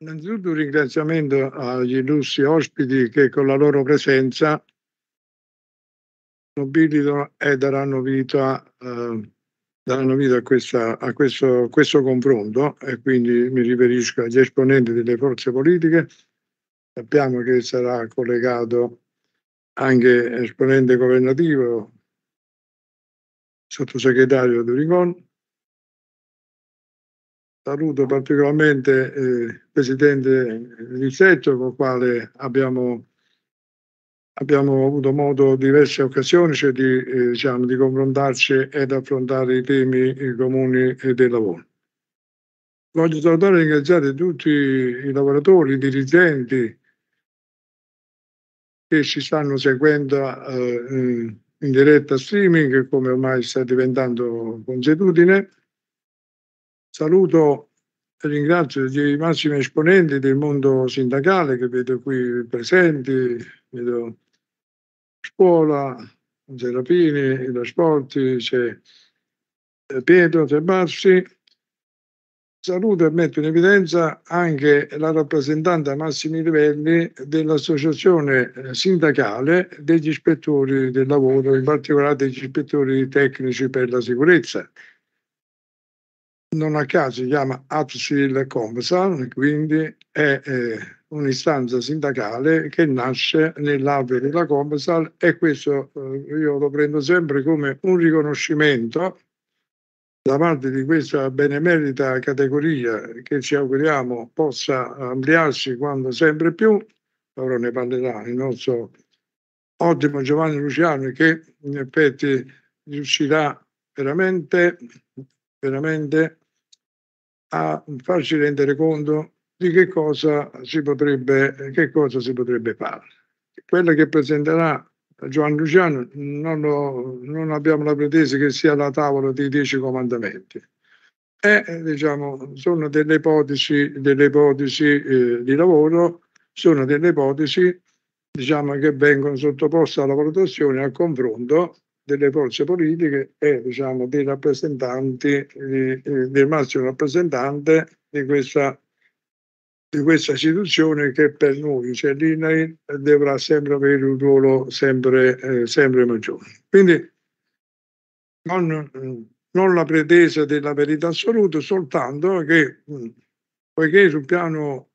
Innanzitutto un ringraziamento agli illustri ospiti che con la loro presenza nobilitano e daranno vita, eh, daranno vita a, questa, a questo, questo, confronto e quindi mi riferisco agli esponenti delle forze politiche. Sappiamo che sarà collegato anche esponente governativo, sottosegretario Durigon, Saluto particolarmente eh, il Presidente Lisetto, con il quale abbiamo, abbiamo, avuto modo diverse occasioni cioè di, eh, diciamo, di, confrontarci ed affrontare i temi eh, comuni eh, del lavoro. Voglio salutare e ringraziare tutti i lavoratori, i dirigenti che ci stanno seguendo eh, in diretta streaming, come ormai sta diventando consuetudine Saluto e ringrazio i massimi esponenti del mondo sindacale che vedo qui presenti, vedo Scuola, Serapini, da Sporti, c'è eh, Pietro Tebassi. Saluto e metto in evidenza anche la rappresentante a massimi livelli dell'associazione eh, sindacale degli ispettori del lavoro, in particolare degli ispettori tecnici per la sicurezza non a caso si chiama Apsil Comsan, quindi è eh, un'istanza sindacale che nasce nell'alveo della Comsal e questo eh, io lo prendo sempre come un riconoscimento da parte di questa benemerita categoria che ci auguriamo possa ampliarsi quando sempre più, ora ne parlerà il nostro ottimo Giovanni Luciano che in effetti riuscirà veramente veramente a farci rendere conto di che cosa si potrebbe, cosa si potrebbe fare. Quella che presenterà Giovanni Luciano non, lo, non, abbiamo la pretesa che sia la tavola dei dieci comandamenti. È, diciamo, sono delle ipotesi, delle ipotesi eh, di lavoro, sono delle ipotesi diciamo, che vengono sottoposte alla valutazione, al confronto delle forze politiche e diciamo, dei rappresentanti, del massimo rappresentante di questa, di questa istituzione che per noi, cioè l'INAI, dovrà sempre avere un ruolo sempre, eh, sempre maggiore. Quindi non, non la pretesa della verità assoluta, soltanto che poiché sul piano,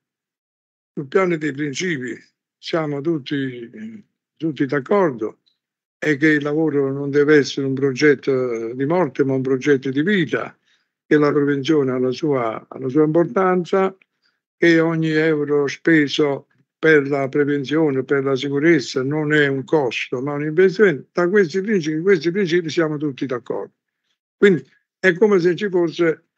sul piano dei principi siamo tutti, tutti d'accordo, è che il lavoro non deve essere un progetto di morte, ma un progetto di vita, che la prevenzione ha la sua, ha la sua importanza, che ogni euro speso per la prevenzione, per la sicurezza, non è un costo, ma un investimento. Da questi principi, questi principi siamo tutti d'accordo. Quindi è come se ci fosse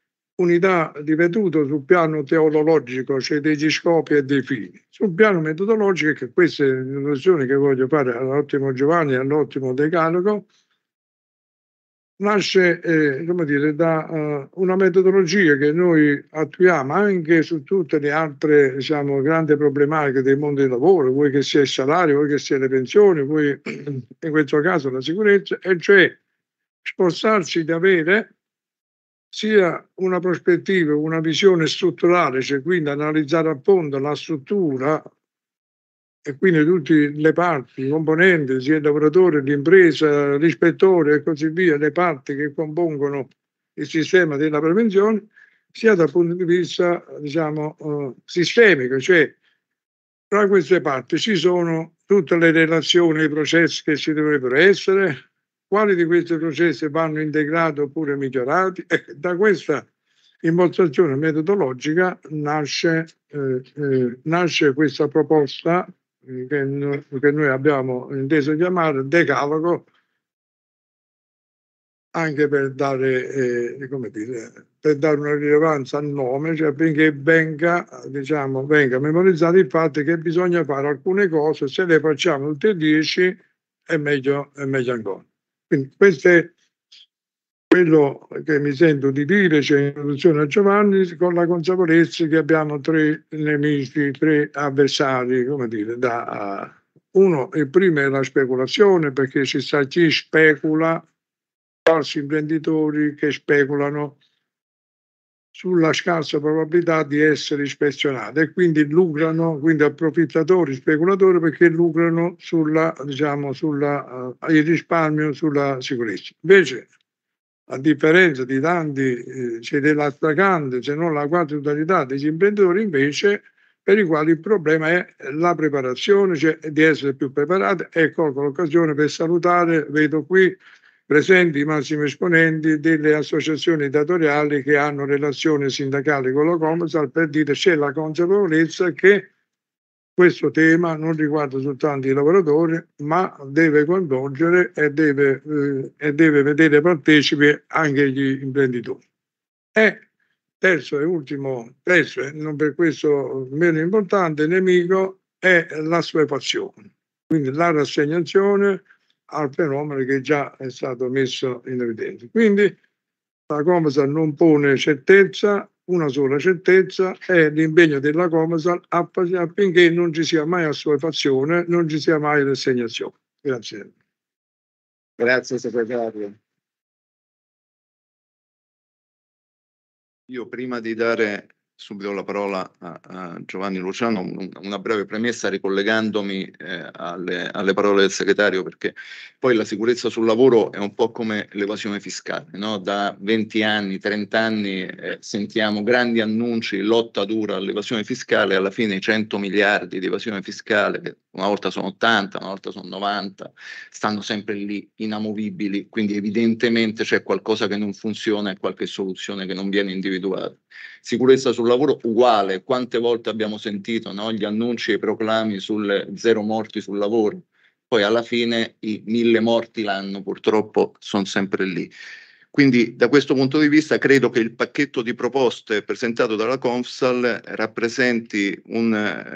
unità di veduto sul piano teologico, cioè degli scopi e dei fini. Sul piano metodologico, che questa è l'introduzione che voglio fare all'ottimo Giovanni e all'ottimo Decalogo, nasce eh, come dire, da eh, una metodologia che noi attuiamo anche su tutte le altre diciamo, grandi problematiche del mondo del lavoro, vuoi che sia il salario, vuoi che sia le pensioni, vuoi in questo caso la sicurezza, e cioè sforzarsi di avere sia una prospettiva, una visione strutturale, cioè quindi analizzare a fondo la struttura e quindi tutte le parti, i componenti, sia il lavoratore, l'impresa, l'ispettore e così via, le parti che compongono il sistema della prevenzione, sia dal punto di vista diciamo, eh, sistemico, cioè tra queste parti ci sono tutte le relazioni, i processi che ci dovrebbero essere, quali di questi processi vanno integrati oppure migliorati. E eh, da questa impostazione metodologica nasce, eh, eh, nasce questa proposta eh, che, che, noi abbiamo inteso chiamare decalogo anche per dare, eh, dire, per dare una rilevanza al nome, cioè affinché venga, diciamo, venga memorizzato il fatto che bisogna fare alcune cose, se le facciamo tutte e dieci è meglio, è meglio ancora. Quindi questo è quello che mi sento di dire, cioè introduzione a Giovanni, con la consapevolezza che abbiamo tre nemici, tre avversari, come dire, da... Uno, il primo è la speculazione, perché ci sta chi specula, falsi imprenditori che speculano, sulla scarsa probabilità di essere ispezionate e quindi lucrano, quindi approfittatori, speculatori perché lucrano sulla, diciamo, sulla, uh, il risparmio sulla sicurezza. Invece, a differenza di tanti, eh, c'è della stragrande, se non la quasi totalità degli imprenditori invece per i quali il problema è la preparazione, cioè di essere più preparati e colgo l'occasione per salutare, vedo qui presenti i massimi esponenti delle associazioni datoriali che hanno relazioni sindacali con la Comsal per dire c'è la consapevolezza che questo tema non riguarda soltanto i lavoratori ma deve coinvolgere e deve, eh, e deve vedere partecipi anche gli imprenditori. E terzo e ultimo, terzo e non per questo meno importante, nemico è passione. quindi la rassegnazione al fenomeno che già è stato messo in evidenza. Quindi la Comasal non pone certezza, una sola certezza è l'impegno della Comasal affinché non ci sia mai assuefazione, non ci sia mai rassegnazione. Grazie. Grazie segretario. Io prima di dare subito la parola a, a Giovanni Luciano, una breve premessa ricollegandomi eh, alle, alle, parole del segretario, perché poi la sicurezza sul lavoro è un po' come l'evasione fiscale, no? da 20 anni, 30 anni eh, sentiamo grandi annunci, lotta dura all'evasione fiscale, alla fine i 100 miliardi di evasione fiscale, che una volta sono 80, una volta sono 90, stanno sempre lì inamovibili, quindi evidentemente c'è qualcosa che non funziona e qualche soluzione che non viene individuata. Sicurezza sul lavoro uguale, quante volte abbiamo sentito no? gli annunci e i proclami sulle zero morti sul lavoro, poi alla fine i mille morti l'anno purtroppo sono sempre lì. Quindi da questo punto di vista credo che il pacchetto di proposte presentato dalla Confsal rappresenti un,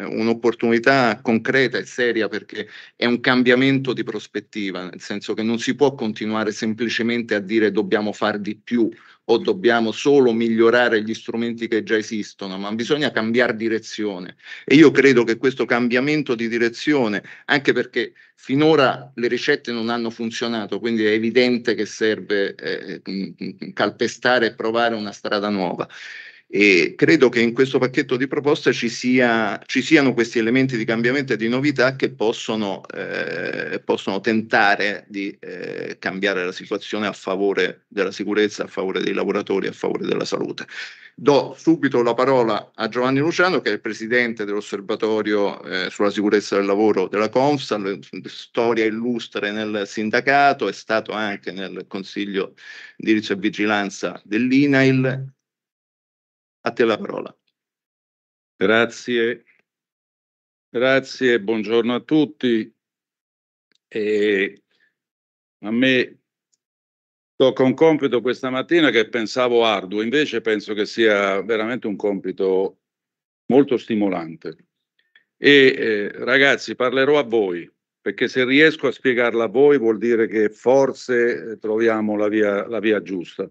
un'opportunità concreta e seria perché è un cambiamento di prospettiva, nel senso che non si può continuare semplicemente a dire dobbiamo fare di più o dobbiamo solo migliorare gli strumenti che già esistono, ma bisogna cambiare direzione. E io credo che questo cambiamento di direzione, anche perché finora le ricette non hanno funzionato, quindi è evidente che serve eh, mm, mm, mm, calpestare e provare una strada nuova e credo che in questo pacchetto di proposte ci, sia, ci siano questi elementi di cambiamento e di novità che possono, eh, possono tentare di eh, cambiare la situazione a favore della sicurezza, a favore dei lavoratori, a favore della salute. Do subito la parola a Giovanni Luciano, che è il presidente dell'osservatorio eh, sulla sicurezza del lavoro della CONFSA, storia illustre nel sindacato, è stato anche nel consiglio di indirizzo e vigilanza dell'INAIL a te la parola. Grazie. Grazie, buongiorno a tutti. E a me tocca un compito questa mattina che pensavo arduo, invece penso che sia veramente un compito molto stimolante. E eh, ragazzi, parlerò a voi, perché se riesco a spiegarla a voi vuol dire che forse eh, troviamo la via, la via giusta.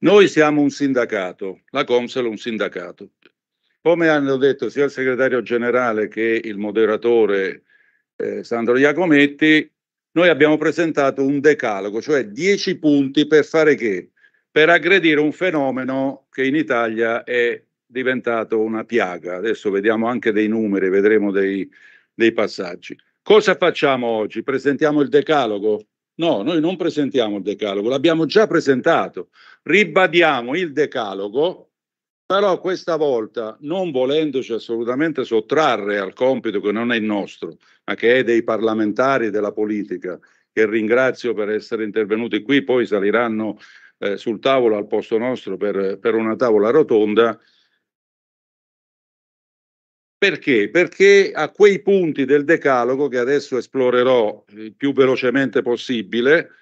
Noi siamo un sindacato, la Comsel è un sindacato. Come hanno detto sia il segretario generale che il moderatore eh, Sandro Iacometti, noi abbiamo presentato un decalogo, cioè 10 punti per fare che? Per aggredire un fenomeno che in Italia è diventato una piaga. Adesso vediamo anche dei numeri, vedremo dei, dei passaggi. Cosa facciamo oggi? Presentiamo il decalogo? No, noi non presentiamo il decalogo, l'abbiamo già presentato ribadiamo il decalogo, però questa volta non volendoci assolutamente sottrarre al compito che non è il nostro, ma che è dei parlamentari della politica, che ringrazio per essere intervenuti qui, poi saliranno eh, sul tavolo al posto nostro per, per una tavola rotonda. Perché? Perché a quei punti del decalogo che adesso esplorerò il più velocemente possibile,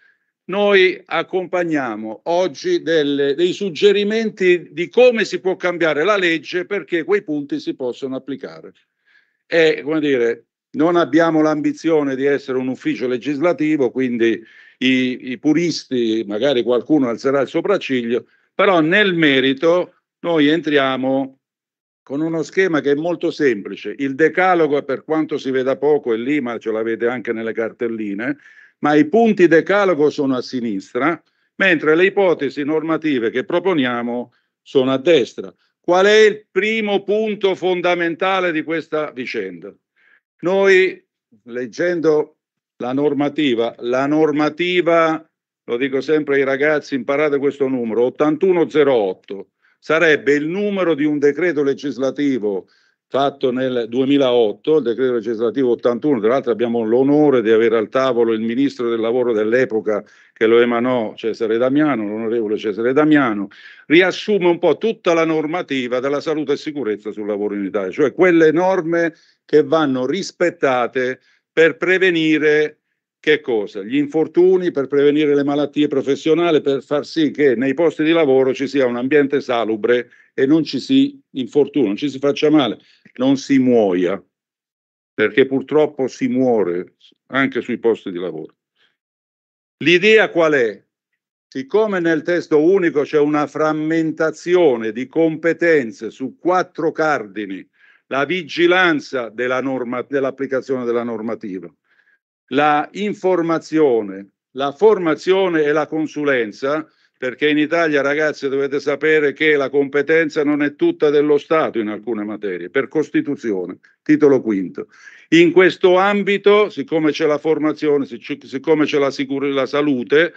noi accompagniamo oggi delle, dei suggerimenti di come si può cambiare la legge perché quei punti si possono applicare. E, come dire, non abbiamo l'ambizione di essere un ufficio legislativo, quindi i, i puristi, magari qualcuno alzerà il sopracciglio, però nel merito noi entriamo con uno schema che è molto semplice. Il decalogo, per quanto si veda poco, è lì, ma ce l'avete anche nelle cartelline, ma i punti decalogo sono a sinistra, mentre le ipotesi normative che proponiamo sono a destra. Qual è il primo punto fondamentale di questa vicenda? Noi, leggendo la normativa, la normativa, lo dico sempre ai ragazzi, imparate questo numero, 8108, sarebbe il numero di un decreto legislativo fatto nel 2008, il decreto legislativo 81, tra l'altro abbiamo l'onore di avere al tavolo il ministro del lavoro dell'epoca che lo emanò Cesare Damiano, l'onorevole Cesare Damiano, riassume un po' tutta la normativa della salute e sicurezza sul lavoro in Italia, cioè quelle norme che vanno rispettate per prevenire che cosa? Gli infortuni, per prevenire le malattie professionali, per far sì che nei posti di lavoro ci sia un ambiente salubre e non ci si infortuna, non ci si faccia male, non si muoia, perché purtroppo si muore anche sui posti di lavoro. L'idea qual è? Siccome nel testo unico c'è una frammentazione di competenze su quattro cardini, la vigilanza della norma, dell'applicazione della normativa, la informazione, la formazione e la consulenza, perché in Italia ragazzi dovete sapere che la competenza non è tutta dello Stato in alcune materie, per Costituzione, titolo quinto. In questo ambito, siccome c'è la formazione, siccome c'è la, sicur- la salute,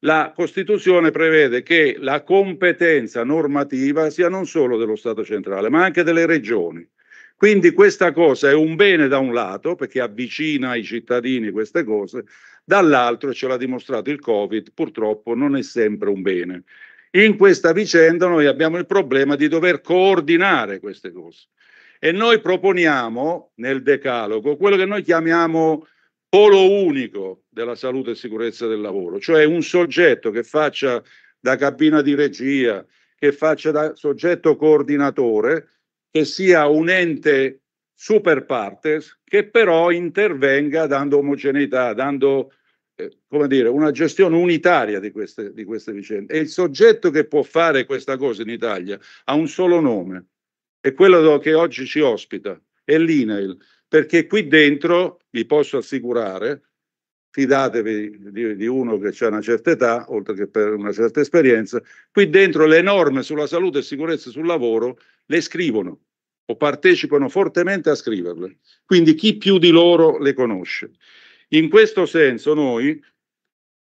la Costituzione prevede che la competenza normativa sia non solo dello Stato centrale, ma anche delle regioni. Quindi questa cosa è un bene da un lato, perché avvicina ai cittadini queste cose, dall'altro ce l'ha dimostrato il Covid, purtroppo non è sempre un bene. In questa vicenda noi abbiamo il problema di dover coordinare queste cose e noi proponiamo nel decalogo quello che noi chiamiamo polo unico della salute e sicurezza del lavoro, cioè un soggetto che faccia da cabina di regia, che faccia da soggetto coordinatore, che sia un ente super partes che però intervenga dando omogeneità, dando eh, come dire, una gestione unitaria di queste, di queste vicende. E il soggetto che può fare questa cosa in Italia ha un solo nome, è quello che oggi ci ospita, è l'INAIL, perché qui dentro, vi posso assicurare, fidatevi di, di uno che ha una certa età, oltre che per una certa esperienza, qui dentro le norme sulla salute e sicurezza sul lavoro le scrivono o partecipano fortemente a scriverle, quindi chi più di loro le conosce. In questo senso noi,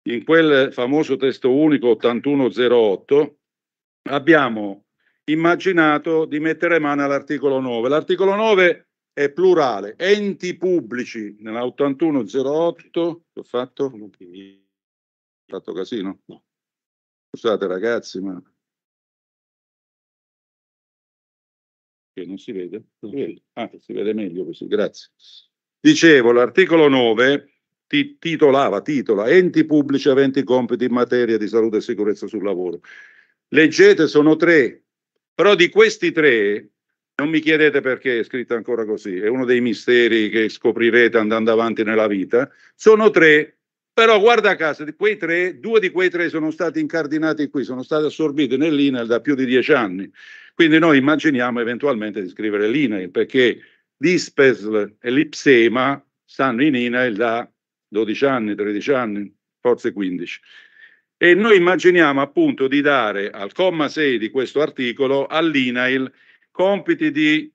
in quel famoso testo unico 8108, abbiamo immaginato di mettere mano all'articolo 9. L'articolo 9 è plurale, enti pubblici nell'8108, ho fatto? Ho fatto casino? No. Scusate ragazzi, ma che non si vede. Si vede. Ah, si vede meglio così, grazie. Dicevo, l'articolo 9 ti, titolava, titola, enti pubblici aventi compiti in materia di salute e sicurezza sul lavoro. Leggete, sono tre, però di questi tre, non mi chiedete perché è scritto ancora così, è uno dei misteri che scoprirete andando avanti nella vita, sono tre però guarda caso, di quei tre, due di quei tre sono stati incardinati qui, sono stati assorbiti nell'INAIL da più di dieci anni. Quindi noi immaginiamo eventualmente di scrivere l'INAIL perché l'ISPESL e l'IPSEMA stanno in INAIL da 12 anni, 13 anni, forse 15. E noi immaginiamo appunto di dare al comma 6 di questo articolo all'INAIL compiti di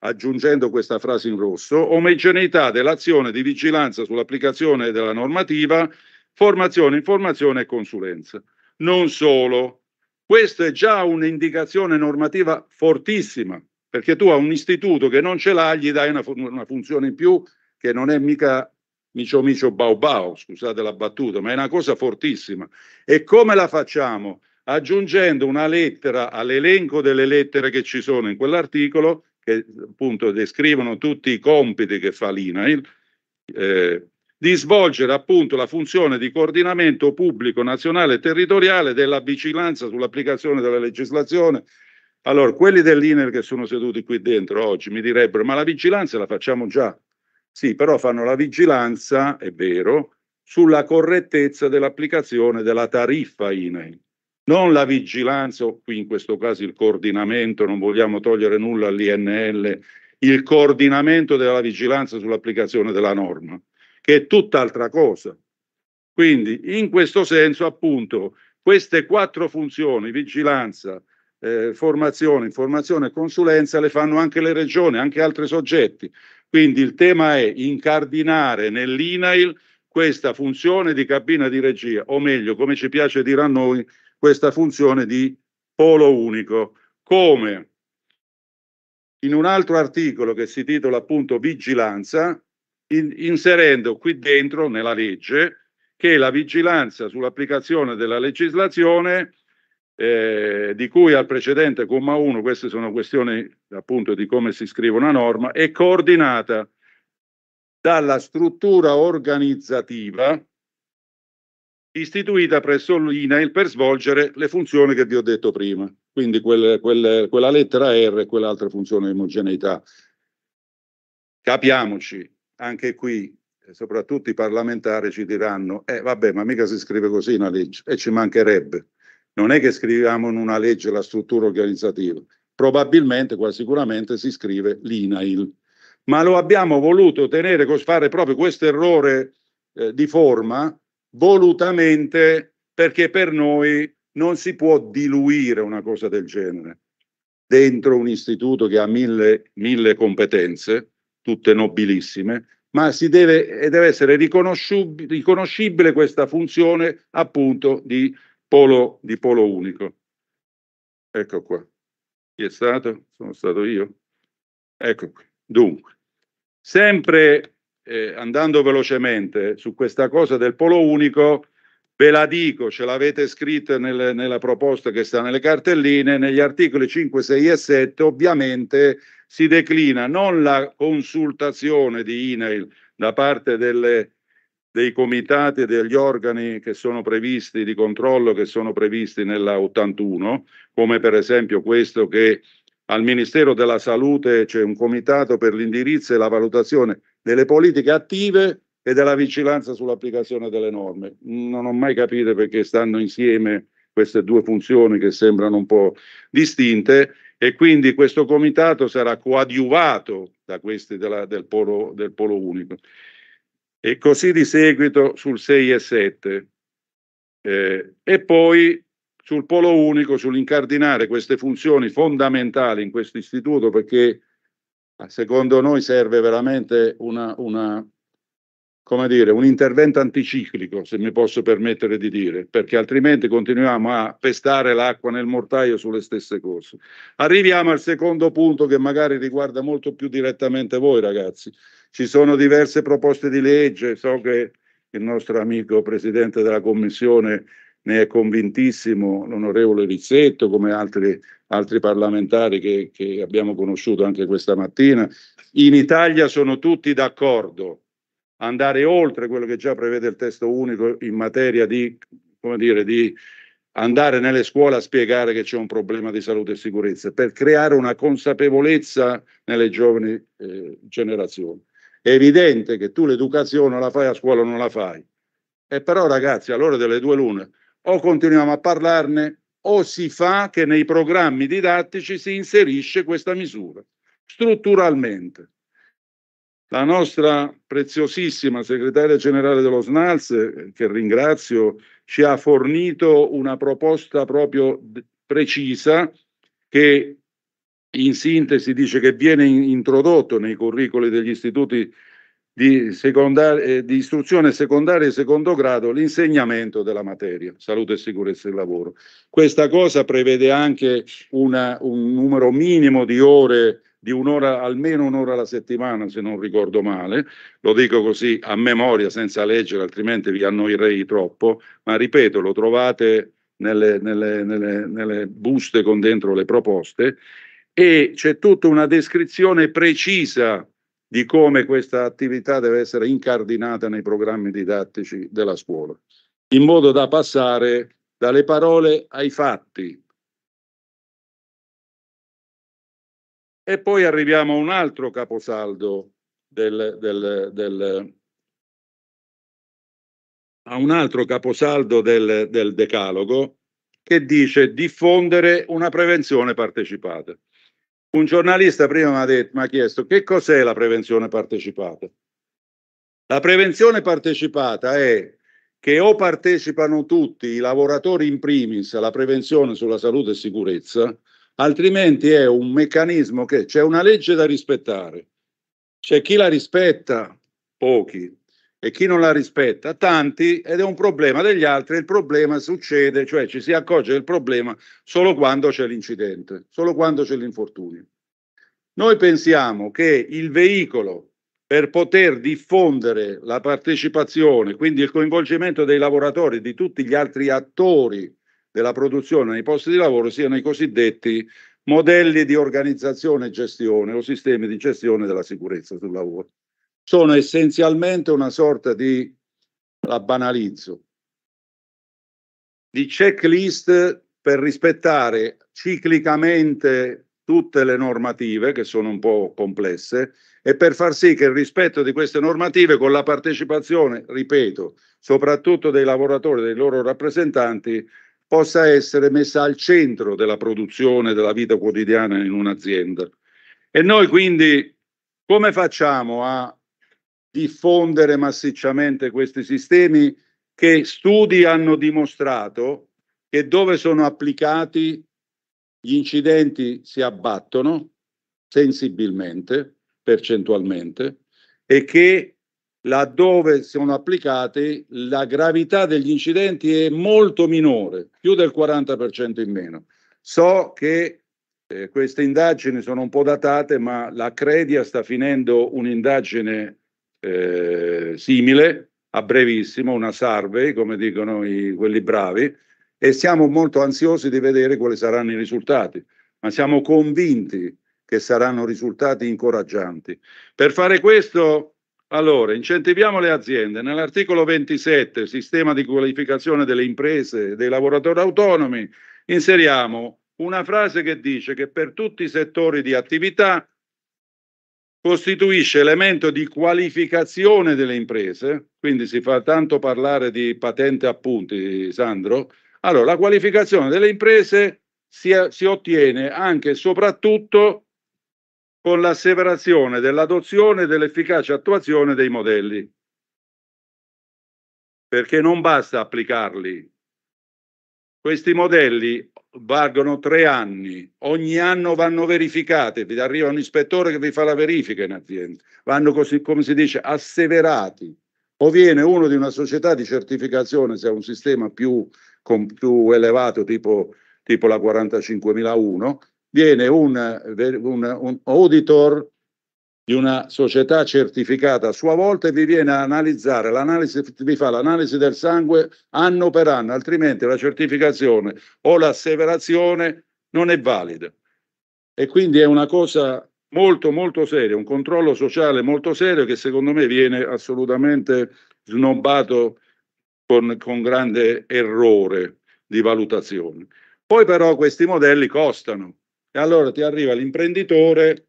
aggiungendo questa frase in rosso, omogeneità dell'azione di vigilanza sull'applicazione della normativa, formazione, informazione e consulenza. Non solo, questa è già un'indicazione normativa fortissima, perché tu a un istituto che non ce l'ha gli dai una, una funzione in più che non è mica micio micio bau bau, scusate la battuta, ma è una cosa fortissima. E come la facciamo? Aggiungendo una lettera all'elenco delle lettere che ci sono in quell'articolo che appunto descrivono tutti i compiti che fa l'INAIL, eh, di svolgere appunto la funzione di coordinamento pubblico nazionale e territoriale della vigilanza sull'applicazione della legislazione. Allora, quelli dell'INAIL che sono seduti qui dentro oggi mi direbbero, ma la vigilanza la facciamo già. Sì, però fanno la vigilanza, è vero, sulla correttezza dell'applicazione della tariffa INAIL non la vigilanza o qui in questo caso il coordinamento, non vogliamo togliere nulla all'INL, il coordinamento della vigilanza sull'applicazione della norma, che è tutt'altra cosa. Quindi in questo senso appunto queste quattro funzioni, vigilanza, eh, formazione, informazione e consulenza, le fanno anche le regioni, anche altri soggetti. Quindi il tema è incardinare nell'INAIL questa funzione di cabina di regia, o meglio, come ci piace dire a noi, questa funzione di polo unico, come in un altro articolo che si titola appunto Vigilanza, in, inserendo qui dentro nella legge che la vigilanza sull'applicazione della legislazione eh, di cui al precedente comma 1, queste sono questioni appunto di come si scrive una norma, è coordinata dalla struttura organizzativa istituita presso l'INAIL per svolgere le funzioni che vi ho detto prima, quindi quel, quel, quella lettera R e quell'altra funzione di omogeneità. Capiamoci, anche qui, soprattutto i parlamentari ci diranno, eh vabbè, ma mica si scrive così una legge, e ci mancherebbe. Non è che scriviamo in una legge la struttura organizzativa, probabilmente, quasi sicuramente, si scrive l'INAIL. Ma lo abbiamo voluto tenere, fare proprio questo errore eh, di forma, volutamente perché per noi non si può diluire una cosa del genere dentro un istituto che ha mille, mille competenze, tutte nobilissime, ma si deve, deve, essere riconoscibile questa funzione appunto di polo, di polo unico. Ecco qua. Chi è stato? Sono stato io. Ecco qui. Dunque, sempre eh, andando velocemente su questa cosa del polo unico, ve la dico, ce l'avete scritta nel, nella proposta che sta nelle cartelline, negli articoli 5, 6 e 7 ovviamente si declina non la consultazione di INAIL da parte delle, dei comitati e degli organi che sono previsti di controllo che sono previsti nella 81, come per esempio questo che al Ministero della Salute c'è un comitato per l'indirizzo e la valutazione delle politiche attive e della vigilanza sull'applicazione delle norme. Non ho mai capito perché stanno insieme queste due funzioni che sembrano un po' distinte e quindi questo comitato sarà coadiuvato da questi della, del, polo, del polo unico. E così di seguito sul 6 e 7. Eh, e poi sul polo unico, sull'incardinare queste funzioni fondamentali in questo istituto, perché secondo noi serve veramente una, una, dire, un intervento anticiclico, se mi posso permettere di dire, perché altrimenti continuiamo a pestare l'acqua nel mortaio sulle stesse cose. Arriviamo al secondo punto che magari riguarda molto più direttamente voi ragazzi. Ci sono diverse proposte di legge, so che il nostro amico presidente della commissione ne è convintissimo l'onorevole Rizzetto, come altri, altri parlamentari che, che, abbiamo conosciuto anche questa mattina. In Italia sono tutti d'accordo andare oltre quello che già prevede il testo unico in materia di, dire, di andare nelle scuole a spiegare che c'è un problema di salute e sicurezza, per creare una consapevolezza nelle giovani eh, generazioni. È evidente che tu l'educazione la fai a scuola o non la fai. E però ragazzi, all'ora delle due lune, o continuiamo a parlarne o si fa che nei programmi didattici si inserisce questa misura strutturalmente. La nostra preziosissima segretaria generale dello SNALS, che ringrazio, ci ha fornito una proposta proprio precisa che in sintesi dice che viene introdotto nei curricoli degli istituti di, secondari- eh, di istruzione secondaria e secondo grado l'insegnamento della materia, salute e sicurezza del lavoro. Questa cosa prevede anche una, un numero minimo di ore di un'ora, almeno un'ora alla settimana, se non ricordo male, lo dico così a memoria senza leggere, altrimenti vi annoierei troppo, ma ripeto, lo trovate nelle, nelle, nelle, nelle buste con dentro le proposte e c'è tutta una descrizione precisa di come questa attività deve essere incardinata nei programmi didattici della scuola, in modo da passare dalle parole ai fatti. E poi arriviamo a un altro caposaldo del, del, del a un altro caposaldo del, del decalogo che dice diffondere una prevenzione partecipata. Un giornalista prima mi ha, detto, mi ha chiesto che cos'è la prevenzione partecipata. La prevenzione partecipata è che o partecipano tutti i lavoratori in primis alla prevenzione sulla salute e sicurezza, altrimenti è un meccanismo che c'è una legge da rispettare. C'è chi la rispetta, pochi, e chi non la rispetta, tanti, ed è un problema degli altri, il problema succede, cioè ci si accorge del problema solo quando c'è l'incidente, solo quando c'è l'infortunio. Noi pensiamo che il veicolo per poter diffondere la partecipazione, quindi il coinvolgimento dei lavoratori e di tutti gli altri attori della produzione nei posti di lavoro, siano i cosiddetti modelli di organizzazione e gestione o sistemi di gestione della sicurezza sul lavoro sono essenzialmente una sorta di, la banalizzo, di checklist per rispettare ciclicamente tutte le normative, che sono un po' complesse, e per far sì che il rispetto di queste normative, con la partecipazione, ripeto, soprattutto dei lavoratori e dei loro rappresentanti, possa essere messa al centro della produzione, della vita quotidiana in un'azienda. E noi quindi come facciamo a diffondere massicciamente questi sistemi che studi hanno dimostrato che dove sono applicati gli incidenti si abbattono sensibilmente, percentualmente, e che laddove sono applicati la gravità degli incidenti è molto minore, più del 40% in meno. So che eh, queste indagini sono un po' datate, ma la Credia sta finendo un'indagine eh, simile, a brevissimo, una survey, come dicono i, quelli bravi, e siamo molto ansiosi di vedere quali saranno i risultati, ma siamo convinti che saranno risultati incoraggianti. Per fare questo, allora, incentiviamo le aziende. Nell'articolo 27, sistema di qualificazione delle imprese e dei lavoratori autonomi, inseriamo una frase che dice che per tutti i settori di attività costituisce elemento di qualificazione delle imprese, quindi si fa tanto parlare di patente appunti, Sandro. Allora, la qualificazione delle imprese si, si ottiene anche e soprattutto con l'asseverazione dell'adozione e dell'efficace attuazione dei modelli, perché non basta applicarli. Questi modelli valgono tre anni, ogni anno vanno verificate, vi arriva un ispettore che vi fa la verifica in azienda, vanno così come si dice asseverati. O viene uno di una società di certificazione se ha un sistema più, con, più elevato tipo, tipo la 45001, viene un, eh, un, un auditor di una società certificata a sua volta e vi viene a analizzare, l'analisi, vi fa l'analisi del sangue anno per anno, altrimenti la certificazione o l'asseverazione non è valida. E quindi è una cosa molto molto seria, un controllo sociale molto serio che secondo me viene assolutamente snobbato con, con grande errore di valutazione. Poi però questi modelli costano e allora ti arriva l'imprenditore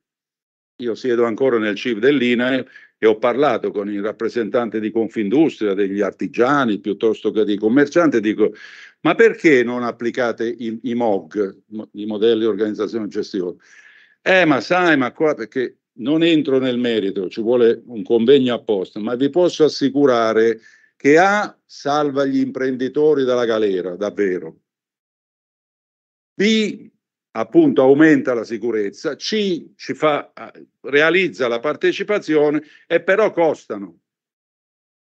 io siedo ancora nel CIV dell'INAE e ho parlato con i rappresentanti di Confindustria, degli artigiani piuttosto che dei commercianti e dico ma perché non applicate i, i MOG, i modelli di organizzazione e gestione? Eh ma sai, ma qua perché non entro nel merito, ci vuole un convegno apposta, ma vi posso assicurare che A salva gli imprenditori dalla galera, davvero. B appunto aumenta la sicurezza, C ci fa, eh, realizza la partecipazione e però costano.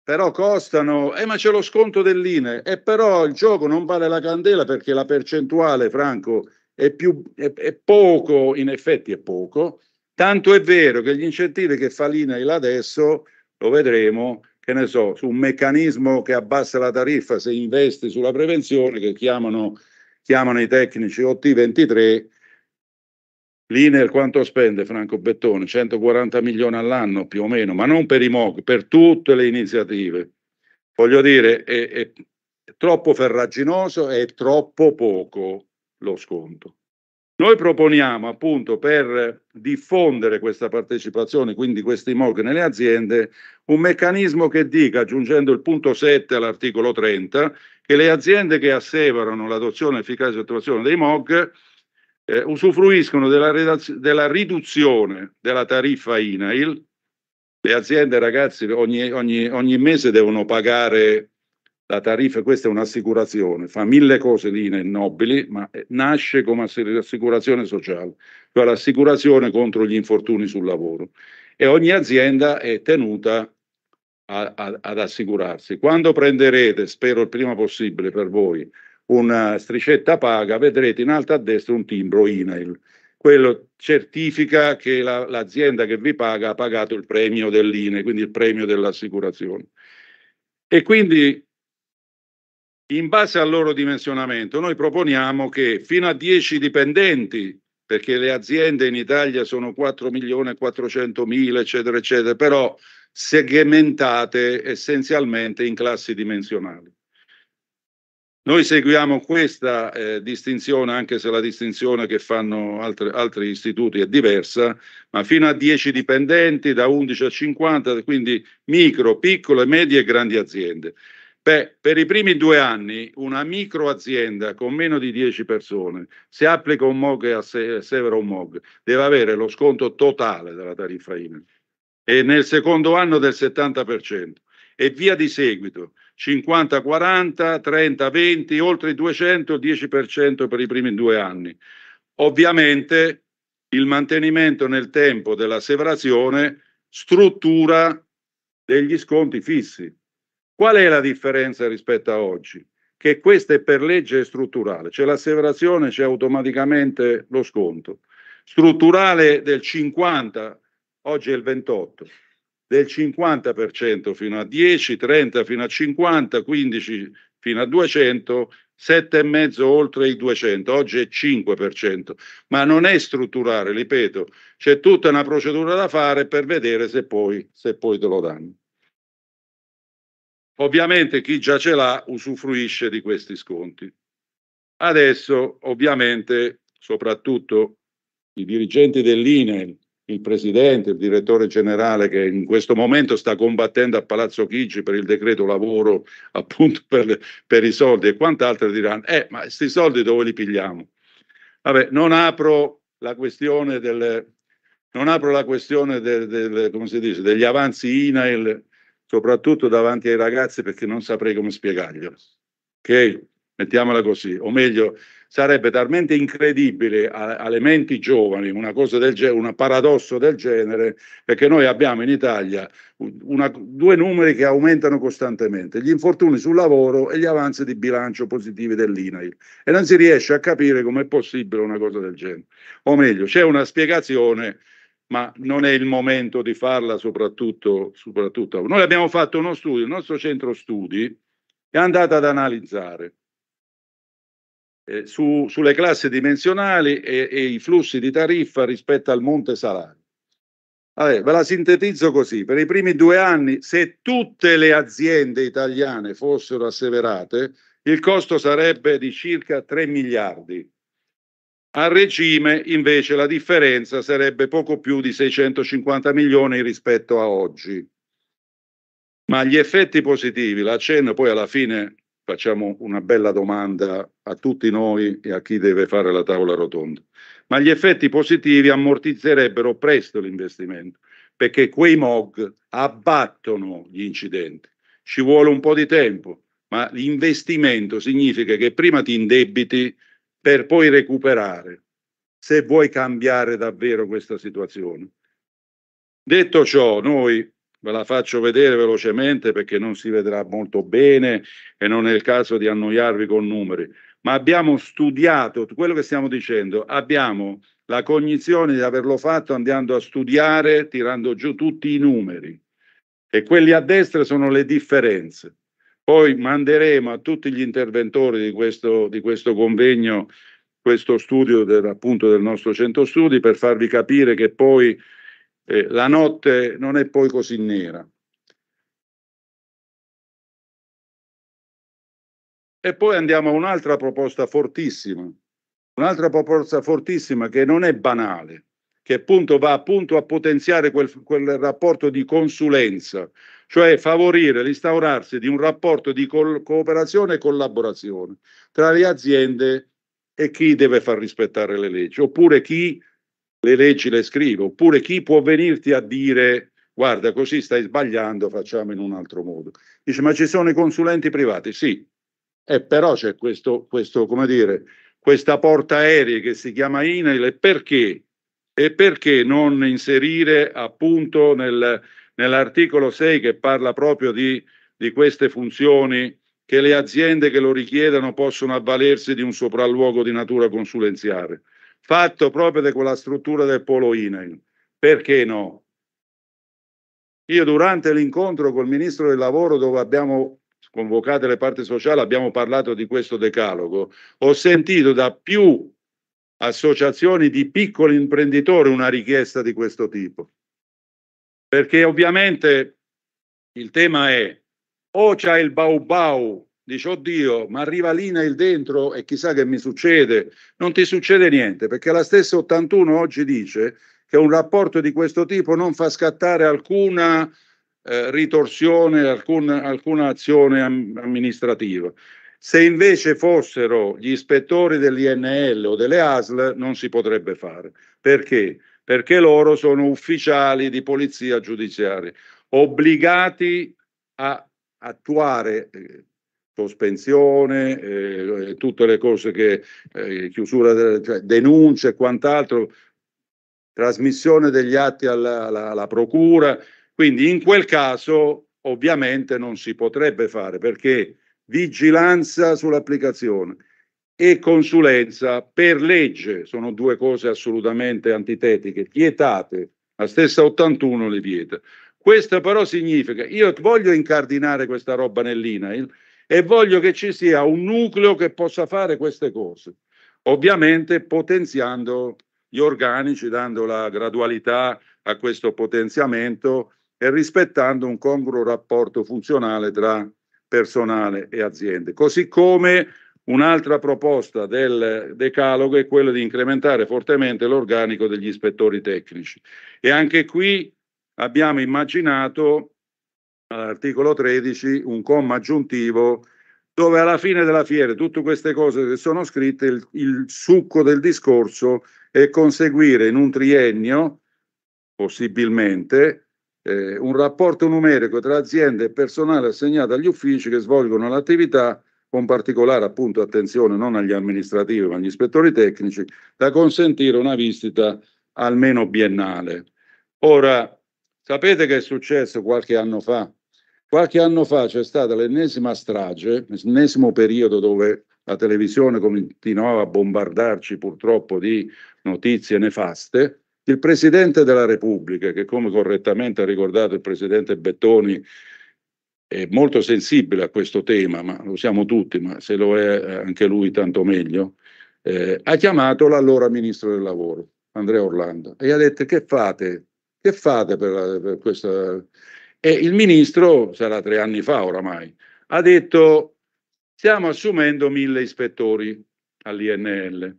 Però costano, eh, ma c'è lo sconto dell'INE, e però il gioco non vale la candela perché la percentuale, Franco, è, più, è, è poco, in effetti è poco, tanto è vero che gli incentivi che fa l'INAIL adesso, lo vedremo, che ne so, su un meccanismo che abbassa la tariffa se investe sulla prevenzione, che chiamano chiamano i tecnici OT23, l'INER quanto spende Franco Bettone? 140 milioni all'anno più o meno, ma non per i MOC, per tutte le iniziative. Voglio dire, è, è, è troppo ferraginoso e troppo poco lo sconto. Noi proponiamo appunto per diffondere questa partecipazione, quindi questi MOC nelle aziende, un meccanismo che dica, aggiungendo il punto 7 all'articolo 30, che le aziende che asseverano l'adozione e efficace attuazione dei MOG eh, usufruiscono della, redaz- della, riduzione della tariffa INAIL. Le aziende, ragazzi, ogni, ogni, ogni mese devono pagare la tariffa, questa è un'assicurazione, fa mille cose di INAIL nobili, ma eh, nasce come assicurazione sociale, cioè l'assicurazione contro gli infortuni sul lavoro. E ogni azienda è tenuta a, a, ad assicurarsi. Quando prenderete, spero il prima possibile per voi, una stricetta paga, vedrete in alto a destra un timbro INAIL. Quello certifica che la, l'azienda che vi paga ha pagato il premio dell'INE, quindi il premio dell'assicurazione. E quindi, in base al loro dimensionamento, noi proponiamo che fino a 10 dipendenti, perché le aziende in Italia sono 4 milioni e 400 mila, eccetera, eccetera, però segmentate essenzialmente in classi dimensionali. Noi seguiamo questa eh, distinzione, anche se la distinzione che fanno altre, altri istituti è diversa, ma fino a 10 dipendenti, da 11 a 50, quindi micro, piccole, medie e grandi aziende. Beh, per i primi due anni una micro azienda con meno di 10 persone, se applica un MOG e assevera un MOG, deve avere lo sconto totale della tariffa INAIL e nel secondo anno del 70% e via di seguito 50-40, 30-20, oltre 200, 10% per i primi due anni. Ovviamente il mantenimento nel tempo della struttura degli sconti fissi. Qual è la differenza rispetto a oggi? Che questa è per legge strutturale, c'è l'asseverazione, c'è automaticamente lo sconto. Strutturale del 50 oggi è il 28, del 50% fino a 10, 30 fino a 50, 15 fino a 200, 7,5 oltre i 200, oggi è 5%, ma non è strutturale, ripeto, c'è tutta una procedura da fare per vedere se poi, se poi te lo danno. Ovviamente chi già ce l'ha usufruisce di questi sconti. Adesso ovviamente soprattutto i dirigenti dell'INEL il presidente, il direttore generale che in questo momento sta combattendo a Palazzo Chigi per il decreto lavoro, appunto per, per i soldi e quant'altro, diranno, eh, ma questi soldi dove li pigliamo? Vabbè, non apro la questione, del, non apro la questione del, del, come si dice, degli avanzi INAIL, soprattutto davanti ai ragazzi, perché non saprei come spiegarglielo. Ok? Mettiamola così, o meglio, sarebbe talmente incredibile a, alle menti giovani una cosa del genere, un paradosso del genere, perché noi abbiamo in Italia una, due numeri che aumentano costantemente, gli infortuni sul lavoro e gli avanzi di bilancio positivi dell'INAIL. E non si riesce a capire com'è possibile una cosa del genere. O meglio, c'è una spiegazione ma non è il momento di farla soprattutto, soprattutto. Noi abbiamo fatto uno studio, il nostro centro studi è andato ad analizzare eh, su, sulle classi dimensionali e, e, i flussi di tariffa rispetto al monte salario. Vabbè, ve la sintetizzo così, per i primi due anni se tutte le aziende italiane fossero asseverate, il costo sarebbe di circa 3 miliardi. A regime invece la differenza sarebbe poco più di 650 milioni rispetto a oggi. Ma gli effetti positivi, l'accenno poi alla fine facciamo una bella domanda a tutti noi e a chi deve fare la tavola rotonda. Ma gli effetti positivi ammortizzerebbero presto l'investimento, perché quei MOG abbattono gli incidenti. Ci vuole un po' di tempo, ma l'investimento significa che prima ti indebiti per poi recuperare, se vuoi cambiare davvero questa situazione. Detto ciò, noi ve la faccio vedere velocemente perché non si vedrà molto bene e non è il caso di annoiarvi con numeri, ma abbiamo studiato quello che stiamo dicendo, abbiamo la cognizione di averlo fatto andando a studiare, tirando giù tutti i numeri e quelli a destra sono le differenze. Poi manderemo a tutti gli interventori di questo, di questo convegno questo studio del, appunto del nostro centro studi per farvi capire che poi eh, la notte non è poi così nera. E poi andiamo a un'altra proposta fortissima, un'altra proposta fortissima che non è banale, che appunto va appunto a potenziare quel, quel rapporto di consulenza, cioè favorire l'instaurarsi di un rapporto di co- cooperazione e collaborazione tra le aziende e chi deve far rispettare le leggi, oppure chi le leggi le scrivo, oppure chi può venirti a dire guarda così stai sbagliando, facciamo in un altro modo. Dice ma ci sono i consulenti privati? Sì, eh, però c'è questo, questo, come dire, questa porta aerea che si chiama INAIL e perché? E perché non inserire appunto nel, nell'articolo 6 che parla proprio di, di queste funzioni che le aziende che lo richiedano possono avvalersi di un sopralluogo di natura consulenziale? fatto proprio di quella struttura del polo INAIL. Perché no? Io durante l'incontro col Ministro del Lavoro dove abbiamo convocato le parti sociali, abbiamo parlato di questo decalogo, ho sentito da più associazioni di piccoli imprenditori una richiesta di questo tipo. Perché ovviamente il tema è o c'è il bau bau dici oddio, ma arriva lì nel dentro e chissà che mi succede, non ti succede niente, perché la stessa 81 oggi dice che un rapporto di questo tipo non fa scattare alcuna eh, ritorsione, alcun, alcuna azione amministrativa. Se invece fossero gli ispettori dell'INL o delle ASL non si potrebbe fare. Perché? Perché loro sono ufficiali di polizia giudiziaria, obbligati a attuare eh, sospensione, eh, eh, tutte le cose che eh, chiusura, de, cioè, denunce e quant'altro, trasmissione degli atti alla, alla, alla procura. Quindi in quel caso ovviamente non si potrebbe fare perché vigilanza sull'applicazione e consulenza per legge sono due cose assolutamente antitetiche, vietate. La stessa 81 le vieta. Questo però significa, io voglio incardinare questa roba nell'INAIL, e voglio che ci sia un nucleo che possa fare queste cose, ovviamente potenziando gli organici, dando la gradualità a questo potenziamento e rispettando un congruo rapporto funzionale tra personale e aziende. Così come un'altra proposta del decalogo è quella di incrementare fortemente l'organico degli ispettori tecnici. E anche qui abbiamo immaginato all'articolo 13 un comma aggiuntivo dove alla fine della fiera tutte queste cose che sono scritte, il, il succo del discorso è conseguire in un triennio, possibilmente, eh, un rapporto numerico tra aziende e personale assegnato agli uffici che svolgono l'attività con particolare appunto attenzione non agli amministrativi ma agli ispettori tecnici, da consentire una visita almeno biennale. Ora, sapete che è successo qualche anno fa? Qualche anno fa c'è stata l'ennesima strage, l'ennesimo periodo dove la televisione continuava a bombardarci purtroppo di notizie nefaste. Il Presidente della Repubblica, che come correttamente ha ricordato il Presidente Bettoni, è molto sensibile a questo tema, ma lo siamo tutti, ma se lo è eh, anche lui tanto meglio, eh, ha chiamato l'allora Ministro del Lavoro, Andrea Orlando, e gli ha detto che fate, che fate per, la, per questa e il ministro, sarà tre anni fa oramai, ha detto stiamo assumendo mille ispettori all'INL.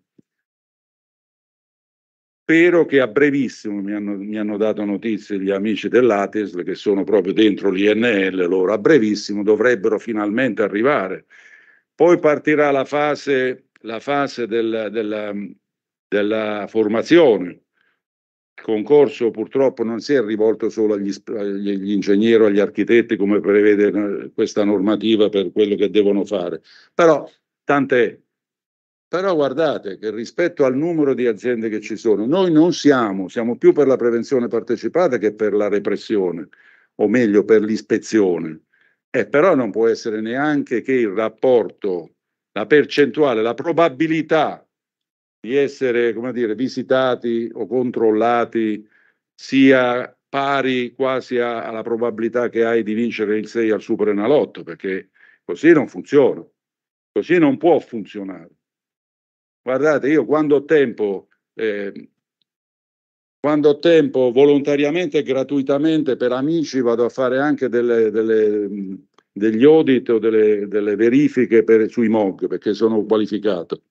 Spero che a brevissimo, mi hanno, mi hanno dato notizie gli amici dell'ATESL che sono proprio dentro l'INL, loro a brevissimo dovrebbero finalmente arrivare. Poi partirà la fase, la fase del, della, della formazione, concorso purtroppo non si è rivolto solo agli, agli ingegneri o agli architetti come prevede eh, questa normativa per quello che devono fare, però tant'è. Però guardate che rispetto al numero di aziende che ci sono, noi non siamo, siamo più per la prevenzione partecipata che per la repressione, o meglio per l'ispezione. Eh, però non può essere neanche che il rapporto, la percentuale, la probabilità di essere come dire, visitati o controllati sia pari quasi a, alla probabilità che hai di vincere il 6 al Superenalotto, perché così non funziona, così non può funzionare. Guardate, io quando ho tempo, eh, quando ho tempo volontariamente e gratuitamente per amici vado a fare anche delle, delle, degli audit o delle, delle verifiche per, sui MOG, perché sono qualificato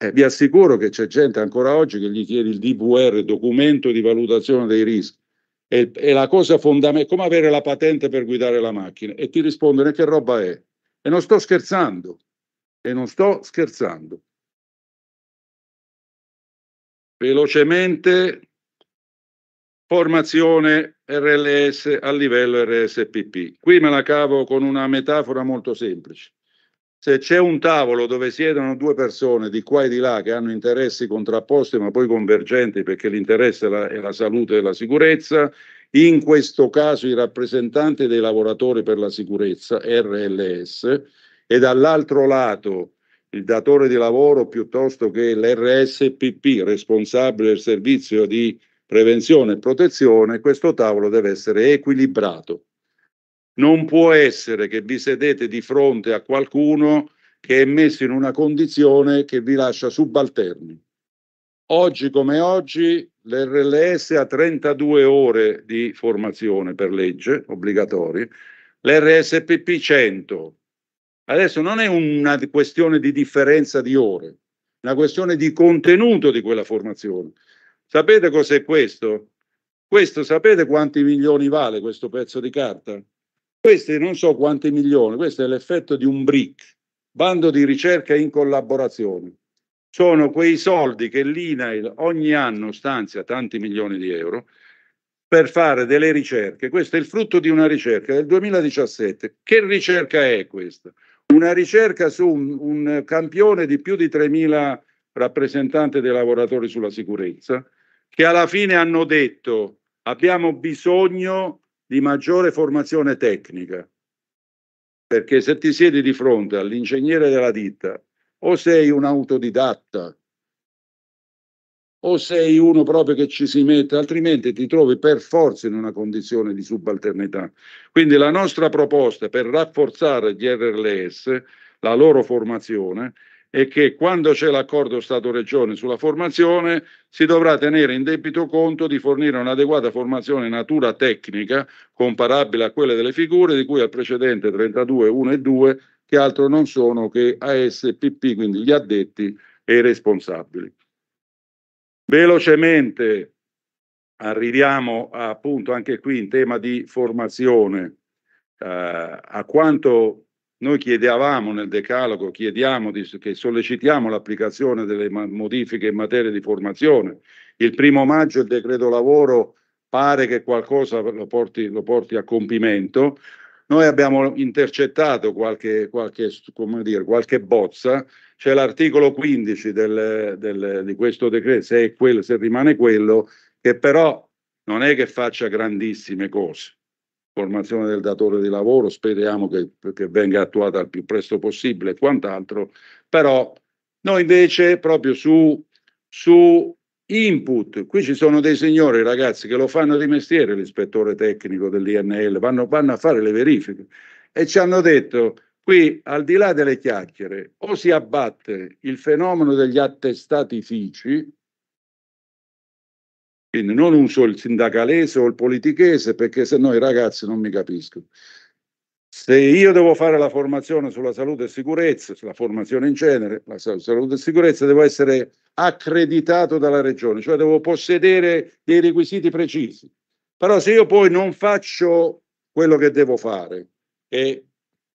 eh, vi assicuro che c'è gente ancora oggi che gli chiede il DVR, documento di valutazione dei rischi. È, è la cosa fondamentale, come avere la patente per guidare la macchina. E ti rispondono che roba è. E non sto scherzando. E non sto scherzando. Velocemente, formazione RLS a livello RSPP. Qui me la cavo con una metafora molto semplice se c'è un tavolo dove siedono due persone di qua e di là che hanno interessi contrapposti ma poi convergenti perché l'interesse è la, è la salute e la sicurezza, in questo caso i rappresentanti dei lavoratori per la sicurezza, RLS, e dall'altro lato il datore di lavoro piuttosto che l'RSPP, responsabile del servizio di prevenzione e protezione, questo tavolo deve essere equilibrato non può essere che vi sedete di fronte a qualcuno che è messo in una condizione che vi lascia subalterni. Oggi come oggi l'RLS ha 32 ore di formazione per legge obbligatorie, l'RSPP 100. Adesso non è una questione di differenza di ore, una questione di contenuto di quella formazione. Sapete cos'è questo? Questo sapete quanti milioni vale questo pezzo di carta? Queste non so quanti milioni, questo è l'effetto di un BRIC, bando di ricerca in collaborazione. Sono quei soldi che l'INAIL ogni anno stanzia tanti milioni di euro per fare delle ricerche. Questo è il frutto di una ricerca del 2017. Che ricerca è questa? Una ricerca su un, un campione di più di 3.000 rappresentanti dei lavoratori sulla sicurezza, che alla fine hanno detto abbiamo bisogno di maggiore formazione tecnica, perché se ti siedi di fronte all'ingegnere della ditta o sei un autodidatta o sei uno proprio che ci si mette, altrimenti ti trovi per forza in una condizione di subalternità. Quindi la nostra proposta per rafforzare gli RLS, la loro formazione, è che quando c'è l'accordo Stato-Regione sulla formazione si dovrà tenere in debito conto di fornire un'adeguata formazione natura tecnica comparabile a quelle delle figure di cui al precedente 32, 1 e 2 che altro non sono che ASPP, quindi gli addetti e i responsabili. Velocemente arriviamo appunto anche qui in tema di formazione eh, a quanto noi chiedevamo nel decalogo, chiediamo di, che sollecitiamo l'applicazione delle modifiche in materia di formazione. Il primo maggio il decreto lavoro pare che qualcosa lo porti, lo porti a compimento. Noi abbiamo intercettato qualche, qualche, dire, qualche bozza, c'è l'articolo 15 del, del, di questo decreto, se, quello, se rimane quello, che però non è che faccia grandissime cose formazione del datore di lavoro, speriamo che, che venga attuata al più presto possibile e quant'altro, però noi invece proprio su, su input, qui ci sono dei signori ragazzi che lo fanno di mestiere, l'ispettore tecnico dell'INL, vanno, vanno a fare le verifiche e ci hanno detto qui al di là delle chiacchiere o si abbatte il fenomeno degli attestatifici, quindi non uso il sindacalese o il politichese perché sennò i ragazzi non mi capiscono. Se io devo fare la formazione sulla salute e sicurezza, sulla formazione in genere, la salute e sicurezza, devo essere accreditato dalla regione, cioè devo possedere dei requisiti precisi. Però se io poi non faccio quello che devo fare e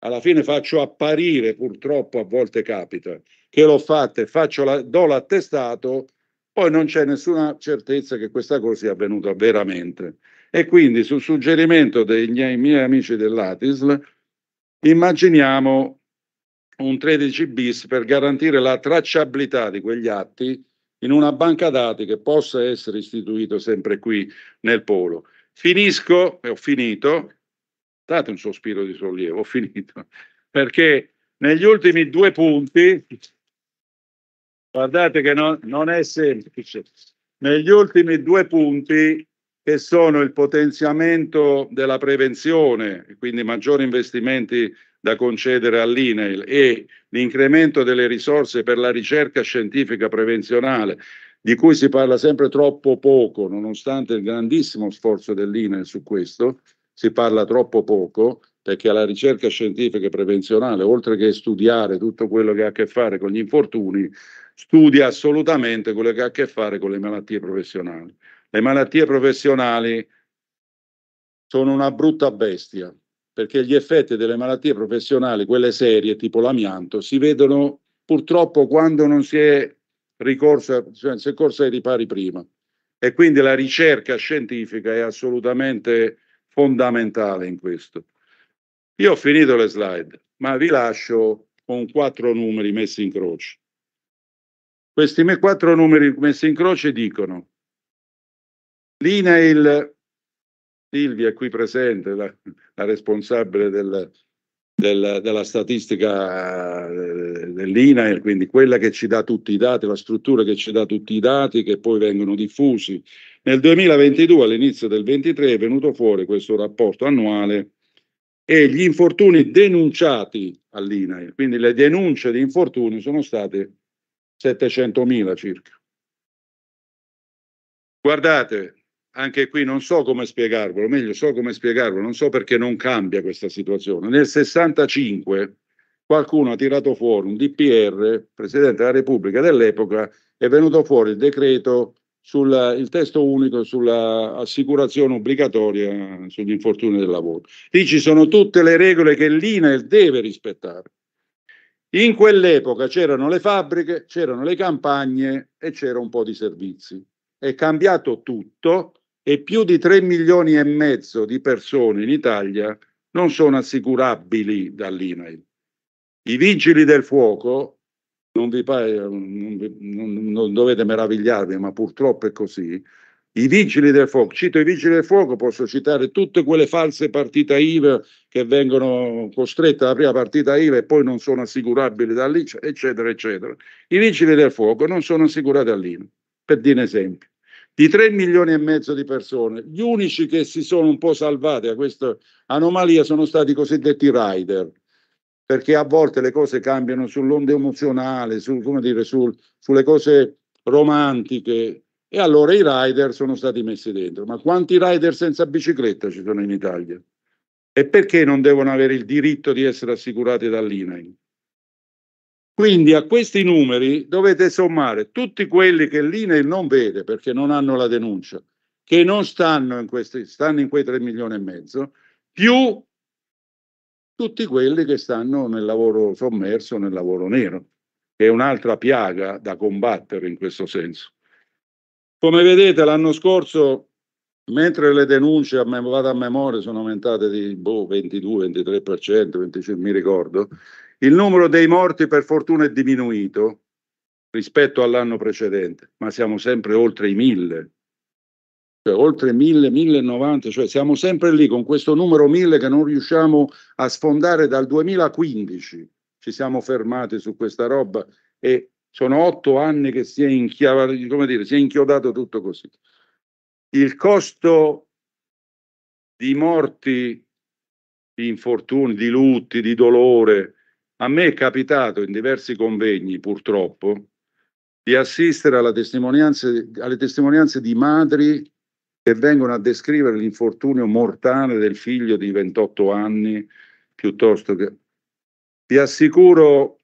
alla fine faccio apparire, purtroppo a volte capita, che l'ho fatta e la, do l'attestato, poi non c'è nessuna certezza che questa cosa sia avvenuta veramente. E quindi, sul suggerimento dei miei, miei amici dell'ATISL, immaginiamo un 13 bis per garantire la tracciabilità di quegli atti in una banca dati che possa essere istituita sempre qui nel polo. Finisco, e ho finito, date un sospiro di sollievo, ho finito, perché negli ultimi due punti Guardate che non, non è semplice. Negli ultimi due punti, che sono il potenziamento della prevenzione, quindi maggiori investimenti da concedere all'INEL e l'incremento delle risorse per la ricerca scientifica prevenzionale, di cui si parla sempre troppo poco, nonostante il grandissimo sforzo dell'INEL su questo, si parla troppo poco, perché la ricerca scientifica e prevenzionale, oltre che studiare tutto quello che ha a che fare con gli infortuni, studia assolutamente quello che ha a che fare con le malattie professionali. Le malattie professionali sono una brutta bestia, perché gli effetti delle malattie professionali, quelle serie, tipo l'amianto, si vedono purtroppo quando non si è ricorso, cioè, si è corso ai ripari prima. E quindi la ricerca scientifica è assolutamente fondamentale in questo. Io ho finito le slide, ma vi lascio con quattro numeri messi in croce. Questi quattro numeri messi in croce dicono l'INAIL, Silvia qui presente, la, la responsabile del, del, della statistica eh, dell'INAIL, quindi quella che ci dà tutti i dati, la struttura che ci dà tutti i dati che poi vengono diffusi. Nel 2022, all'inizio del 2023, è venuto fuori questo rapporto annuale e gli infortuni denunciati all'INAIL, quindi le denunce di infortuni sono state 700.000 circa. Guardate, anche qui non so come spiegarvelo, meglio so come spiegarvelo, non so perché non cambia questa situazione. Nel 65 qualcuno ha tirato fuori un DPR, Presidente della Repubblica dell'epoca, è venuto fuori il decreto sul testo unico sull'assicurazione obbligatoria sugli infortuni del lavoro. Lì ci sono tutte le regole che l'INEL deve rispettare. In quell'epoca c'erano le fabbriche, c'erano le campagne e c'era un po' di servizi. È cambiato tutto e più di 3 milioni e mezzo di persone in Italia non sono assicurabili dall'INAIL. I vigili del fuoco non, vi pare, non, non, non dovete meravigliarvi, ma purtroppo è così. I vigili del fuoco, cito i vigili del fuoco, posso citare tutte quelle false partite IVA che vengono costrette alla prima partita IVA e poi non sono assicurabili da lì, cioè, eccetera, eccetera. I vigili del fuoco non sono assicurati all'INA, per dire un esempio. Di 3 milioni e mezzo di persone, gli unici che si sono un po' salvati a questa anomalia sono stati i cosiddetti rider, perché a volte le cose cambiano sull'onda emozionale, sul, dire, sul, sulle cose romantiche e allora i rider sono stati messi dentro. Ma quanti rider senza bicicletta ci sono in Italia? E perché non devono avere il diritto di essere assicurati dall'INAI? Quindi a questi numeri dovete sommare tutti quelli che l'INAIL non vede perché non hanno la denuncia, che non stanno in, questi, stanno in quei 3 milioni e mezzo, più tutti quelli che stanno nel lavoro sommerso, nel lavoro nero, che è un'altra piaga da combattere in questo senso. Come vedete, l'anno scorso, mentre le denunce a mem- vado a memoria sono aumentate di boh, 22-23%, 25% mi ricordo, il numero dei morti per fortuna è diminuito rispetto all'anno precedente, ma siamo sempre oltre i mille cioè oltre 1000, 1090, cioè siamo sempre lì con questo numero 1000 che non riusciamo a sfondare dal 2015, ci siamo fermati su questa roba e sono otto anni che si è, come dire, si è inchiodato tutto così. Il costo di morti, di infortuni, di lutti, di dolore, a me è capitato in diversi convegni purtroppo di assistere testimonianza, alle testimonianze di madri che vengono a descrivere l'infortunio mortale del figlio di 28 anni piuttosto che... Ti assicuro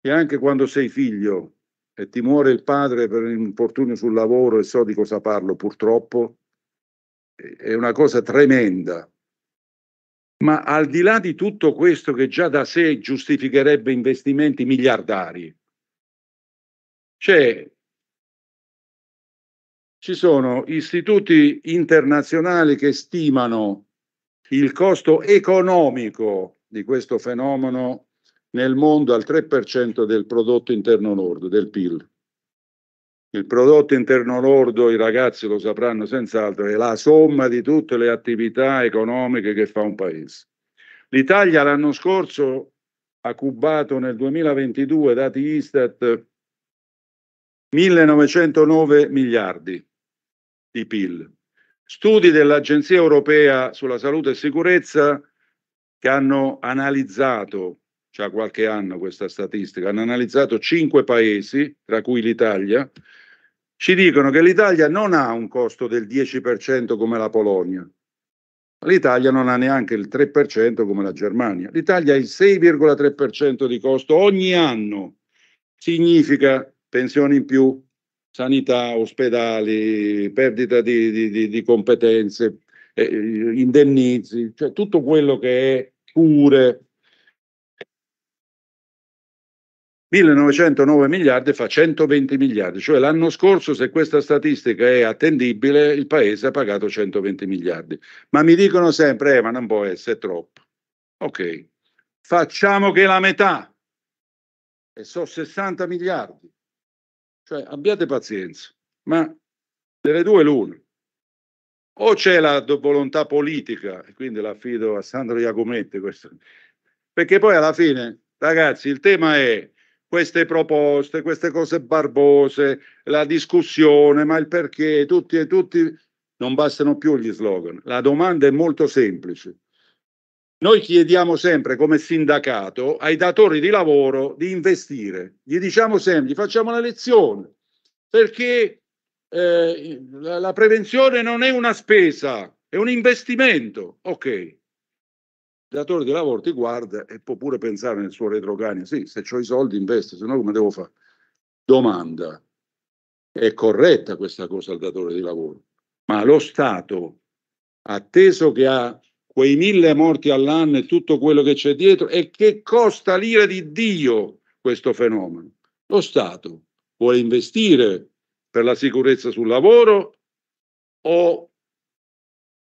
che anche quando sei figlio e ti muore il padre per l'infortunio sul lavoro e so di cosa parlo purtroppo, è una cosa tremenda. Ma al di là di tutto questo che già da sé giustificherebbe investimenti miliardari, c'è ci sono istituti internazionali che stimano il costo economico di questo fenomeno nel mondo al 3% del prodotto interno lordo, del PIL. Il prodotto interno lordo, i ragazzi lo sapranno senz'altro, è la somma di tutte le attività economiche che fa un paese. L'Italia l'anno scorso ha cubato nel 2022, dati Istat, 1909 miliardi di PIL. Studi dell'Agenzia europea sulla salute e sicurezza che hanno analizzato, già qualche anno questa statistica, hanno analizzato cinque paesi, tra cui l'Italia, ci dicono che l'Italia non ha un costo del 10% come la Polonia, l'Italia non ha neanche il 3% come la Germania. L'Italia ha il 6,3% di costo ogni anno. Significa pensioni in più, sanità, ospedali, perdita di, di, di, di competenze, eh, indennizi, cioè tutto quello che è cure. 1909 miliardi fa 120 miliardi, cioè l'anno scorso se questa statistica è attendibile il paese ha pagato 120 miliardi, ma mi dicono sempre eh, ma non può essere troppo. Ok, facciamo che la metà e sono 60 miliardi. Cioè, abbiate pazienza, ma delle due l'una. O c'è la volontà politica, e quindi la l'affido a Sandro Iacometti questo, perché poi alla fine, ragazzi, il tema è queste proposte, queste cose barbose, la discussione, ma il perché, tutti e tutti, non bastano più gli slogan. La domanda è molto semplice. Noi chiediamo sempre come sindacato ai datori di lavoro di investire, gli diciamo sempre, gli facciamo la lezione, perché eh, la, la prevenzione non è una spesa, è un investimento. Ok, il datore di lavoro ti guarda e può pure pensare nel suo retrocania, sì, se ho i soldi investo, se no come devo fare? Domanda, è corretta questa cosa al datore di lavoro, ma lo Stato, atteso che ha quei mille morti all'anno e tutto quello che c'è dietro e che costa l'ira di Dio questo fenomeno. Lo Stato vuole investire per la sicurezza sul lavoro o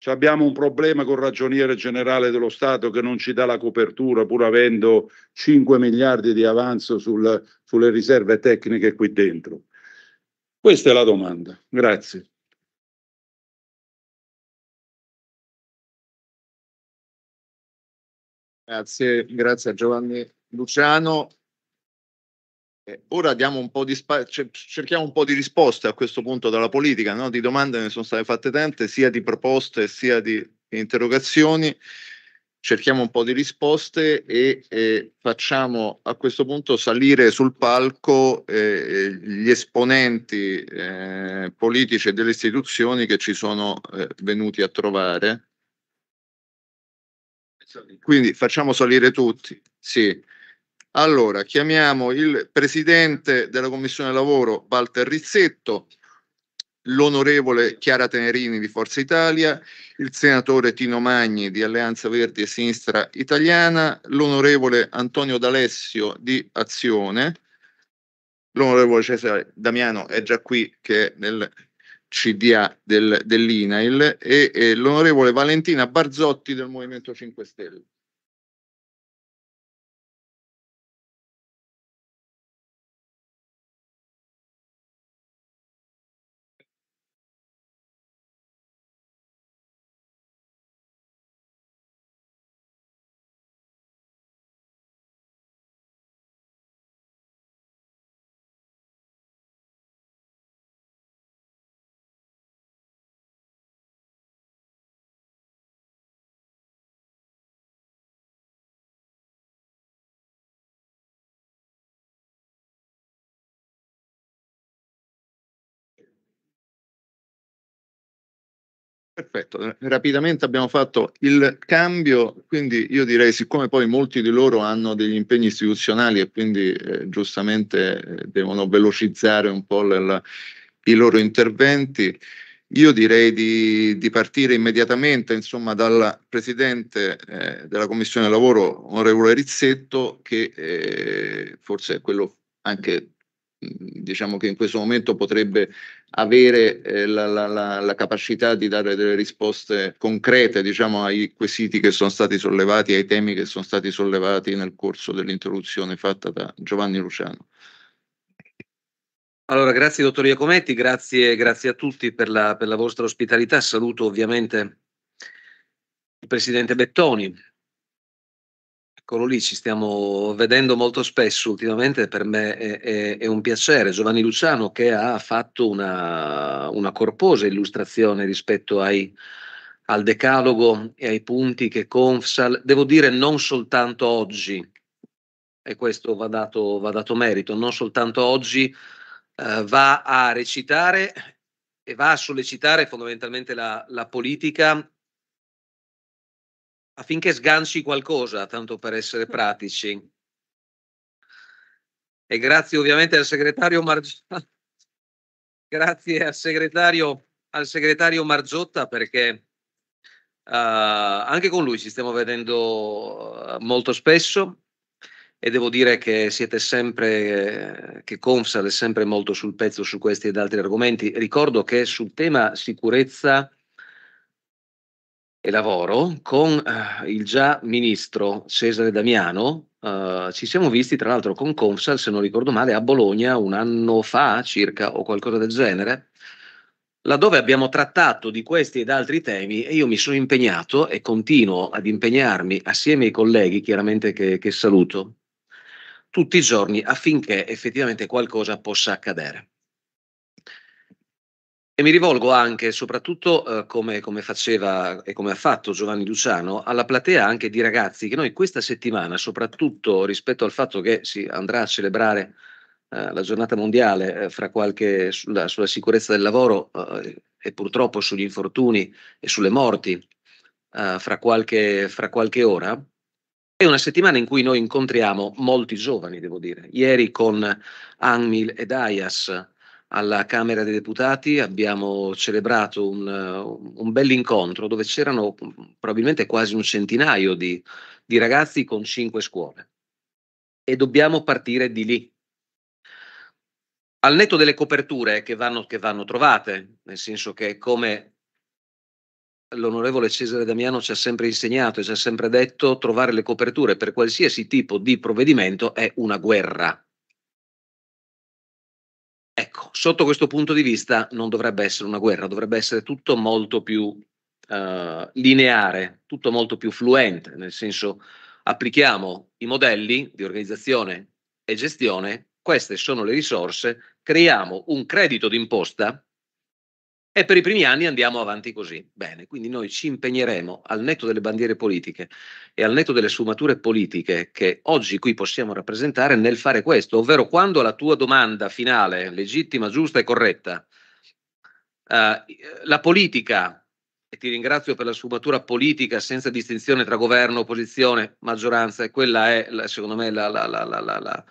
abbiamo un problema con il ragioniere generale dello Stato che non ci dà la copertura pur avendo 5 miliardi di avanzo sul, sulle riserve tecniche qui dentro? Questa è la domanda. Grazie. Grazie, grazie a Giovanni Luciano. Eh, ora un spa- cerchiamo un po' di risposte a questo punto dalla politica, no? di domande ne sono state fatte tante, sia di proposte sia di interrogazioni. Cerchiamo un po' di risposte e eh, facciamo a questo punto salire sul palco eh, gli esponenti eh, politici e delle istituzioni che ci sono eh, venuti a trovare quindi facciamo salire tutti. Sì. Allora, chiamiamo il presidente della Commissione Lavoro, Walter Rizzetto, l'onorevole Chiara Tenerini di Forza Italia, il senatore Tino Magni di Alleanza Verdi e Sinistra Italiana, l'onorevole Antonio D'Alessio di Azione, l'onorevole Cesare Damiano è già qui che è nel CDA del, dell'INAIL e, e l'onorevole Valentina Barzotti del Movimento 5 Stelle. Perfetto, rapidamente abbiamo fatto il cambio, quindi io direi siccome poi molti di loro hanno degli impegni istituzionali e quindi eh, giustamente eh, devono velocizzare un po' la, i loro interventi, io direi di, di partire immediatamente insomma, dal Presidente eh, della Commissione Lavoro, onorevole Rizzetto, che eh, forse è quello anche diciamo che in questo momento potrebbe avere eh, la, la, la, capacità di dare delle risposte concrete diciamo, ai quesiti che sono stati sollevati, ai temi che sono stati sollevati nel corso dell'introduzione fatta da Giovanni Luciano. Allora, grazie dottor Iacometti, grazie, grazie a tutti per la, per la vostra ospitalità. Saluto ovviamente il presidente Bettoni, Eccolo lì, ci stiamo vedendo molto spesso ultimamente, per me è, è, è un piacere. Giovanni Luciano che ha fatto una, una corposa illustrazione rispetto ai, al decalogo e ai punti che Confsal, devo dire non soltanto oggi, e questo va dato, va dato merito, non soltanto oggi eh, va a recitare e va a sollecitare fondamentalmente la, la politica affinché sganci qualcosa, tanto per essere pratici. E grazie ovviamente al segretario Margiotta, grazie al segretario, al segretario Margiotta perché uh, anche con lui ci stiamo vedendo eh, molto spesso e devo dire che siete sempre, eh, che Consal è sempre molto sul pezzo su questi ed altri argomenti. Ricordo che sul tema sicurezza e lavoro con eh, il già ministro Cesare Damiano. Eh, ci siamo visti tra l'altro con Consal, se non ricordo male, a Bologna un anno fa circa o qualcosa del genere, laddove abbiamo trattato di questi ed altri temi e io mi sono impegnato e continuo ad impegnarmi assieme ai colleghi, chiaramente che, che saluto, tutti i giorni affinché effettivamente qualcosa possa accadere. E mi rivolgo anche soprattutto, eh, come, come, faceva e come ha fatto Giovanni Luciano, alla platea anche di ragazzi che noi questa settimana, soprattutto rispetto al fatto che si andrà a celebrare eh, la giornata mondiale eh, fra qualche sulla, sulla, sicurezza del lavoro eh, e purtroppo sugli infortuni e sulle morti eh, fra qualche, fra qualche ora, è una settimana in cui noi incontriamo molti giovani, devo dire. Ieri con Anmil ed Ayas alla Camera dei Deputati abbiamo celebrato un, un bell'incontro dove c'erano probabilmente quasi un centinaio di, di ragazzi con cinque scuole e dobbiamo partire di lì. Al netto delle coperture che vanno, che vanno trovate, nel senso che come l'onorevole Cesare Damiano ci ha sempre insegnato e ci ha sempre detto, trovare le coperture per qualsiasi tipo di provvedimento è una guerra Ecco, sotto questo punto di vista non dovrebbe essere una guerra, dovrebbe essere tutto molto più uh, lineare, tutto molto più fluente, nel senso applichiamo i modelli di organizzazione e gestione, queste sono le risorse, creiamo un credito d'imposta e per i primi anni andiamo avanti così. Bene, quindi noi ci impegneremo al netto delle bandiere politiche e al netto delle sfumature politiche che oggi qui possiamo rappresentare nel fare questo, ovvero quando la tua domanda finale, legittima, giusta e corretta, eh, la politica, e ti ringrazio per la sfumatura politica senza distinzione tra governo, opposizione, maggioranza, e quella è secondo me la, la, la, la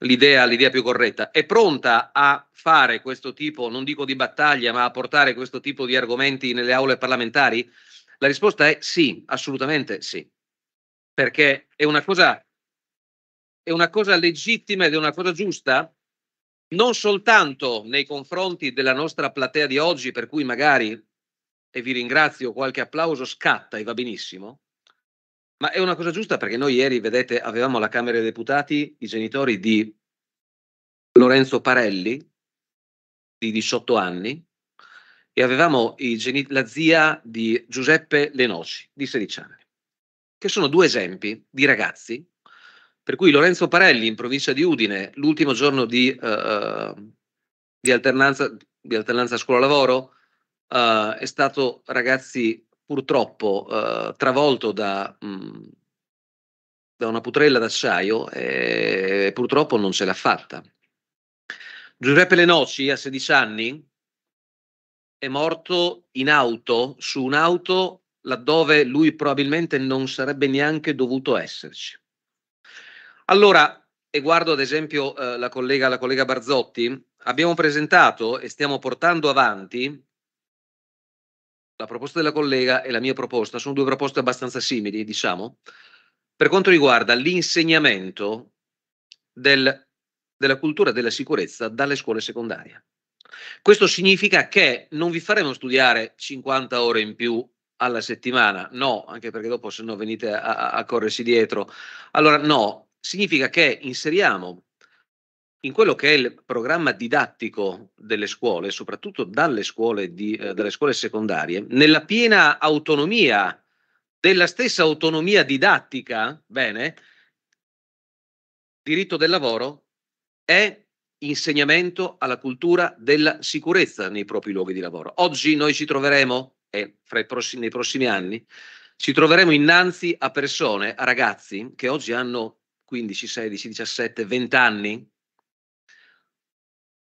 l'idea, l'idea più corretta, è pronta a fare questo tipo, non dico di battaglia, ma a portare questo tipo di argomenti nelle aule parlamentari? La risposta è sì, assolutamente sì, perché è una cosa, è una cosa legittima ed è una cosa giusta non soltanto nei confronti della nostra platea di oggi, per cui magari, e vi ringrazio, qualche applauso scatta e va benissimo, ma è una cosa giusta perché noi ieri, vedete, avevamo alla Camera dei Deputati i genitori di Lorenzo Parelli, di 18 anni, e avevamo geni- la zia di Giuseppe Lenoci, di 16 anni, che sono due esempi di ragazzi per cui Lorenzo Parelli in provincia di Udine, l'ultimo giorno di, uh, di alternanza, di alternanza scuola-lavoro, uh, è stato, ragazzi, purtroppo eh, travolto da, mh, mm, da, una putrella d'acciaio eh, e purtroppo non ce l'ha fatta. Giuseppe Lenoci a 16 anni è morto in auto, su un'auto laddove lui probabilmente non sarebbe neanche dovuto esserci. Allora, e guardo ad esempio eh, la, collega, la collega Barzotti, abbiamo presentato e stiamo portando avanti la proposta della collega e la mia proposta sono due proposte abbastanza simili, diciamo, per quanto riguarda l'insegnamento del, della cultura della sicurezza dalle scuole secondarie. Questo significa che non vi faremo studiare 50 ore in più alla settimana, no, anche perché dopo se no venite a, a corrersi dietro. Allora, no, significa che inseriamo in quello che è il programma didattico delle scuole, soprattutto dalle scuole, di, eh, dalle scuole secondarie, nella piena autonomia della stessa autonomia didattica, bene, diritto del lavoro è insegnamento alla cultura della sicurezza nei propri luoghi di lavoro. Oggi noi ci troveremo, e prossimi, nei prossimi anni, ci troveremo innanzi a persone, a ragazzi che oggi hanno 15, 16, 17, 20 anni,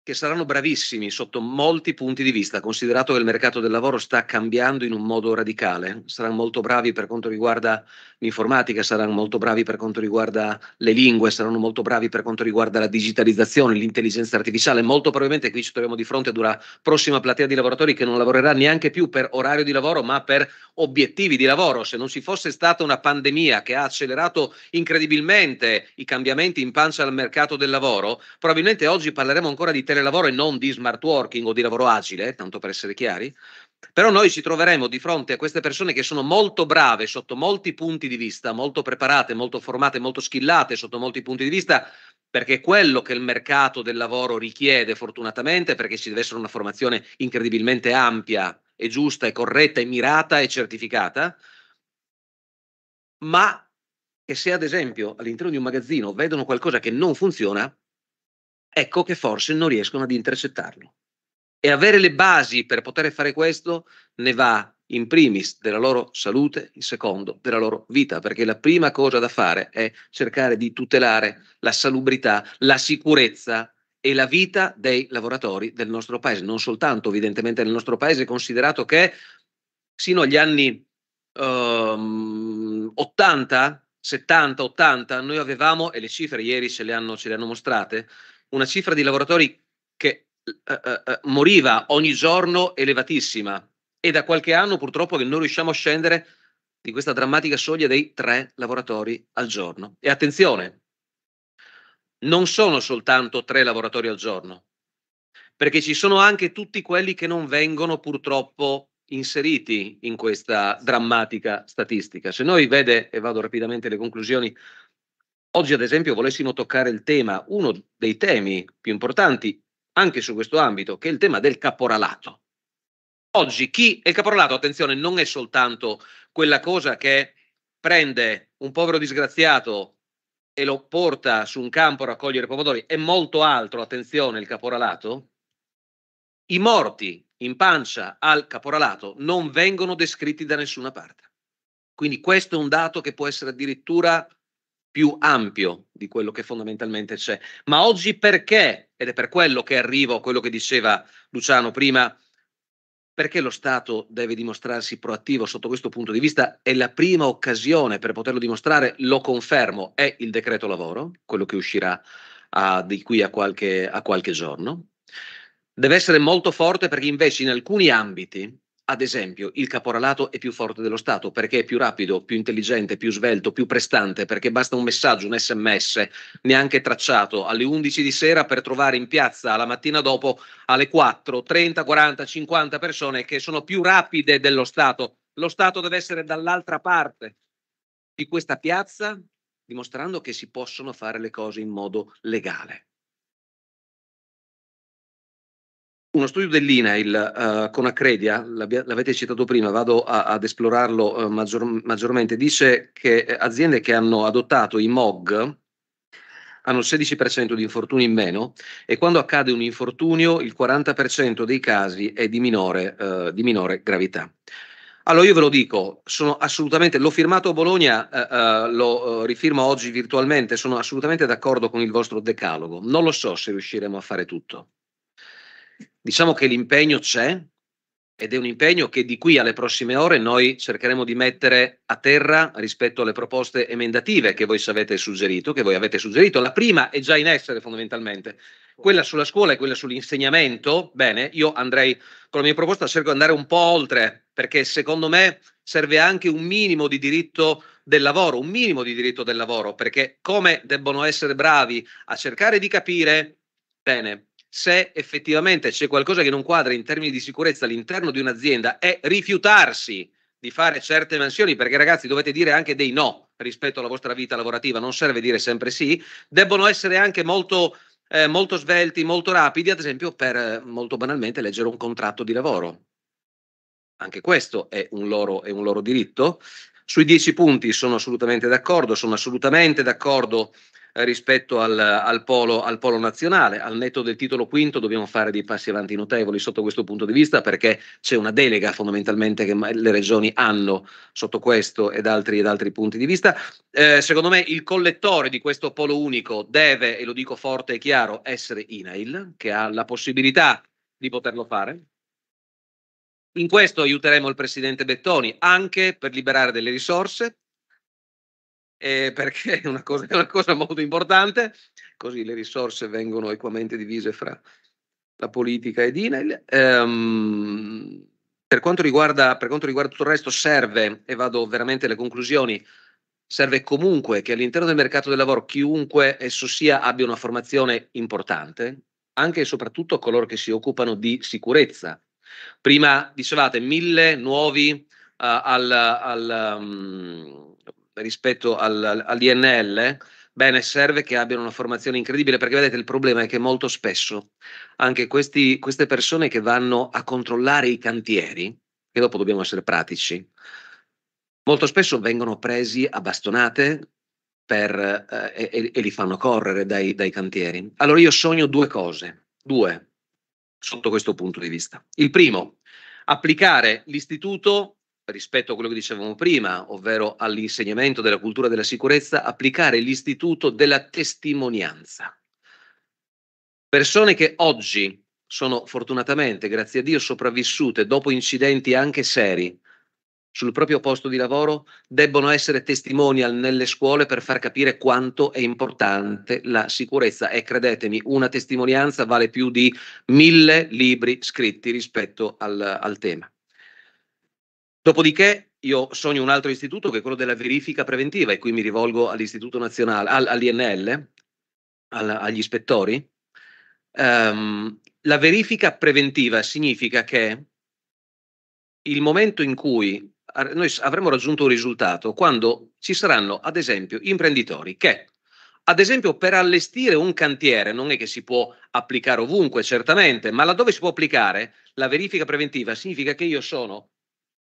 che saranno bravissimi sotto molti punti di vista, considerato che il mercato del lavoro sta cambiando in un modo radicale. Saranno molto bravi per quanto riguarda l'informatica, saranno molto bravi per quanto riguarda le lingue, saranno molto bravi per quanto riguarda la digitalizzazione, l'intelligenza artificiale. Molto probabilmente qui ci troviamo di fronte ad una prossima platea di lavoratori che non lavorerà neanche più per orario di lavoro, ma per obiettivi di lavoro. Se non ci fosse stata una pandemia che ha accelerato incredibilmente i cambiamenti in pancia al mercato del lavoro, probabilmente oggi parleremo ancora di telelavoro e non di smart working o di lavoro agile, tanto per essere chiari, però noi ci troveremo di fronte a queste persone che sono molto brave sotto molti punti di vista, molto preparate, molto formate, molto skillate sotto molti punti di vista, perché è quello che il mercato del lavoro richiede fortunatamente, perché ci deve essere una formazione incredibilmente ampia e giusta e corretta e mirata e certificata, ma che se ad esempio all'interno di un magazzino vedono qualcosa che non funziona, ecco che forse non riescono ad intercettarlo. E avere le basi per poter fare questo ne va in primis della loro salute, in secondo della loro vita, perché la prima cosa da fare è cercare di tutelare la salubrità, la sicurezza e la vita dei lavoratori del nostro paese, non soltanto evidentemente nel nostro paese, considerato che sino agli anni um, 80, 70, 80, noi avevamo, e le cifre ieri ce le hanno, ce le hanno mostrate, una cifra di lavoratori che eh, eh, eh, moriva ogni giorno elevatissima e da qualche anno purtroppo che non riusciamo a scendere di questa drammatica soglia dei tre lavoratori al giorno. E attenzione, non sono soltanto tre lavoratori al giorno, perché ci sono anche tutti quelli che non vengono purtroppo inseriti in questa drammatica statistica. Se noi vede, e vado rapidamente alle conclusioni, oggi ad esempio volessimo toccare il tema, uno dei temi più importanti anche su questo ambito, che è il tema del caporalato. Oggi chi è il caporalato, attenzione, non è soltanto quella cosa che prende un povero disgraziato e lo porta su un campo a raccogliere pomodori, è molto altro, attenzione, il caporalato. I morti in pancia al caporalato non vengono descritti da nessuna parte. Quindi questo è un dato che può essere addirittura più ampio di quello che fondamentalmente c'è. Ma oggi perché, ed è per quello che arrivo a quello che diceva Luciano prima, perché lo Stato deve dimostrarsi proattivo sotto questo punto di vista? e la prima occasione per poterlo dimostrare, lo confermo, è il decreto lavoro, quello che uscirà a, di qui a qualche, a qualche giorno. Deve essere molto forte perché invece in alcuni ambiti, ad esempio, il caporalato è più forte dello Stato perché è più rapido, più intelligente, più svelto, più prestante, perché basta un messaggio, un sms, neanche tracciato, alle 11 di sera per trovare in piazza la mattina dopo alle 4, 30, 40, 50 persone che sono più rapide dello Stato. Lo Stato deve essere dall'altra parte di questa piazza, dimostrando che si possono fare le cose in modo legale. uno studio dell'INAIL uh, eh, con Accredia, l'avete citato prima, vado a, ad esplorarlo uh, maggior, maggiormente, dice che aziende che hanno adottato i MOG hanno il 16% di infortuni in meno e quando accade un infortunio il 40% dei casi è di minore, uh, di minore gravità. Allora io ve lo dico, l'ho firmato a Bologna, eh, eh, lo eh, rifirmo oggi virtualmente, sono assolutamente d'accordo con il vostro decalogo, non lo so se riusciremo a fare tutto. Diciamo che l'impegno c'è ed è un impegno che di qui alle prossime ore noi cercheremo di mettere a terra rispetto alle proposte emendative che voi avete suggerito, che voi avete suggerito. La prima è già in essere fondamentalmente, quella sulla scuola e quella sull'insegnamento, bene, io andrei con la mia proposta, cerco di andare un po' oltre, perché secondo me serve anche un minimo di diritto del lavoro, un minimo di diritto del lavoro, perché come debbono essere bravi a cercare di capire, bene, se effettivamente c'è qualcosa che non quadra in termini di sicurezza all'interno di un'azienda è rifiutarsi di fare certe mansioni, perché ragazzi dovete dire anche dei no rispetto alla vostra vita lavorativa, non serve dire sempre sì, debbono essere anche molto, eh, molto svelti, molto rapidi, ad esempio per eh, molto banalmente leggere un contratto di lavoro. Anche questo è un loro, è un loro diritto. Sui dieci punti sono assolutamente d'accordo, sono assolutamente d'accordo rispetto al, al, polo, al, polo, nazionale. Al netto del titolo quinto dobbiamo fare dei passi avanti notevoli sotto questo punto di vista perché c'è una delega fondamentalmente che le regioni hanno sotto questo ed altri, ed altri punti di vista. Eh, secondo me il collettore di questo polo unico deve, e lo dico forte e chiaro, essere INAIL, che ha la possibilità di poterlo fare. In questo aiuteremo il presidente Bettoni anche per liberare delle risorse eh, perché è una, cosa, è una cosa molto importante, così le risorse vengono equamente divise fra la politica ed Inail. Ehm, per, quanto riguarda, per quanto riguarda tutto il resto serve, e vado veramente alle conclusioni, serve comunque che all'interno del mercato del lavoro chiunque esso sia abbia una formazione importante, anche e soprattutto coloro che si occupano di sicurezza. Prima dicevate mille nuovi uh, al, al um, rispetto al, all'INL, bene, serve che abbiano una formazione incredibile, perché vedete il problema è che molto spesso anche questi, queste persone che vanno a controllare i cantieri, che dopo dobbiamo essere pratici, molto spesso vengono presi a bastonate per, eh, e, e, li fanno correre dai, dai cantieri. Allora io sogno due cose, due, sotto questo punto di vista. Il primo, applicare l'istituto rispetto a quello che dicevamo prima, ovvero all'insegnamento della cultura della sicurezza, applicare l'istituto della testimonianza. Persone che oggi sono fortunatamente, grazie a Dio, sopravvissute dopo incidenti anche seri sul proprio posto di lavoro, debbono essere testimonial nelle scuole per far capire quanto è importante la sicurezza e credetemi, una testimonianza vale più di mille libri scritti rispetto al, al tema. Dopodiché io sogno un altro istituto che è quello della verifica preventiva e qui mi rivolgo all'Istituto Nazionale, all'INL, all, agli ispettori. Um, la verifica preventiva significa che il momento in cui noi avremo raggiunto un risultato, quando ci saranno, ad esempio, imprenditori che, ad esempio, per allestire un cantiere, non è che si può applicare ovunque, certamente, ma laddove si può applicare la verifica preventiva, significa che io sono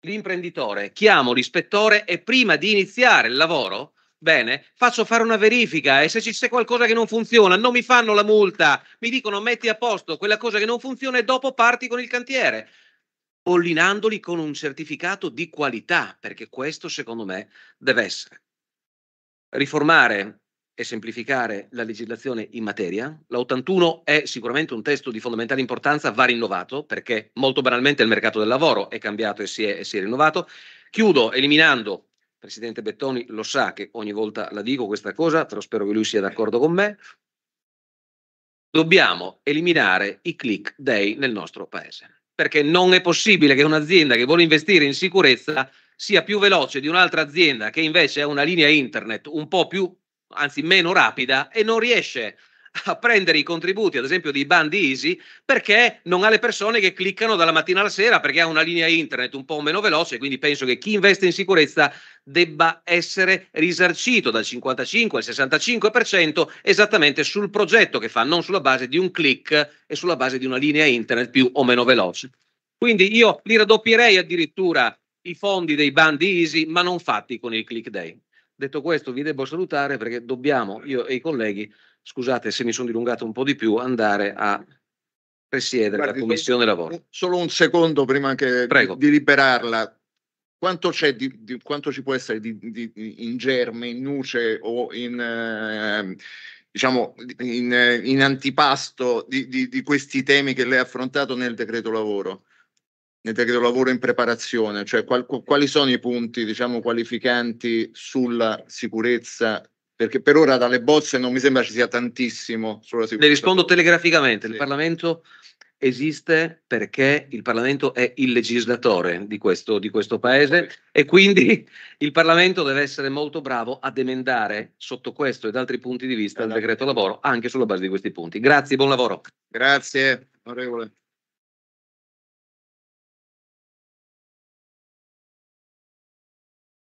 l'imprenditore, chiamo l'ispettore e prima di iniziare il lavoro, bene, faccio fare una verifica e se ci c'è qualcosa che non funziona non mi fanno la multa, mi dicono metti a posto quella cosa che non funziona e dopo parti con il cantiere bollinandoli con un certificato di qualità, perché questo secondo me deve essere. Riformare e semplificare la legislazione in materia. L'81 è sicuramente un testo di fondamentale importanza, va rinnovato perché molto banalmente il mercato del lavoro è cambiato e si è, e si è rinnovato. Chiudo eliminando, Presidente Bettoni lo sa che ogni volta la dico questa cosa, però spero che lui sia d'accordo con me, dobbiamo eliminare i click day nel nostro paese, perché non è possibile che un'azienda che vuole investire in sicurezza sia più veloce di un'altra azienda che invece ha una linea internet un po' più anzi meno rapida, e non riesce a prendere i contributi, ad esempio, dei bandi Easy, perché non ha le persone che cliccano dalla mattina alla sera, perché ha una linea internet un po' meno veloce, quindi penso che chi investe in sicurezza debba essere risarcito dal 55 al 65% esattamente sul progetto che fa, non sulla base di un click e sulla base di una linea internet più o meno veloce. Quindi io li raddoppierei addirittura i fondi dei bandi Easy, ma non fatti con il click day. Detto questo, vi devo salutare perché dobbiamo, io e i colleghi, scusate se mi sono dilungato un po' di più, andare a presiedere Guardi, la Commissione Lavoro. Solo un secondo prima che Prego. di liberarla. Quanto, di, di, quanto, ci può essere di, in germe, in nuce o in, eh, diciamo, in, in antipasto di questi temi che lei ha affrontato nel decreto lavoro? nel decreto lavoro in preparazione, cioè qual, quali sono i punti diciamo, qualificanti sulla sicurezza? Perché per ora dalle bozze non mi sembra ci sia tantissimo sulla sicurezza. Le rispondo telegraficamente, sì. il Parlamento esiste perché il Parlamento è il legislatore di questo, di questo paese sì. e quindi il Parlamento deve essere molto bravo a emendare sotto questo ed altri punti di vista sì. il esatto. decreto lavoro anche sulla base di questi punti. Grazie, buon lavoro. Grazie, onorevole.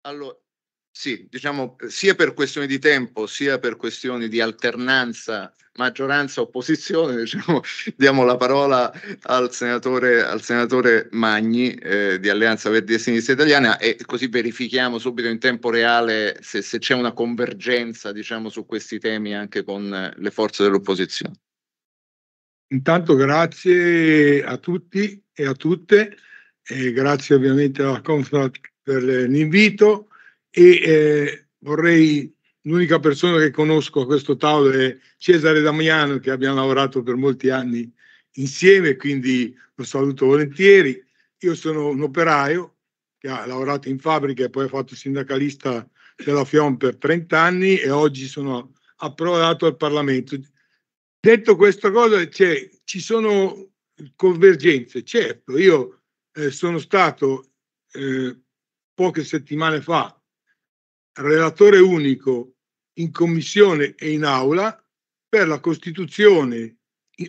Allora, sì, diciamo sia per questioni di tempo sia per questioni di alternanza maggioranza-opposizione, diciamo, diamo la parola al senatore, al senatore Magni eh, di Alleanza Verdi e Sinistra Italiana e così verifichiamo subito in tempo reale se, se c'è una convergenza diciamo, su questi temi anche con le forze dell'opposizione. Intanto grazie a tutti e a tutte. E grazie ovviamente alla Confrat per eh, l'invito e eh, vorrei, l'unica persona che conosco a questo tavolo è Cesare Damiano che abbiamo lavorato per molti anni insieme, quindi lo saluto volentieri. Io sono un operaio che ha lavorato in fabbrica e poi ha fatto sindacalista della FIOM per 30 anni e oggi sono approvato al Parlamento. Detto questa cosa, cioè, ci sono convergenze, certo, io eh, sono stato eh, poche settimane fa, relatore unico in commissione e in aula per la costituzione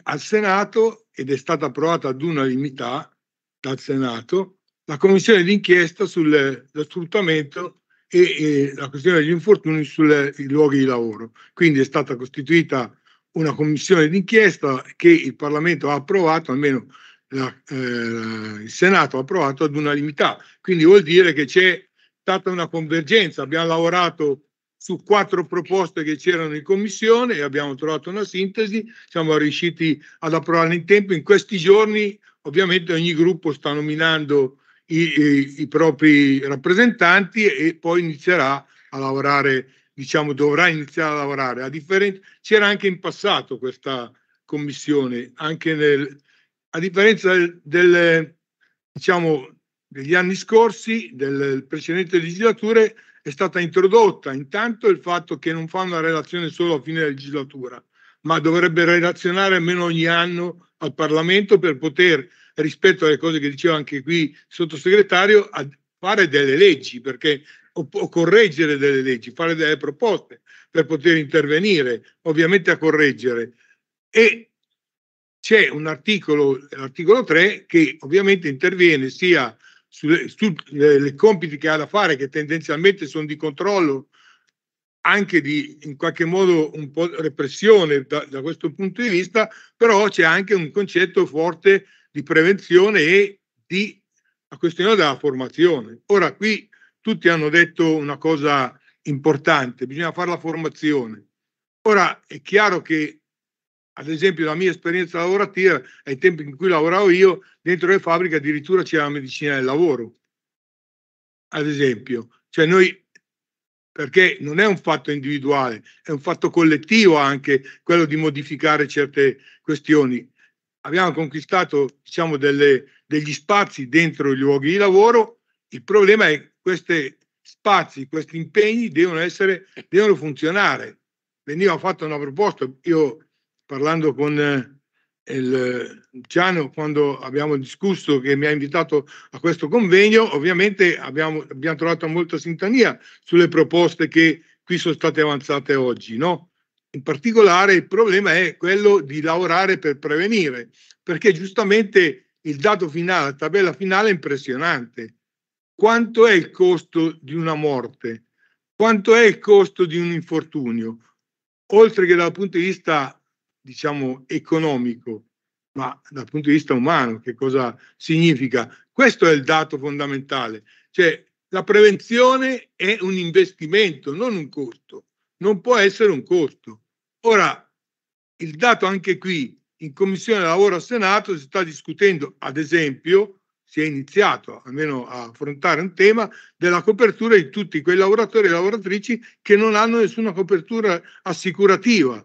al Senato ed è stata approvata ad unanimità dal Senato la commissione d'inchiesta sullo sfruttamento e, e, la questione degli infortuni sui luoghi di lavoro. Quindi è stata costituita una commissione d'inchiesta che il Parlamento ha approvato, almeno eh, il Senato ha approvato ad unanimità, quindi vuol dire che c'è stata una convergenza, abbiamo lavorato su quattro proposte che c'erano in commissione e abbiamo trovato una sintesi, siamo riusciti ad approvarla in tempo. In questi giorni ovviamente ogni gruppo sta nominando i, i, i propri rappresentanti e poi inizierà a lavorare, diciamo dovrà iniziare a lavorare. A differenza, c'era anche in passato questa commissione, anche nel, a differenza del, del, diciamo, degli anni scorsi, del precedente legislature, è stata introdotta intanto il fatto che non fa una relazione solo a fine legislatura, ma dovrebbe relazionare almeno ogni anno al Parlamento per poter, rispetto alle cose che diceva anche qui il sottosegretario, fare delle leggi, perché o, o correggere delle leggi, fare delle proposte per poter intervenire, ovviamente a correggere. E c'è un articolo, l'articolo 3, che ovviamente interviene sia sui compiti che ha da fare, che tendenzialmente sono di controllo, anche di in qualche modo un po' repressione da, da questo punto di vista, però c'è anche un concetto forte di prevenzione e di la questione della formazione. Ora qui tutti hanno detto una cosa importante, bisogna fare la formazione. Ora è chiaro che ad esempio la mia esperienza lavorativa, ai tempi in cui lavoravo io, dentro le fabbriche addirittura c'era la medicina del lavoro, ad esempio. Cioè noi, perché non è un fatto individuale, è un fatto collettivo anche quello di modificare certe questioni. Abbiamo conquistato diciamo, delle, degli spazi dentro i luoghi di lavoro, il problema è che questi spazi, questi impegni devono, essere, devono funzionare. Veniva fatta una proposta, io parlando con eh, il Luciano eh, quando abbiamo discusso che mi ha invitato a questo convegno, ovviamente abbiamo, abbiamo trovato molta sintonia sulle proposte che qui sono state avanzate oggi. No? In particolare il problema è quello di lavorare per prevenire, perché giustamente il dato finale, la tabella finale è impressionante. Quanto è il costo di una morte? Quanto è il costo di un infortunio? Oltre che dal punto di vista diciamo, economico, ma dal punto di vista umano, che cosa significa? Questo è il dato fondamentale, cioè la prevenzione è un investimento, non un costo, non può essere un costo. Ora, il dato anche qui, in Commissione Lavoro al Senato si sta discutendo, ad esempio, si è iniziato almeno a affrontare un tema della copertura di tutti quei lavoratori e lavoratrici che non hanno nessuna copertura assicurativa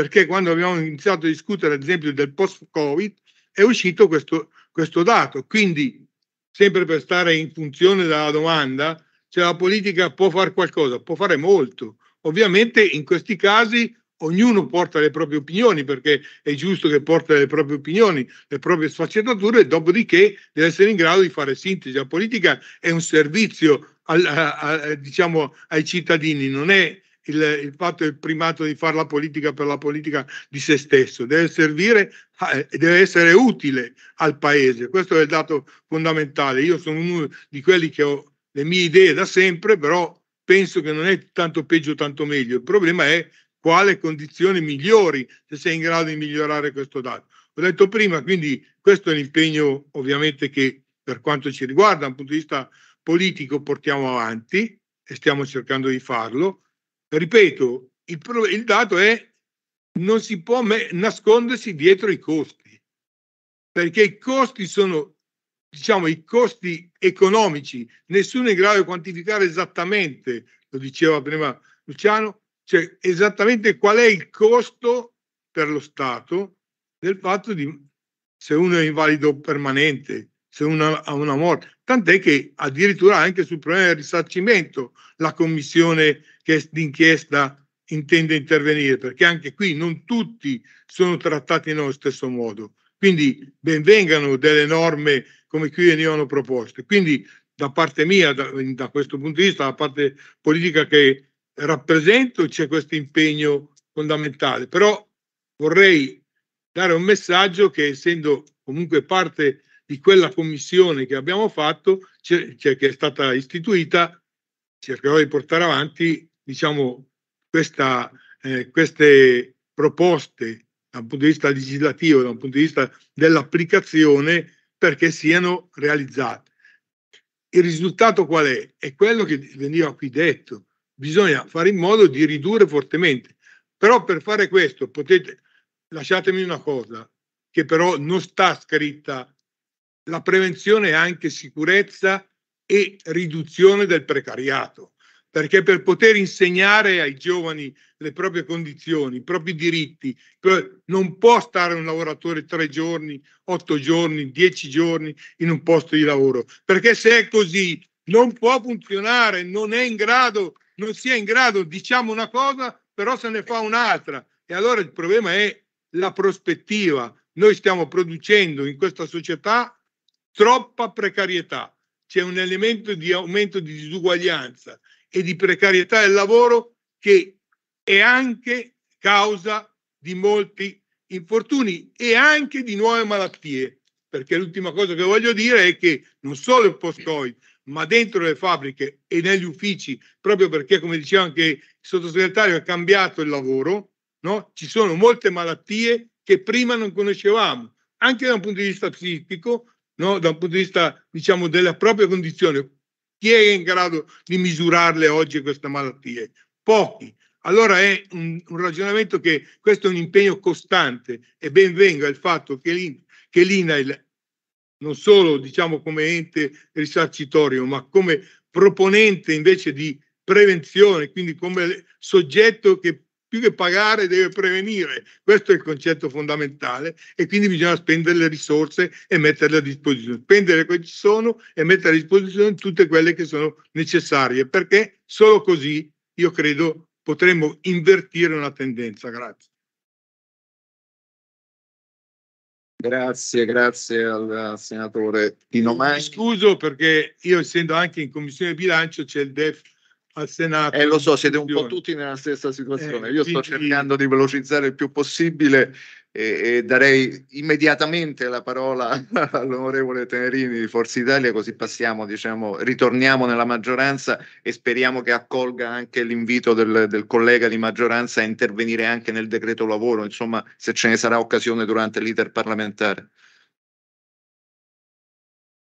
perché quando abbiamo iniziato a discutere ad esempio del post-Covid è uscito questo, questo dato. Quindi, sempre per stare in funzione della domanda, cioè la politica può fare qualcosa, può fare molto. Ovviamente in questi casi ognuno porta le proprie opinioni perché è giusto che porta le proprie opinioni, le proprie sfaccettature, dopodiché deve essere in grado di fare sintesi. La politica è un servizio al, a, a, diciamo, ai cittadini, non è il, il fatto del primato di fare la politica per la politica di se stesso, deve servire e eh, deve essere utile al paese. Questo è il dato fondamentale. Io sono uno di quelli che ho le mie idee da sempre, però penso che non è tanto peggio tanto meglio. Il problema è quale condizioni migliori se sei in grado di migliorare questo dato. Ho detto prima, quindi questo è l'impegno ovviamente che per quanto ci riguarda, dal punto di vista politico, portiamo avanti e stiamo cercando di farlo ripeto, il, il dato è non si può nascondersi dietro i costi, perché i costi sono, diciamo, i costi economici, nessuno è in grado di quantificare esattamente, lo diceva prima Luciano, cioè esattamente qual è il costo per lo Stato del fatto di se uno è invalido permanente, se uno ha una morte. Tant'è che addirittura anche sul problema del risarcimento la Commissione d'inchiesta intende intervenire, perché anche qui non tutti sono trattati nello stesso modo. Quindi benvengano delle norme come qui venivano proposte. Quindi da parte mia, da, da questo punto di vista, la parte politica che rappresento, c'è questo impegno fondamentale. Però vorrei dare un messaggio che essendo comunque parte di quella commissione che abbiamo fatto, cioè, che è stata istituita, cercherò di portare avanti diciamo, questa, eh, queste proposte da un punto di vista legislativo, da un punto di vista dell'applicazione, perché siano realizzate. Il risultato qual è? È quello che veniva qui detto. Bisogna fare in modo di ridurre fortemente. Però per fare questo potete, lasciatemi una cosa, che però non sta scritta. La prevenzione è anche sicurezza e riduzione del precariato perché per poter insegnare ai giovani le proprie condizioni, i propri diritti, non può stare un lavoratore tre giorni, otto giorni, dieci giorni in un posto di lavoro, perché se è così non può funzionare, non è in grado, non si è in grado, diciamo una cosa, però se ne fa un'altra. E allora il problema è la prospettiva. Noi stiamo producendo in questa società troppa precarietà, c'è un elemento di aumento di disuguaglianza, e di precarietà del lavoro che è anche causa di molti infortuni e anche di nuove malattie. Perché l'ultima cosa che voglio dire è che non solo il post-Covid, ma dentro le fabbriche e negli uffici, proprio perché, come diceva anche il sottosegretario, è cambiato il lavoro, no? ci sono molte malattie che prima non conoscevamo, anche da un punto di vista psichico, no? da un punto di vista diciamo, della propria condizione chi è in grado di misurarle oggi queste malattie? Pochi. Allora è un, un ragionamento che questo è un impegno costante e ben venga il fatto che, l'I, che l'INAIL non solo diciamo come ente risarcitorio, ma come proponente invece di prevenzione, quindi come soggetto che più che pagare deve prevenire, questo è il concetto fondamentale e quindi bisogna spendere le risorse e metterle a disposizione, spendere quelle che ci sono e mettere a disposizione tutte quelle che sono necessarie, perché solo così io credo potremmo invertire una tendenza. Grazie. Grazie, grazie al senatore Tino Mai. Scuso perché io essendo anche in commissione bilancio c'è il DEF al eh, Senato. Eh, lo so, siete un po' tutti nella stessa situazione. Eh, Io sto cercando di velocizzare il più possibile e, e darei immediatamente la parola all'onorevole Tenerini di Forza Italia, così passiamo, diciamo, ritorniamo nella maggioranza e speriamo che accolga anche l'invito del, del collega di maggioranza a intervenire anche nel decreto lavoro, insomma, se ce ne sarà occasione durante l'iter parlamentare.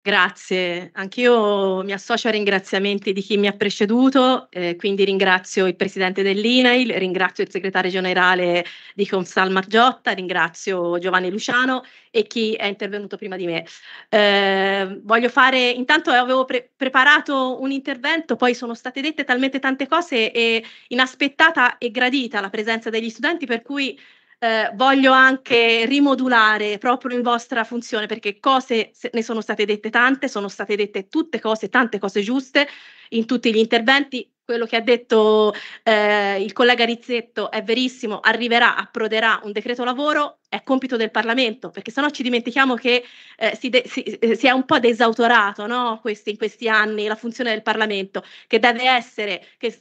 Grazie, anch'io mi associo ai ringraziamenti di chi mi ha preceduto, eh, quindi ringrazio il presidente dell'INAIL, ringrazio il segretario generale di Consal Margiotta, ringrazio Giovanni Luciano e chi è intervenuto prima di me. Eh, voglio fare, intanto avevo pre- preparato un intervento, poi sono state dette talmente tante cose e inaspettata e gradita la presenza degli studenti per cui eh, voglio anche rimodulare proprio in vostra funzione perché cose ne sono state dette tante, sono state dette tutte cose, tante cose giuste in tutti gli interventi, quello che ha detto eh, il collega Rizzetto è verissimo, arriverà, approderà un decreto lavoro, è compito del Parlamento, perché sennò ci dimentichiamo che eh, si, de- si, eh, si, è un po' desautorato no? questi, in questi anni la funzione del Parlamento, che deve essere, che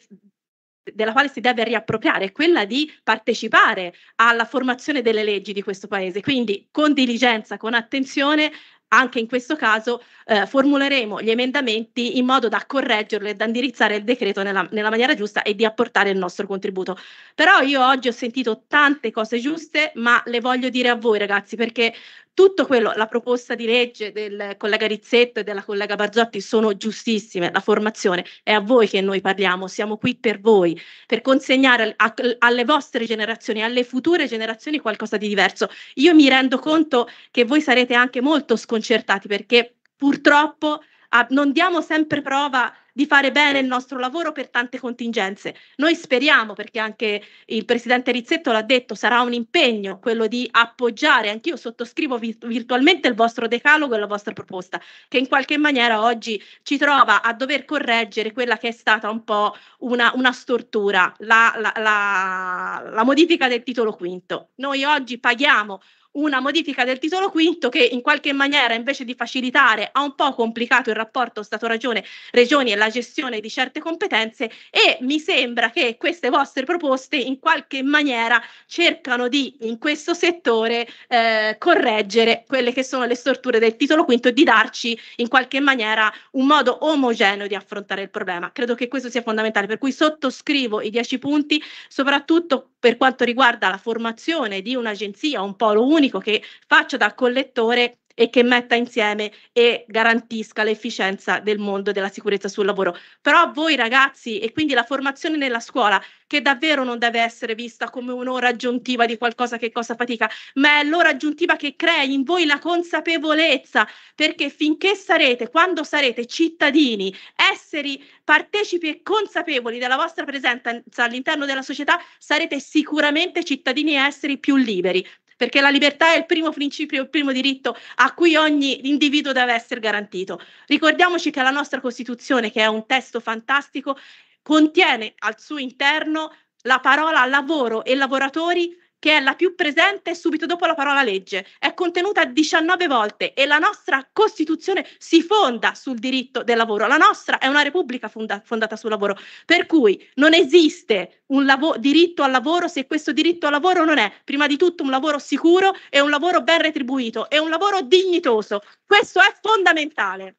della quale si deve riappropriare, è quella di partecipare alla formazione delle leggi di questo Paese. Quindi con diligenza, con attenzione, anche in questo caso eh, formuleremo gli emendamenti in modo da correggerlo e da indirizzare il decreto nella, nella, maniera giusta e di apportare il nostro contributo. Però io oggi ho sentito tante cose giuste, ma le voglio dire a voi ragazzi perché tutto quello, la proposta di legge del collega Rizzetto e della collega Barzotti sono giustissime, la formazione è a voi che noi parliamo, siamo qui per voi, per consegnare a, alle vostre generazioni, alle future generazioni qualcosa di diverso. Io mi rendo conto che voi sarete anche molto sconcertati perché purtroppo ah, non diamo sempre prova di fare bene il nostro lavoro per tante contingenze. Noi speriamo, perché anche il presidente Rizzetto l'ha detto, sarà un impegno quello di appoggiare, anch'io sottoscrivo virtualmente il vostro decalogo e la vostra proposta, che in qualche maniera oggi ci trova a dover correggere quella che è stata un po' una, una stortura, la, la, la, la modifica del titolo quinto. Noi oggi paghiamo una modifica del titolo quinto che in qualche maniera invece di facilitare ha un po' complicato il rapporto Stato-Ragione, Regioni e la gestione di certe competenze e mi sembra che queste vostre proposte in qualche maniera cercano di in questo settore eh, correggere quelle che sono le storture del titolo quinto e di darci in qualche maniera un modo omogeneo di affrontare il problema. Credo che questo sia fondamentale, per cui sottoscrivo i dieci punti, soprattutto per quanto riguarda la formazione di un'agenzia, un polo unico che faccia da collettore e che metta insieme e garantisca l'efficienza del mondo della sicurezza sul lavoro. Però voi ragazzi e quindi la formazione nella scuola che davvero non deve essere vista come un'ora aggiuntiva di qualcosa che costa fatica, ma è l'ora aggiuntiva che crea in voi la consapevolezza, perché finché sarete, quando sarete cittadini, esseri partecipi e consapevoli della vostra presenza all'interno della società, sarete sicuramente cittadini e esseri più liberi, perché la libertà è il primo principio, il primo diritto a cui ogni individuo deve essere garantito. Ricordiamoci che la nostra Costituzione, che è un testo fantastico, contiene al suo interno la parola lavoro e lavoratori che è la più presente subito dopo la parola legge, è contenuta 19 volte e la nostra Costituzione si fonda sul diritto del lavoro, la nostra è una repubblica fonda- fondata sul lavoro, per cui non esiste un lavo- diritto al lavoro se questo diritto al lavoro non è prima di tutto un lavoro sicuro e un lavoro ben retribuito e un lavoro dignitoso, questo è fondamentale.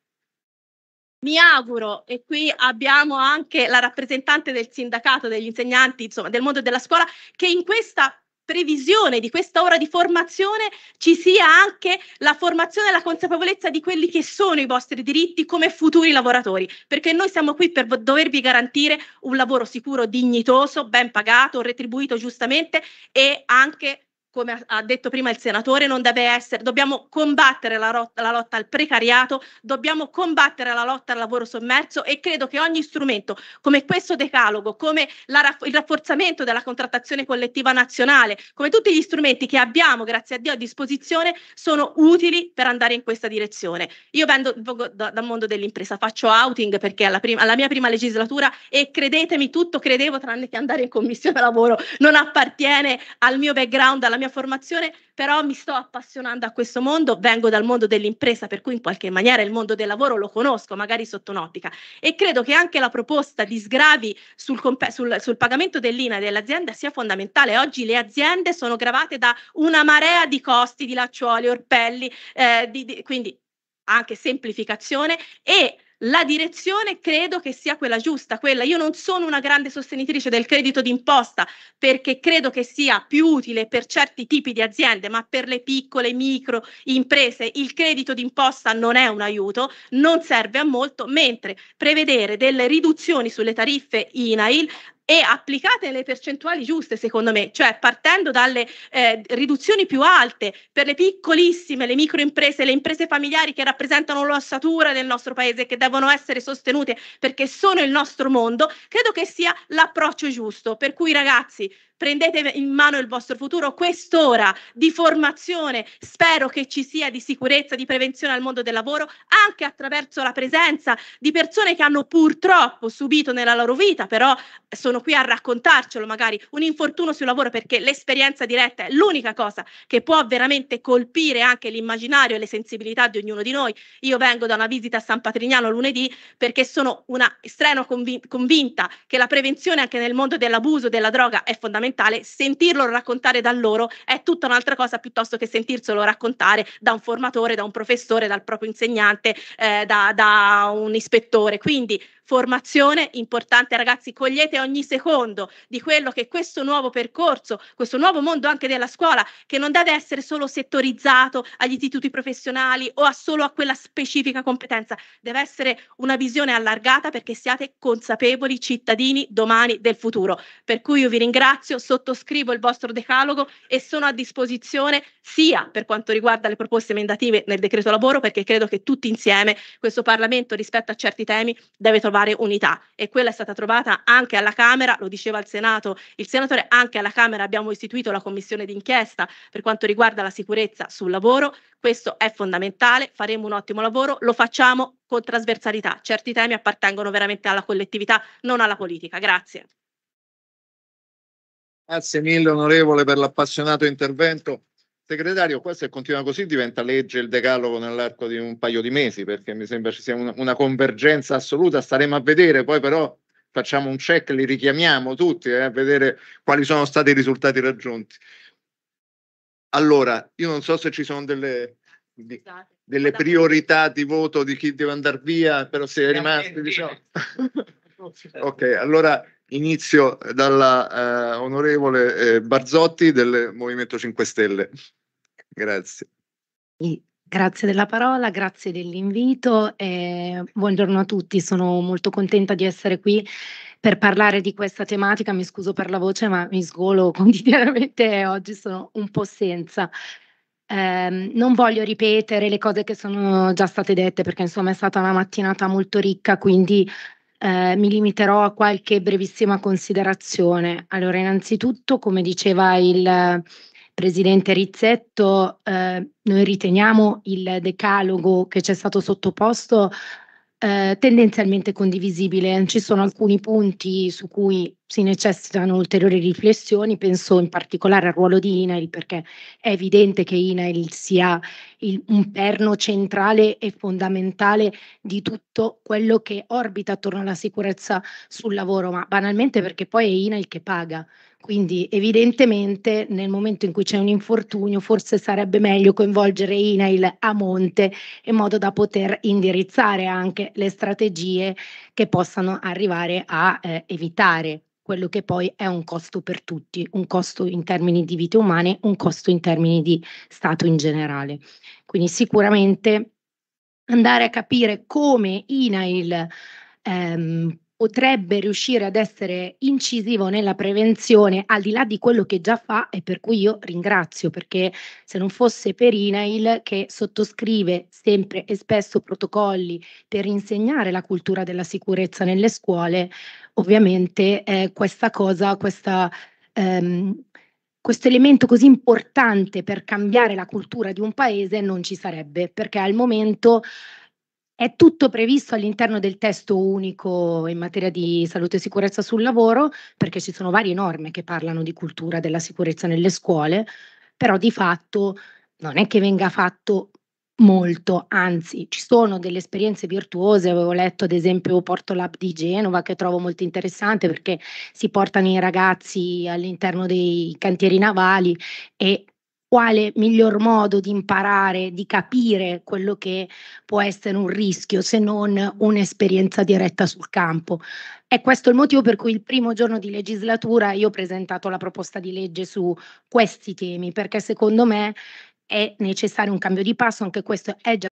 Mi auguro, e qui abbiamo anche la rappresentante del sindacato degli insegnanti, insomma, del mondo della scuola, che in questa previsione di questa ora di formazione ci sia anche la formazione e la consapevolezza di quelli che sono i vostri diritti come futuri lavoratori, perché noi siamo qui per dovervi garantire un lavoro sicuro, dignitoso, ben pagato, retribuito giustamente e anche come ha detto prima il senatore, non deve essere, dobbiamo combattere la, rot- la, lotta al precariato, dobbiamo combattere la lotta al lavoro sommerso e credo che ogni strumento come questo decalogo, come ra- il rafforzamento della contrattazione collettiva nazionale, come tutti gli strumenti che abbiamo, grazie a Dio, a disposizione, sono utili per andare in questa direzione. Io vengo da- dal mondo dell'impresa, faccio outing perché alla, prima, alla mia prima legislatura e credetemi tutto credevo tranne che andare in commissione lavoro, non appartiene al mio background, alla mia mia formazione, però mi sto appassionando a questo mondo, vengo dal mondo dell'impresa, per cui in qualche maniera il mondo del lavoro lo conosco, magari sotto un'ottica. E credo che anche la proposta di sgravi sul, comp- sul, sul pagamento dell'INA dell'azienda sia fondamentale. Oggi le aziende sono gravate da una marea di costi, di lacciuoli, orpelli, eh, di, di, quindi anche semplificazione e la direzione credo che sia quella giusta, quella io non sono una grande sostenitrice del credito d'imposta perché credo che sia più utile per certi tipi di aziende, ma per le piccole, micro imprese il credito d'imposta non è un aiuto, non serve a molto, mentre prevedere delle riduzioni sulle tariffe INAIL e applicate le percentuali giuste, secondo me, cioè partendo dalle eh, riduzioni più alte per le piccolissime, le microimprese, le imprese familiari che rappresentano l'ossatura del nostro paese, che devono essere sostenute perché sono il nostro mondo, credo che sia l'approccio giusto. Per cui ragazzi, prendete in mano il vostro futuro. Quest'ora di formazione spero che ci sia di sicurezza, di prevenzione al mondo del lavoro, anche attraverso la presenza di persone che hanno purtroppo subito nella loro vita, però sono qui a raccontarcelo magari, un infortunio sul lavoro perché l'esperienza diretta è l'unica cosa che può veramente colpire anche l'immaginario e le sensibilità di ognuno di noi. Io vengo da una visita a San Patrignano lunedì perché sono una estrema convinta che la prevenzione anche nel mondo dell'abuso della droga è fondamentale fondamentale, sentirlo raccontare da loro è tutta un'altra cosa piuttosto che sentirselo raccontare da un formatore, da un professore, dal proprio insegnante, eh, da, da un ispettore. Quindi Formazione importante, ragazzi, cogliete ogni secondo di quello che questo nuovo percorso, questo nuovo mondo anche della scuola, che non deve essere solo settorizzato agli istituti professionali o a solo a quella specifica competenza, deve essere una visione allargata perché siate consapevoli cittadini domani del futuro. Per cui io vi ringrazio, sottoscrivo il vostro decalogo e sono a disposizione sia per quanto riguarda le proposte emendative nel decreto lavoro perché credo che tutti insieme questo Parlamento rispetto a certi temi deve trovare trovare unità e quella è stata trovata anche alla Camera, lo diceva il Senato, il senatore anche alla Camera abbiamo istituito la commissione d'inchiesta per quanto riguarda la sicurezza sul lavoro, questo è fondamentale, faremo un ottimo lavoro, lo facciamo con trasversalità, certi temi appartengono veramente alla collettività, non alla politica. Grazie. Grazie mille onorevole per l'appassionato intervento. Segretario, qua se continua così diventa legge il decalogo nell'arco di un paio di mesi, perché mi sembra ci sia una, una convergenza assoluta, staremo a vedere, poi però facciamo un check, li richiamiamo tutti eh, a vedere quali sono stati i risultati raggiunti. Allora, io non so se ci sono delle, di, delle priorità di voto di chi deve andare via, però se è rimasto, diciamo. ok, allora Inizio dalla eh, onorevole eh, Barzotti del Movimento 5 Stelle. Grazie. Grazie della parola, grazie dell'invito. Eh, buongiorno a tutti, sono molto contenta di essere qui per parlare di questa tematica. Mi scuso per la voce, ma mi sgolo quotidianamente oggi sono un po' senza. Eh, non voglio ripetere le cose che sono già state dette perché insomma è stata una mattinata molto ricca, quindi eh, mi limiterò a qualche brevissima considerazione. Allora, innanzitutto, come diceva il eh, Presidente Rizzetto, eh, noi riteniamo il decalogo che ci è stato sottoposto eh, tendenzialmente condivisibile. Ci sono alcuni punti su cui si necessitano ulteriori riflessioni, penso in particolare al ruolo di INAIL perché è evidente che INAIL sia il, un perno centrale e fondamentale di tutto quello che orbita attorno alla sicurezza sul lavoro, ma banalmente perché poi è INAIL che paga, quindi evidentemente nel momento in cui c'è un infortunio forse sarebbe meglio coinvolgere INAIL a monte in modo da poter indirizzare anche le strategie che possano arrivare a eh, evitare quello che poi è un costo per tutti, un costo in termini di vite umane, un costo in termini di Stato in generale. Quindi sicuramente andare a capire come INAIL ehm, potrebbe riuscire ad essere incisivo nella prevenzione, al di là di quello che già fa e per cui io ringrazio, perché se non fosse per INAIL che sottoscrive sempre e spesso protocolli per insegnare la cultura della sicurezza nelle scuole, ovviamente eh, questa cosa, questa... Ehm, questo elemento così importante per cambiare la cultura di un paese non ci sarebbe, perché al momento è tutto previsto all'interno del testo unico in materia di salute e sicurezza sul lavoro, perché ci sono varie norme che parlano di cultura della sicurezza nelle scuole, però di fatto non è che venga fatto molto, anzi ci sono delle esperienze virtuose, avevo letto ad esempio Porto Lab di Genova che trovo molto interessante perché si portano i ragazzi all'interno dei cantieri navali e quale miglior modo di imparare, di capire quello che può essere un rischio se non un'esperienza diretta sul campo. È questo il motivo per cui il primo giorno di legislatura io ho presentato la proposta di legge su questi temi, perché secondo me è necessario un cambio di passo, anche questo è già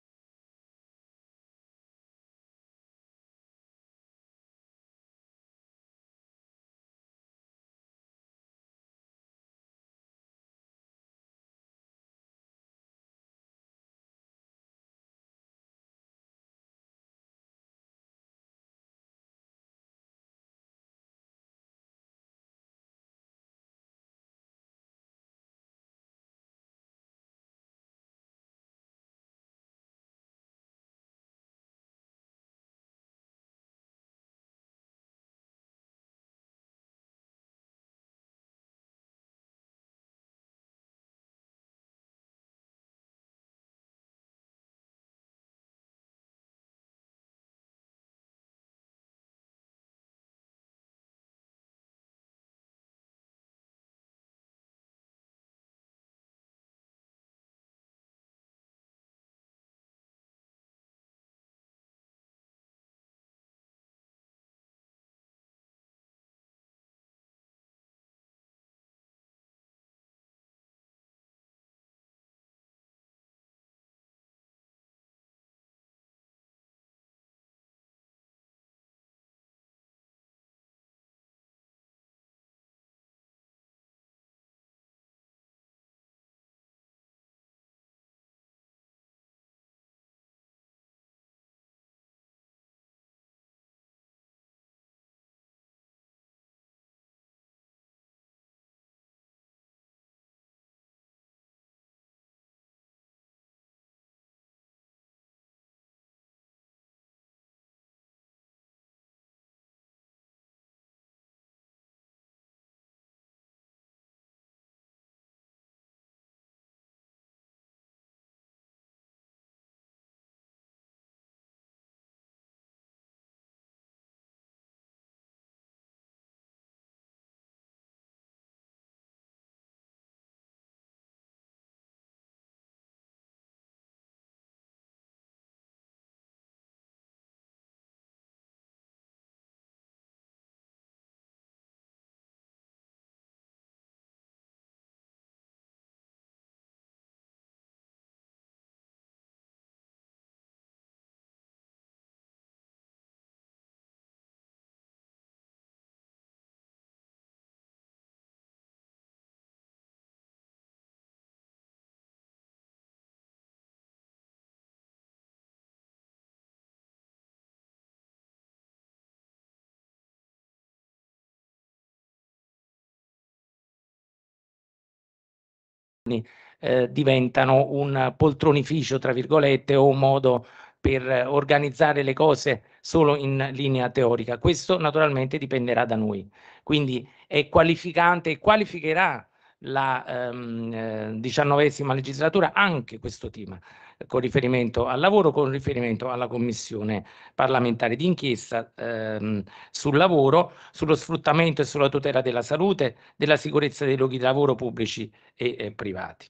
eh, diventano un poltronificio, tra virgolette, o un modo per organizzare le cose solo in linea teorica. Questo naturalmente dipenderà da noi. Quindi è qualificante e qualificherà la ehm, eh, diciannovesima legislatura anche questo tema con riferimento al lavoro, con riferimento alla Commissione parlamentare d'inchiesta ehm, sul lavoro, sullo sfruttamento e sulla tutela della salute, della sicurezza dei luoghi di lavoro pubblici e eh, privati.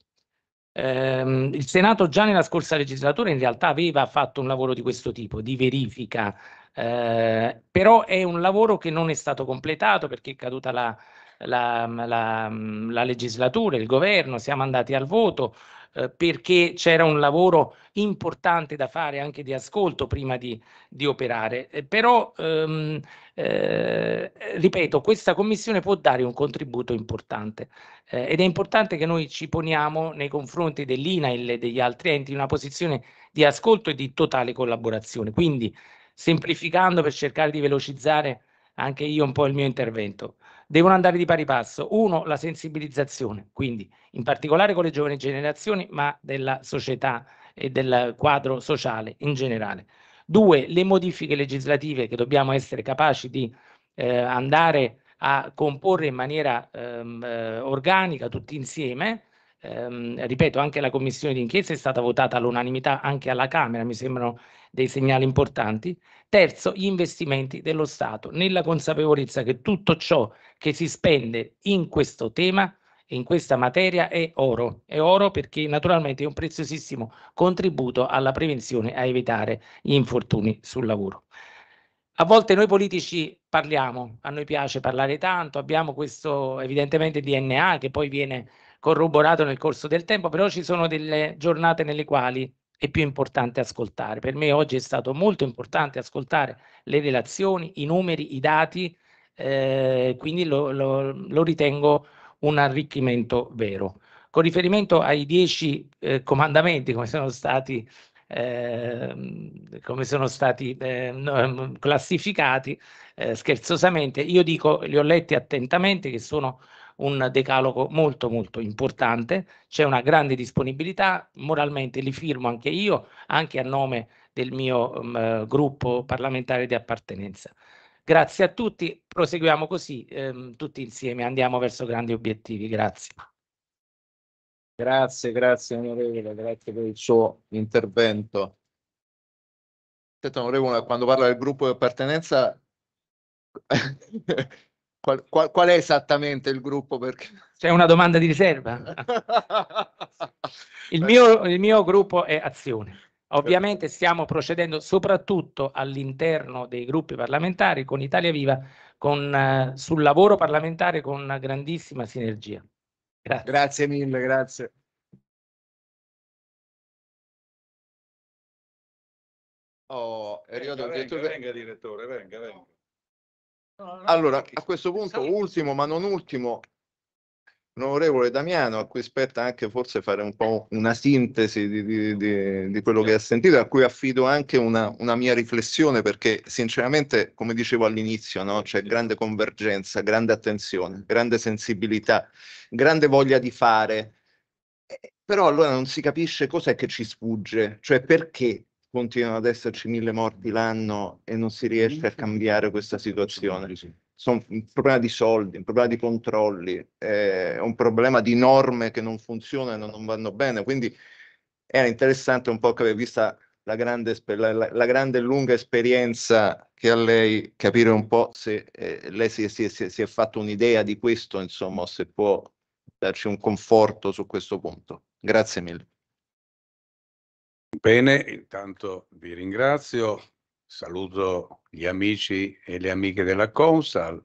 Ehm, il Senato già nella scorsa legislatura in realtà aveva fatto un lavoro di questo tipo, di verifica, eh, però è un lavoro che non è stato completato perché è caduta la, la, la, la legislatura, il governo, siamo andati al voto, eh, perché c'era un lavoro importante da fare anche di ascolto prima di, di operare. Eh, però, ehm, eh, ripeto, questa commissione può dare un contributo importante eh, ed è importante che noi ci poniamo nei confronti dell'INAIL e degli altri enti in una posizione di ascolto e di totale collaborazione. Quindi, semplificando per cercare di velocizzare anche io un po' il mio intervento devono andare di pari passo. Uno, la sensibilizzazione, quindi in particolare con le giovani generazioni, ma della società e del quadro sociale in generale. Due, le modifiche legislative che dobbiamo essere capaci di eh, andare a comporre in maniera ehm, eh, organica tutti insieme ehm, ripeto, anche la commissione d'inchiesta è stata votata all'unanimità anche alla Camera, mi sembrano dei segnali importanti. Terzo, gli investimenti dello Stato, nella consapevolezza che tutto ciò che si spende in questo tema in questa materia è oro, è oro perché naturalmente è un preziosissimo contributo alla prevenzione a evitare gli infortuni sul lavoro. A volte noi politici parliamo, a noi piace parlare tanto, abbiamo questo evidentemente DNA che poi viene corroborato nel corso del tempo, però ci sono delle giornate nelle quali è più importante ascoltare. Per me oggi è stato molto importante ascoltare le relazioni, i numeri, i dati, eh, quindi lo, lo, lo, ritengo un arricchimento vero. Con riferimento ai dieci eh, comandamenti come sono stati, eh, come sono stati ehm, ehm, classificati eh, scherzosamente, io dico, li ho letti attentamente che sono un decalogo molto molto importante, c'è una grande disponibilità, moralmente li firmo anche io, anche a nome del mio um, gruppo parlamentare di appartenenza. Grazie a tutti, proseguiamo così, ehm, tutti insieme, andiamo verso grandi obiettivi. Grazie. Grazie, grazie onorevole, grazie per il suo intervento. Senta, onorevole, quando parla del gruppo di appartenenza Qual, qual, qual, è esattamente il gruppo? Perché... C'è una domanda di riserva. il, mio, il mio gruppo è Azione. Ovviamente stiamo procedendo soprattutto all'interno dei gruppi parlamentari con Italia Viva con, eh, sul lavoro parlamentare con una grandissima sinergia. Grazie, grazie mille, grazie. Oh, è arrivato venga, venga, venga direttore, venga, venga. Allora, a questo punto, ultimo ma non ultimo, l'onorevole Damiano, a cui spetta anche forse fare un po' una sintesi di, di, di, di quello che ha sentito, a cui affido anche una, una, mia riflessione, perché sinceramente, come dicevo all'inizio, no? c'è grande convergenza, grande attenzione, grande sensibilità, grande voglia di fare, eh, però allora non si capisce cos'è che ci sfugge, cioè perché continuano ad esserci mille morti l'anno e non si riesce a cambiare questa situazione. Sono un problema di soldi, un problema di controlli, è un problema di norme che non funzionano, non vanno bene. Quindi era interessante un po' che avevi vista la grande, la, la grande, lunga esperienza che ha lei, capire un po' se eh, lei si, si, si è fatto un'idea di questo, insomma, se può darci un conforto su questo punto. Grazie mille. Bene, intanto vi ringrazio, saluto gli amici e le amiche della Consal,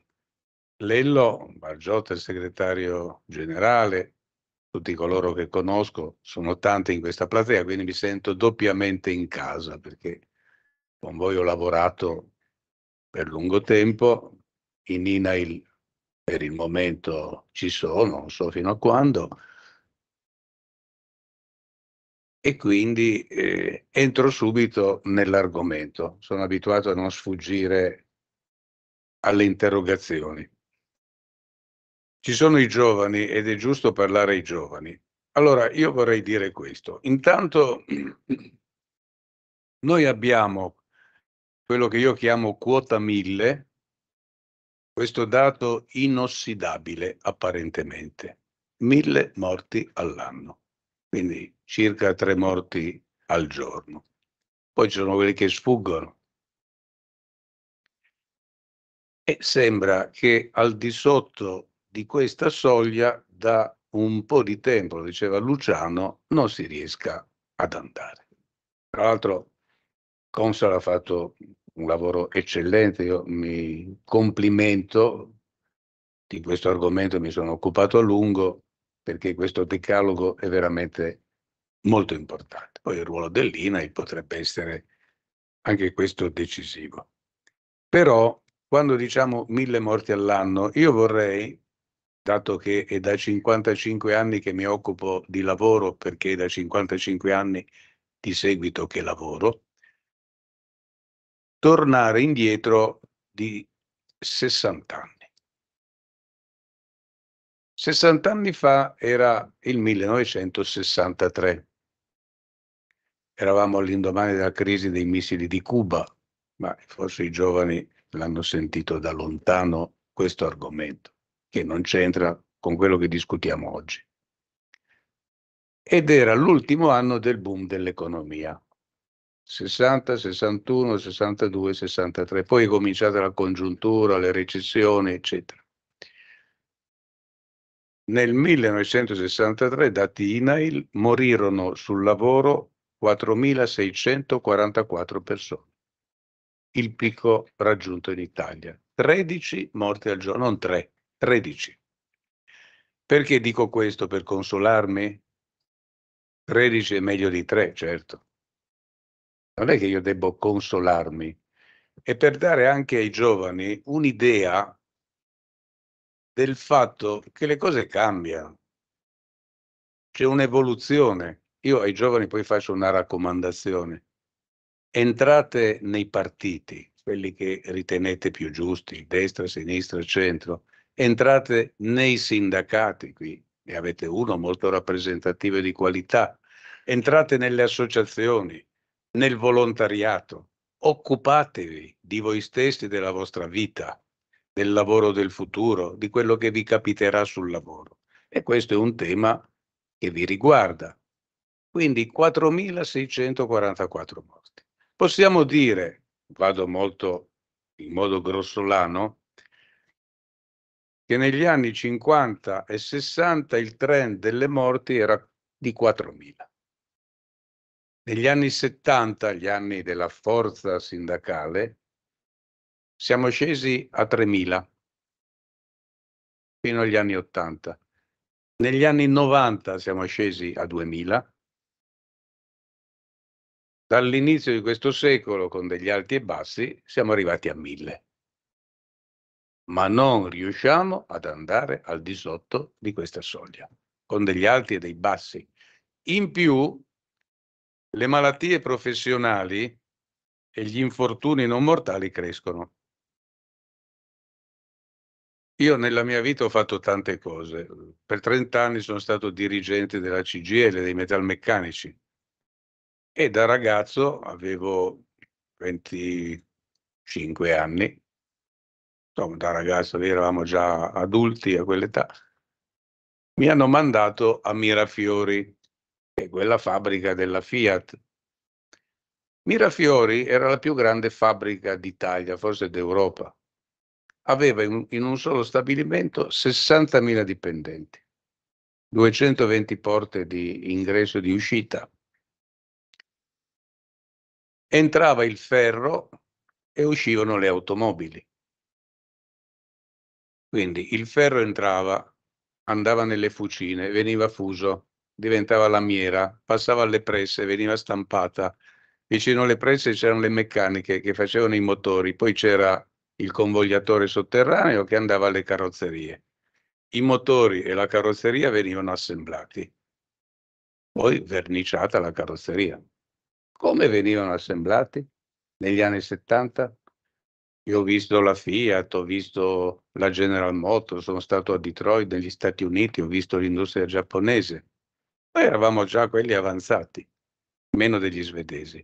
Lello, Bargiotta, il segretario generale, tutti coloro che conosco, sono tanti in questa platea, quindi mi sento doppiamente in casa perché con voi ho lavorato per lungo tempo, in INAIL per il momento ci sono, non so fino a quando, e quindi eh, entro subito nell'argomento. Sono abituato a non sfuggire alle interrogazioni. Ci sono i giovani ed è giusto parlare ai giovani. Allora, io vorrei dire questo. Intanto noi abbiamo quello che io chiamo quota 1000, questo dato inossidabile apparentemente, mille morti all'anno. Quindi circa tre morti al giorno. Poi ci sono quelli che sfuggono. E sembra che al di sotto di questa soglia da un po' di tempo, lo diceva Luciano, non si riesca ad andare. Tra l'altro Consal ha fatto un lavoro eccellente, io mi complimento di questo argomento, mi sono occupato a lungo perché questo decalogo è veramente molto importante. Poi il ruolo dell'INAI potrebbe essere anche questo decisivo. Però quando diciamo mille morti all'anno, io vorrei, dato che è da 55 anni che mi occupo di lavoro, perché è da 55 anni di seguito che lavoro, tornare indietro di 60 anni. 60 anni fa era il 1963 eravamo all'indomani della crisi dei missili di Cuba, ma forse i giovani l'hanno sentito da lontano questo argomento, che non c'entra con quello che discutiamo oggi. Ed era l'ultimo anno del boom dell'economia. 60, 61, 62, 63. Poi è cominciata la congiuntura, le recessioni, eccetera. Nel 1963, dati INAIL, morirono sul lavoro 4.644 persone. Il picco raggiunto in Italia. 13 morti al giorno, non 3, 13. Perché dico questo? Per consolarmi? 13 è meglio di 3, certo. Non è che io debbo consolarmi, è per dare anche ai giovani un'idea del fatto che le cose cambiano. C'è un'evoluzione io ai giovani poi faccio una raccomandazione. Entrate nei partiti, quelli che ritenete più giusti, destra, sinistra, centro. Entrate nei sindacati, qui ne avete uno molto rappresentativo e di qualità. Entrate nelle associazioni, nel volontariato. Occupatevi di voi stessi, della vostra vita, del lavoro del futuro, di quello che vi capiterà sul lavoro. E questo è un tema che vi riguarda. Quindi 4.644 morti. Possiamo dire, vado molto in modo grossolano, che negli anni 50 e 60 il trend delle morti era di 4.000. Negli anni 70, gli anni della forza sindacale, siamo scesi a 3.000 fino agli anni 80. Negli anni 90 siamo scesi a 2.000 Dall'inizio di questo secolo, con degli alti e bassi, siamo arrivati a mille, ma non riusciamo ad andare al di sotto di questa soglia, con degli alti e dei bassi. In più, le malattie professionali e gli infortuni non mortali crescono. Io nella mia vita ho fatto tante cose. Per 30 anni sono stato dirigente della CGL, dei metalmeccanici. E da ragazzo avevo 25 anni, insomma da ragazzo eravamo già adulti a quell'età, mi hanno mandato a Mirafiori, che è quella fabbrica della Fiat. Mirafiori era la più grande fabbrica d'Italia, forse d'Europa. Aveva in, in un solo stabilimento 60.000 dipendenti, 220 porte di ingresso e di uscita, entrava il ferro e uscivano le automobili. Quindi il ferro entrava, andava nelle fucine, veniva fuso, diventava lamiera, passava alle presse, veniva stampata. Vicino alle presse c'erano le meccaniche che facevano i motori, poi c'era il convogliatore sotterraneo che andava alle carrozzerie. I motori e la carrozzeria venivano assemblati, poi verniciata la carrozzeria. Come venivano assemblati negli anni 70? Io ho visto la Fiat, ho visto la General Motors, sono stato a Detroit negli Stati Uniti, ho visto l'industria giapponese. Noi eravamo già quelli avanzati, meno degli svedesi.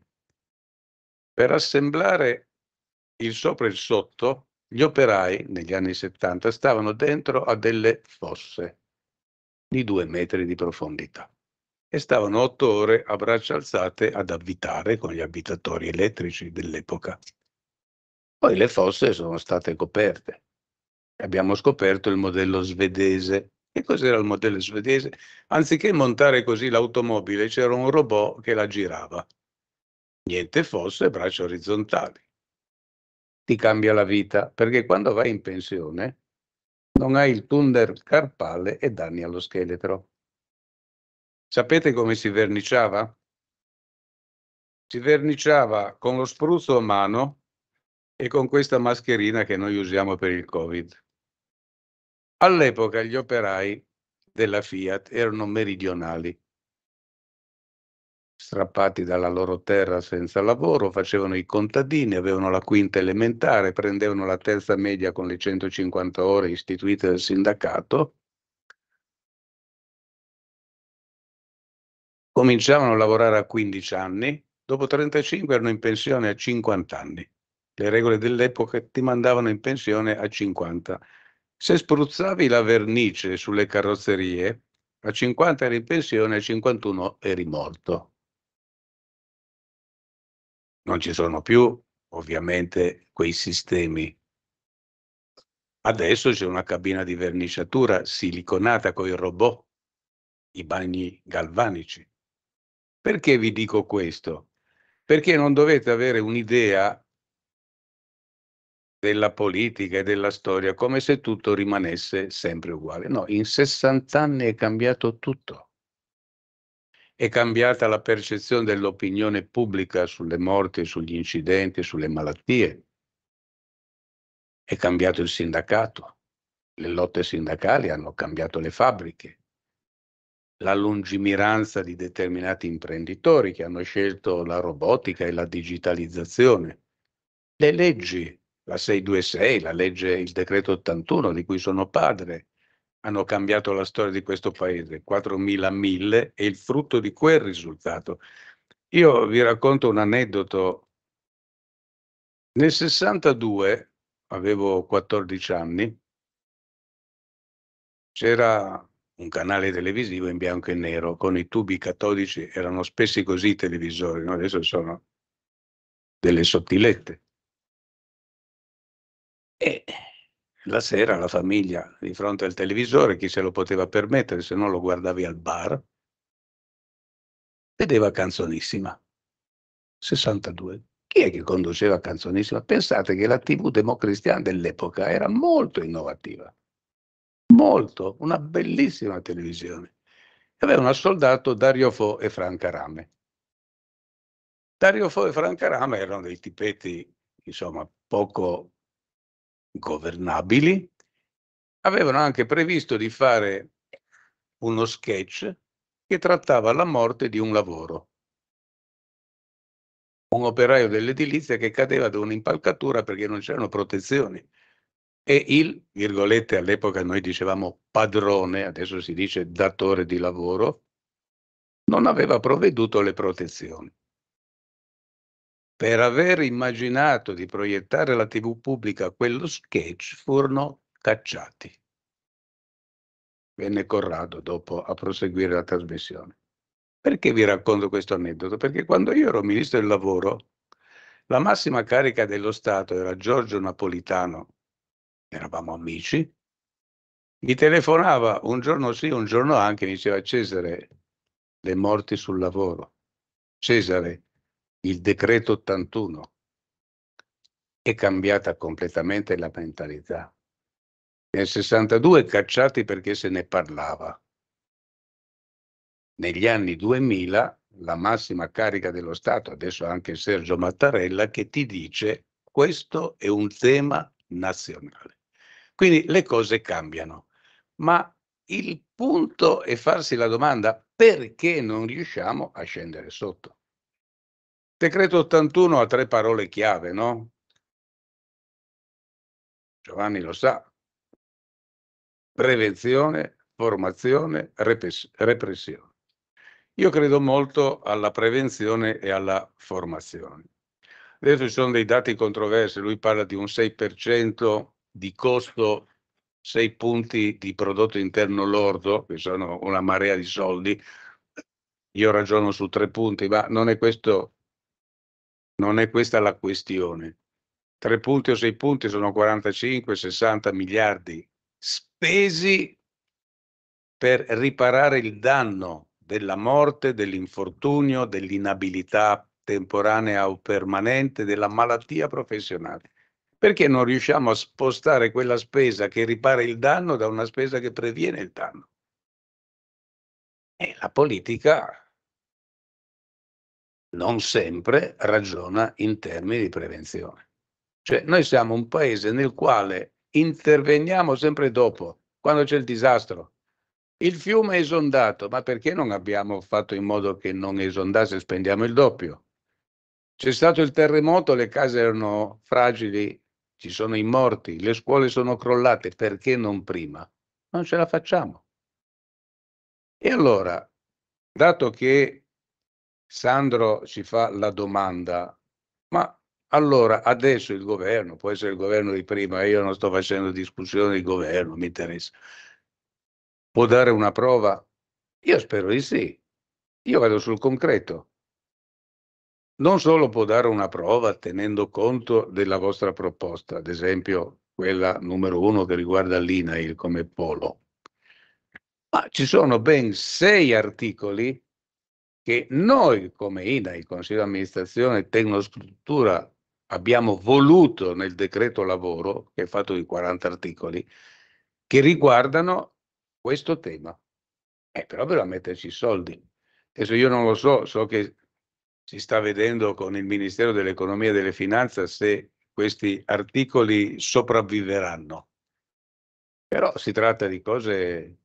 Per assemblare il sopra e il sotto, gli operai negli anni 70 stavano dentro a delle fosse di due metri di profondità e stavano otto ore a braccia alzate ad avvitare con gli abitatori elettrici dell'epoca. Poi le fosse sono state coperte. Abbiamo scoperto il modello svedese. Che cos'era il modello svedese? Anziché montare così l'automobile, c'era un robot che la girava. Niente fosse, braccia orizzontali. Ti cambia la vita, perché quando vai in pensione non hai il tunnel carpale e danni allo scheletro. Sapete come si verniciava? Si verniciava con lo spruzzo a mano e con questa mascherina che noi usiamo per il Covid. All'epoca gli operai della Fiat erano meridionali, strappati dalla loro terra senza lavoro, facevano i contadini, avevano la quinta elementare, prendevano la terza media con le 150 ore istituite dal sindacato cominciavano a lavorare a 15 anni, dopo 35 erano in pensione a 50 anni. Le regole dell'epoca ti mandavano in pensione a 50. Se spruzzavi la vernice sulle carrozzerie, a 50 eri in pensione, a 51 eri morto. Non ci sono più, ovviamente, quei sistemi. Adesso c'è una cabina di verniciatura siliconata con i robot, i bagni galvanici. Perché vi dico questo? Perché non dovete avere un'idea della politica e della storia come se tutto rimanesse sempre uguale. No, in 60 anni è cambiato tutto. È cambiata la percezione dell'opinione pubblica sulle morti, sugli incidenti, sulle malattie. È cambiato il sindacato. Le lotte sindacali hanno cambiato le fabbriche la lungimiranza di determinati imprenditori che hanno scelto la robotica e la digitalizzazione. Le leggi, la 626, la legge, il decreto 81 di cui sono padre, hanno cambiato la storia di questo paese, 4.000-1.000 e il frutto di quel risultato. Io vi racconto un aneddoto. Nel 62, avevo 14 anni, c'era un canale televisivo in bianco e nero, con i tubi catodici, erano spessi così i televisori, no? adesso sono delle sottilette. E la sera la famiglia di fronte al televisore, chi se lo poteva permettere, se non lo guardavi al bar, vedeva Canzonissima, 62. Chi è che conduceva Canzonissima? Pensate che la TV democristiana dell'epoca era molto innovativa molto, una bellissima televisione. Avevano al soldato Dario Fo e Franca Rame. Dario Fo e Franca Rame erano dei tipetti, insomma, poco governabili. Avevano anche previsto di fare uno sketch che trattava la morte di un lavoro. Un operaio dell'edilizia che cadeva da un'impalcatura perché non c'erano protezioni e il, virgolette, all'epoca noi dicevamo padrone, adesso si dice datore di lavoro, non aveva provveduto le protezioni. Per aver immaginato di proiettare la tv pubblica quello sketch furono cacciati. Venne Corrado dopo a proseguire la trasmissione. Perché vi racconto questo aneddoto? Perché quando io ero ministro del lavoro, la massima carica dello Stato era Giorgio Napolitano, eravamo amici, mi telefonava un giorno sì, un giorno anche, mi diceva Cesare, le morti sul lavoro, Cesare, il decreto 81, è cambiata completamente la mentalità. Nel 62 cacciati perché se ne parlava. Negli anni 2000 la massima carica dello Stato, adesso anche Sergio Mattarella, che ti dice questo è un tema nazionale. Quindi le cose cambiano. Ma il punto è farsi la domanda perché non riusciamo a scendere sotto. Decreto 81 ha tre parole chiave, no? Giovanni lo sa. Prevenzione, formazione, repressione. Io credo molto alla prevenzione e alla formazione. Adesso ci sono dei dati controversi, lui parla di un 6% di costo 6 punti di prodotto interno lordo, che sono una marea di soldi, io ragiono su 3 punti, ma non è, questo, non è questa la questione. 3 punti o 6 punti sono 45-60 miliardi spesi per riparare il danno della morte, dell'infortunio, dell'inabilità temporanea o permanente, della malattia professionale. Perché non riusciamo a spostare quella spesa che ripara il danno da una spesa che previene il danno? E la politica non sempre ragiona in termini di prevenzione. Cioè noi siamo un paese nel quale interveniamo sempre dopo, quando c'è il disastro. Il fiume è esondato, ma perché non abbiamo fatto in modo che non esondasse e spendiamo il doppio? C'è stato il terremoto, le case erano fragili, ci sono i morti, le scuole sono crollate, perché non prima? Non ce la facciamo. E allora, dato che Sandro ci fa la domanda, ma allora adesso il governo, può essere il governo di prima, io non sto facendo discussione di governo, mi interessa, può dare una prova? Io spero di sì. Io vado sul concreto non solo può dare una prova tenendo conto della vostra proposta, ad esempio quella numero uno che riguarda l'INAIL come polo, ma ci sono ben sei articoli che noi come INAIL, Consiglio di Amministrazione Tecnostruttura, abbiamo voluto nel decreto lavoro, che è fatto di 40 articoli, che riguardano questo tema. Eh, però bisogna metterci i soldi. Adesso io non lo so, so che si sta vedendo con il Ministero dell'Economia e delle Finanze se questi articoli sopravviveranno. Però si tratta di cose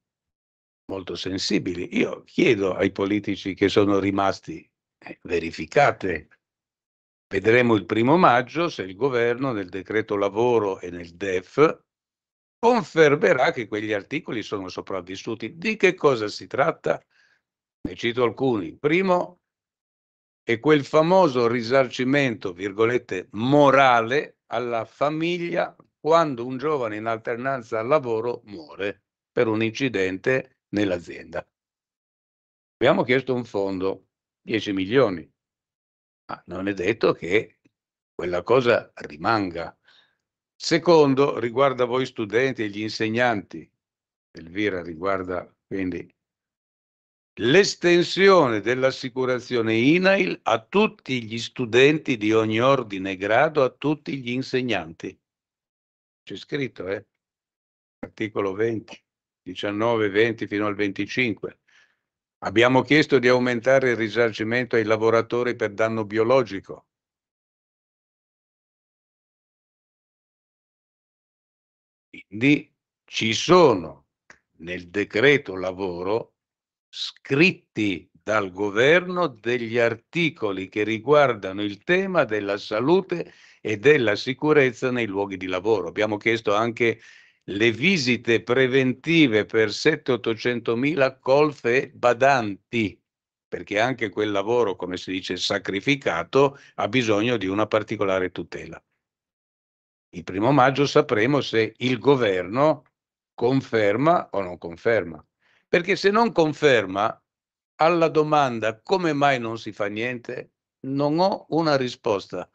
molto sensibili. Io chiedo ai politici che sono rimasti, eh, verificate, vedremo il primo maggio se il governo nel decreto lavoro e nel DEF confermerà che quegli articoli sono sopravvissuti. Di che cosa si tratta? Ne cito alcuni. Primo, e quel famoso risarcimento, virgolette, morale alla famiglia quando un giovane in alternanza al lavoro muore per un incidente nell'azienda. Abbiamo chiesto un fondo, 10 milioni, ma non è detto che quella cosa rimanga. Secondo, riguarda voi studenti e gli insegnanti, Elvira riguarda quindi l'estensione dell'assicurazione INAIL a tutti gli studenti di ogni ordine e grado, a tutti gli insegnanti. C'è scritto, eh? Articolo 20, 19, 20 fino al 25. Abbiamo chiesto di aumentare il risarcimento ai lavoratori per danno biologico. Quindi ci sono nel decreto lavoro scritti dal governo degli articoli che riguardano il tema della salute e della sicurezza nei luoghi di lavoro. Abbiamo chiesto anche le visite preventive per 7-800 mila colfe badanti, perché anche quel lavoro, come si dice, sacrificato, ha bisogno di una particolare tutela. Il primo maggio sapremo se il governo conferma o non conferma. Perché se non conferma alla domanda come mai non si fa niente, non ho una risposta.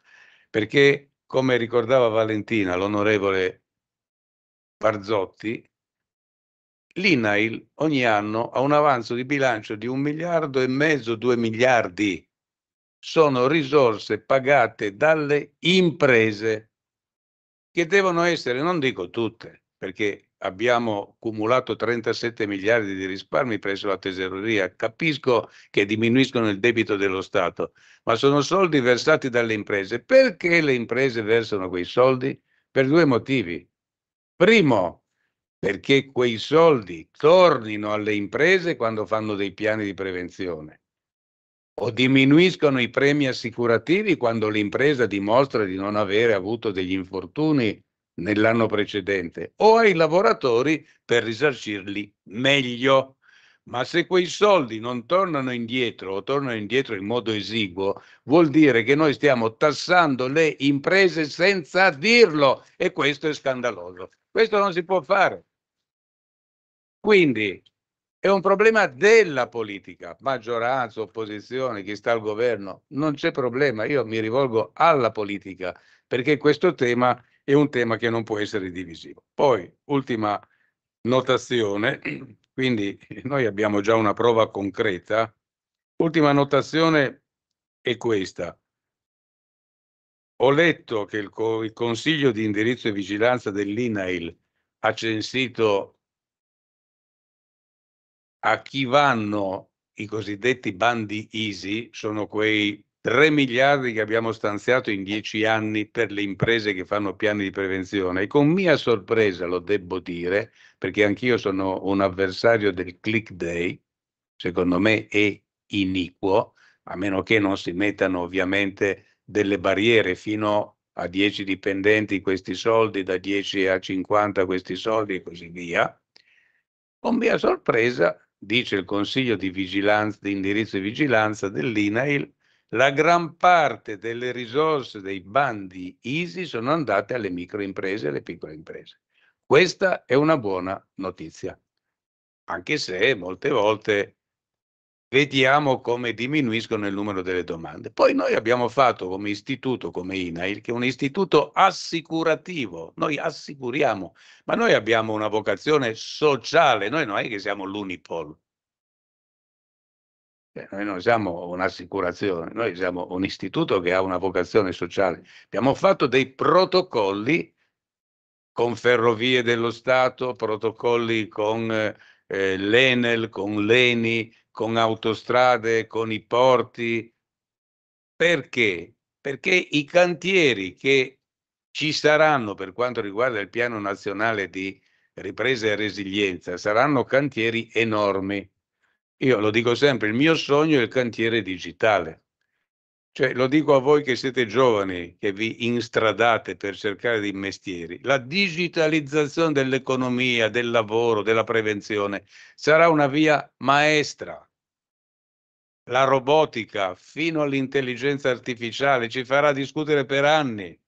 Perché, come ricordava Valentina, l'onorevole Barzotti, l'INAIL ogni anno ha un avanzo di bilancio di un miliardo e mezzo, due miliardi. Sono risorse pagate dalle imprese che devono essere, non dico tutte, perché abbiamo accumulato 37 miliardi di risparmi presso la tesoreria. Capisco che diminuiscono il debito dello Stato, ma sono soldi versati dalle imprese. Perché le imprese versano quei soldi? Per due motivi. Primo, perché quei soldi tornino alle imprese quando fanno dei piani di prevenzione o diminuiscono i premi assicurativi quando l'impresa dimostra di non avere avuto degli infortuni nell'anno precedente o ai lavoratori per risarcirli meglio. Ma se quei soldi non tornano indietro o tornano indietro in modo esiguo, vuol dire che noi stiamo tassando le imprese senza dirlo e questo è scandaloso. Questo non si può fare. Quindi è un problema della politica, maggioranza, opposizione, chi sta al governo, non c'è problema. Io mi rivolgo alla politica perché questo tema è un tema che non può essere divisivo. Poi, ultima notazione, quindi noi abbiamo già una prova concreta. Ultima notazione è questa. Ho letto che il, il Consiglio di indirizzo e vigilanza dell'INAIL ha censito a chi vanno i cosiddetti bandi easy, sono quei 3 miliardi che abbiamo stanziato in 10 anni per le imprese che fanno piani di prevenzione e con mia sorpresa, lo devo dire, perché anch'io sono un avversario del click day, secondo me è iniquo, a meno che non si mettano ovviamente delle barriere fino a 10 dipendenti questi soldi, da 10 a 50 questi soldi e così via. Con mia sorpresa, dice il Consiglio di, di indirizzo e vigilanza dell'INAIL, la gran parte delle risorse dei bandi ISI sono andate alle microimprese e alle piccole imprese. Questa è una buona notizia, anche se molte volte vediamo come diminuiscono il numero delle domande. Poi noi abbiamo fatto come istituto, come INAIL, che è un istituto assicurativo, noi assicuriamo, ma noi abbiamo una vocazione sociale, noi non è che siamo l'Unipol, noi non siamo un'assicurazione, noi siamo un istituto che ha una vocazione sociale. Abbiamo fatto dei protocolli con Ferrovie dello Stato, protocolli con eh, l'Enel, con l'ENI, con autostrade, con i porti. Perché? Perché i cantieri che ci saranno per quanto riguarda il piano nazionale di ripresa e resilienza saranno cantieri enormi io lo dico sempre, il mio sogno è il cantiere digitale. Cioè, lo dico a voi che siete giovani, che vi instradate per cercare dei mestieri, la digitalizzazione dell'economia, del lavoro, della prevenzione sarà una via maestra. La robotica fino all'intelligenza artificiale ci farà discutere per anni.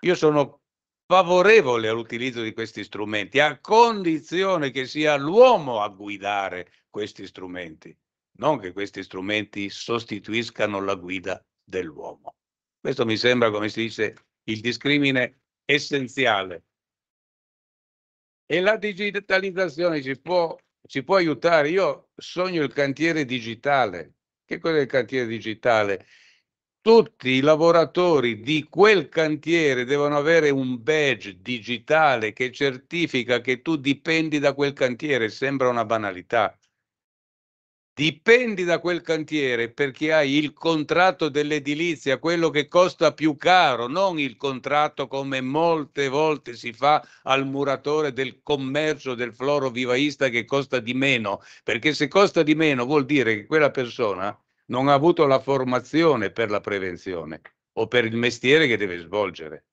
Io sono favorevole all'utilizzo di questi strumenti, a condizione che sia l'uomo a guidare questi strumenti, non che questi strumenti sostituiscano la guida dell'uomo. Questo mi sembra, come si dice, il discrimine essenziale. E la digitalizzazione ci può, ci può aiutare. Io sogno il cantiere digitale. Che cos'è il cantiere digitale? Tutti i lavoratori di quel cantiere devono avere un badge digitale che certifica che tu dipendi da quel cantiere. Sembra una banalità, Dipendi da quel cantiere perché hai il contratto dell'edilizia, quello che costa più caro, non il contratto come molte volte si fa al muratore del commercio del floro vivaista che costa di meno, perché se costa di meno vuol dire che quella persona non ha avuto la formazione per la prevenzione o per il mestiere che deve svolgere.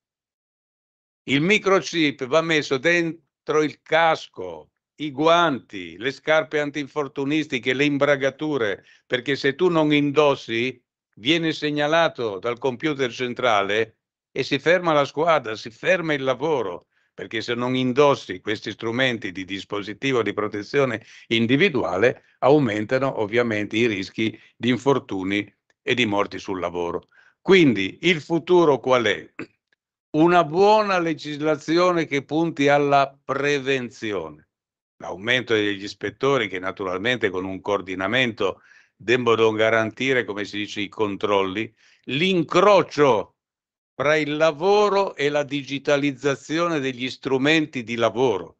Il microchip va messo dentro il casco, i guanti, le scarpe antinfortunistiche, le imbragature, perché se tu non indossi viene segnalato dal computer centrale e si ferma la squadra, si ferma il lavoro, perché se non indossi questi strumenti di dispositivo di protezione individuale aumentano ovviamente i rischi di infortuni e di morti sul lavoro. Quindi il futuro qual è? Una buona legislazione che punti alla prevenzione l'aumento degli ispettori che naturalmente con un coordinamento debbono garantire, come si dice, i controlli, l'incrocio tra il lavoro e la digitalizzazione degli strumenti di lavoro.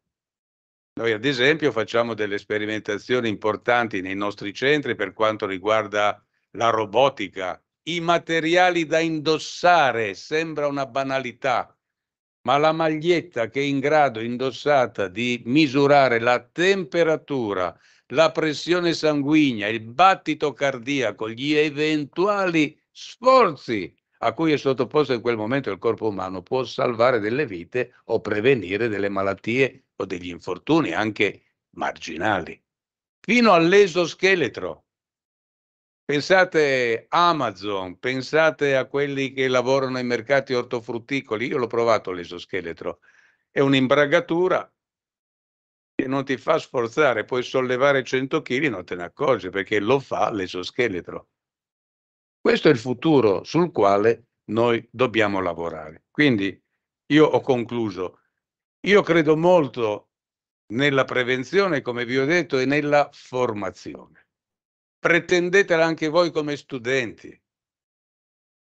Noi ad esempio facciamo delle sperimentazioni importanti nei nostri centri per quanto riguarda la robotica, i materiali da indossare, sembra una banalità, ma la maglietta che è in grado, indossata, di misurare la temperatura, la pressione sanguigna, il battito cardiaco, gli eventuali sforzi a cui è sottoposto in quel momento il corpo umano può salvare delle vite o prevenire delle malattie o degli infortuni anche marginali. Fino all'esoscheletro, Pensate Amazon, pensate a quelli che lavorano ai mercati ortofrutticoli. Io l'ho provato l'esoscheletro. È un'imbragatura che non ti fa sforzare, puoi sollevare 100 kg, non te ne accorgi perché lo fa l'esoscheletro. Questo è il futuro sul quale noi dobbiamo lavorare. Quindi io ho concluso. Io credo molto nella prevenzione, come vi ho detto, e nella formazione pretendetela anche voi come studenti.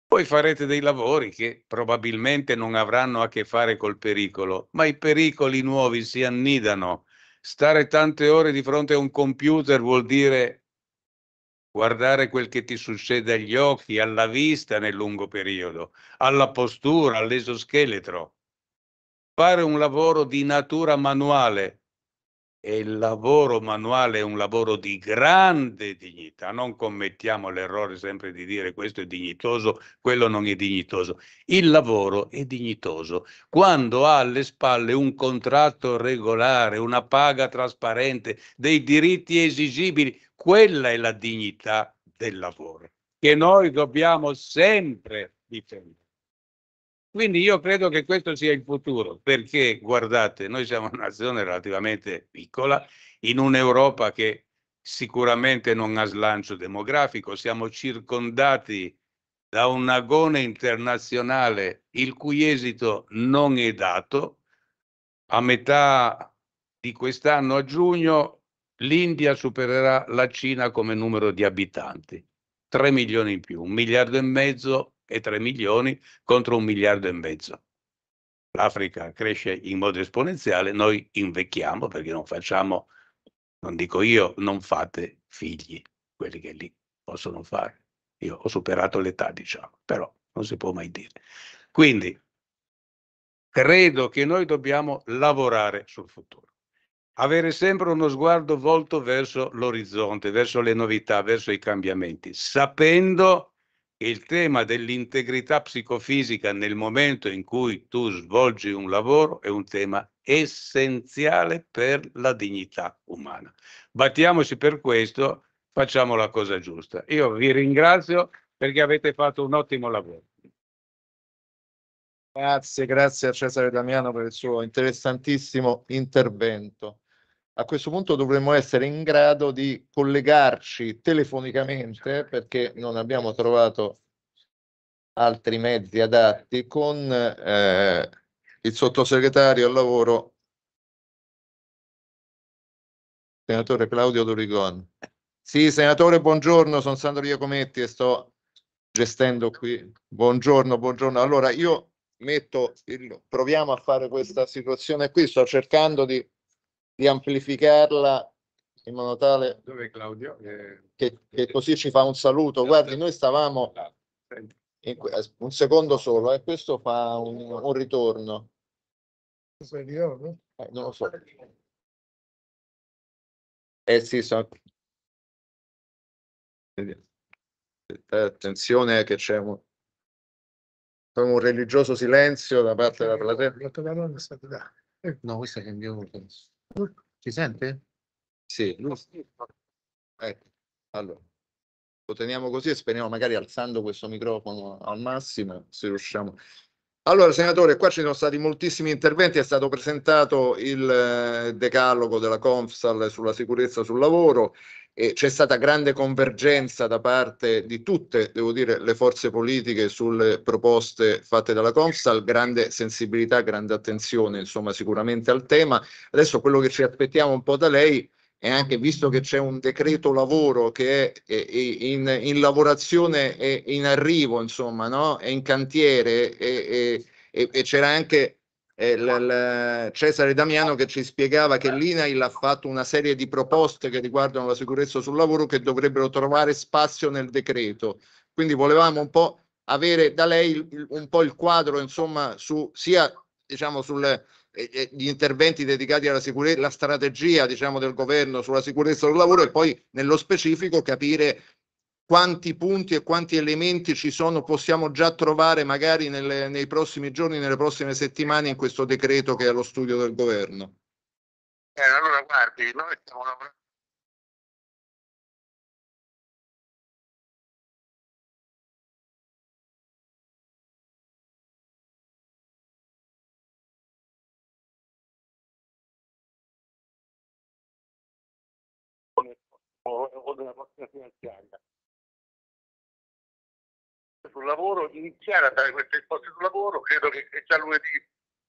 Poi farete dei lavori che probabilmente non avranno a che fare col pericolo, ma i pericoli nuovi si annidano. Stare tante ore di fronte a un computer vuol dire guardare quel che ti succede agli occhi, alla vista nel lungo periodo, alla postura, all'esoscheletro. Fare un lavoro di natura manuale e il lavoro manuale è un lavoro di grande dignità. Non commettiamo l'errore sempre di dire questo è dignitoso, quello non è dignitoso. Il lavoro è dignitoso quando ha alle spalle un contratto regolare, una paga trasparente, dei diritti esigibili. Quella è la dignità del lavoro che noi dobbiamo sempre difendere. Quindi io credo che questo sia il futuro, perché guardate, noi siamo una nazione relativamente piccola in un'Europa che sicuramente non ha slancio demografico, siamo circondati da un agone internazionale il cui esito non è dato. A metà di quest'anno, a giugno, l'India supererà la Cina come numero di abitanti, 3 milioni in più, un miliardo e mezzo 3 milioni contro un miliardo e mezzo. L'Africa cresce in modo esponenziale, noi invecchiamo perché non facciamo, non dico io, non fate figli, quelli che lì possono fare. Io ho superato l'età, diciamo, però non si può mai dire. Quindi credo che noi dobbiamo lavorare sul futuro. Avere sempre uno sguardo volto verso l'orizzonte, verso le novità, verso i cambiamenti, sapendo che il tema dell'integrità psicofisica nel momento in cui tu svolgi un lavoro è un tema essenziale per la dignità umana. Battiamoci per questo, facciamo la cosa giusta. Io vi ringrazio perché avete fatto un ottimo lavoro. Grazie, grazie a Cesare Damiano per il suo interessantissimo intervento a questo punto dovremmo essere in grado di collegarci telefonicamente, perché non abbiamo trovato altri mezzi adatti, con eh, il sottosegretario al lavoro, senatore Claudio Dorigon. Sì, senatore, buongiorno, sono Sandro Iacometti e sto gestendo qui. Buongiorno, buongiorno. Allora, io metto il, proviamo a fare questa situazione qui, sto cercando di di amplificarla in modo tale Dove Claudio? Eh, che, che così ci fa un saluto. Guardi, noi stavamo in, un secondo solo e eh, questo fa un, un ritorno. Eh, non lo so. Eh sì, so. Attenzione che c'è un, un religioso silenzio da parte della platea. No, questa il mio penso. Ci sente? Sì. Ecco. Allora, lo teniamo così e speriamo magari alzando questo microfono al massimo se riusciamo. Allora, senatore, qua ci sono stati moltissimi interventi, è stato presentato il eh, decalogo della Confsal sulla sicurezza sul lavoro e c'è stata grande convergenza da parte di tutte, devo dire, le forze politiche sulle proposte fatte dalla Confsal, grande sensibilità, grande attenzione, insomma, sicuramente al tema. Adesso quello che ci aspettiamo un po' da lei e anche visto che c'è un decreto lavoro che è in, in lavorazione e in arrivo, insomma, no? è in cantiere e, e, e c'era anche eh, la, la Cesare Damiano che ci spiegava che l'INAIL ha fatto una serie di proposte che riguardano la sicurezza sul lavoro che dovrebbero trovare spazio nel decreto. Quindi volevamo un po' avere da lei il, un po' il quadro, insomma, su, sia diciamo, sul, gli interventi dedicati alla sicurezza, la strategia diciamo, del governo sulla sicurezza del lavoro e poi nello specifico capire quanti punti e quanti elementi ci sono, possiamo già trovare magari nelle, nei prossimi giorni, nelle prossime settimane in questo decreto che è allo studio del governo. Eh, allora guardi, noi stiamo lavorando o della prossima finanziaria. Sul lavoro, iniziare a dare queste risposte sul lavoro, credo che, che già lunedì,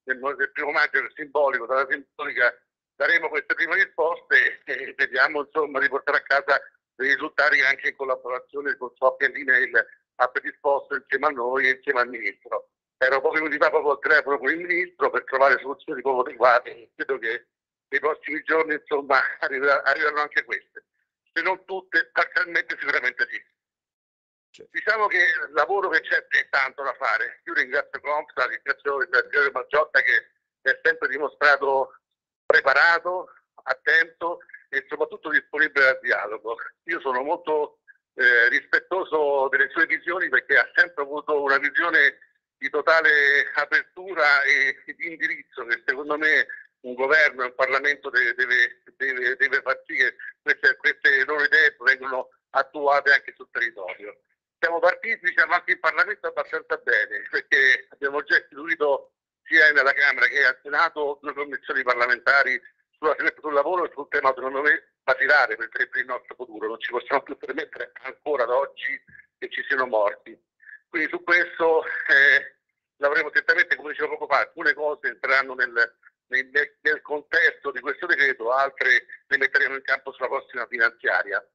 nel, nel primo maggio, nel simbolico, dalla simbolica, daremo queste prime risposte e vediamo insomma di portare a casa dei risultati anche in collaborazione con Sofia l'email ha predisposto insieme a noi e insieme al Ministro. Ero pochi minuti fa proprio al telefono con il Ministro per trovare soluzioni proprio adeguate e credo che nei prossimi giorni insomma arriveranno anche queste se non tutte, parzialmente sicuramente sì. Diciamo che il lavoro che c'è è tanto da fare. Io ringrazio Compta, ringrazio il direttore Maggiotta che si è sempre dimostrato preparato, attento e soprattutto disponibile al dialogo. Io sono molto eh, rispettoso delle sue visioni perché ha sempre avuto una visione di totale apertura e, e di indirizzo che secondo me un governo e un Parlamento deve, deve, deve, deve far sì che queste, queste loro idee vengano attuate anche sul territorio. Siamo partiti, diciamo, anche in Parlamento abbastanza bene, perché abbiamo già istituito sia nella Camera che al Senato due commissioni parlamentari sulla sicurezza sul lavoro e sul tema, secondo me, basilare per, per il nostro futuro. Non ci possiamo più permettere ancora ad oggi che ci siano morti. Quindi su questo eh, lavoreremo attentamente, come dicevo poco fa, alcune cose entreranno nel, nel, nel, contesto di questo decreto altre le metteremo in campo sulla prossima finanziaria.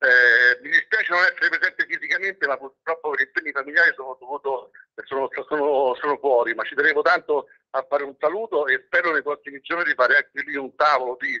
Eh, mi dispiace non essere presente fisicamente, ma purtroppo per impegni familiari sono, dovuto, sono, sono, sono fuori, ma ci tenevo tanto a fare un saluto e spero nei prossimi giorni di fare anche lì un tavolo di,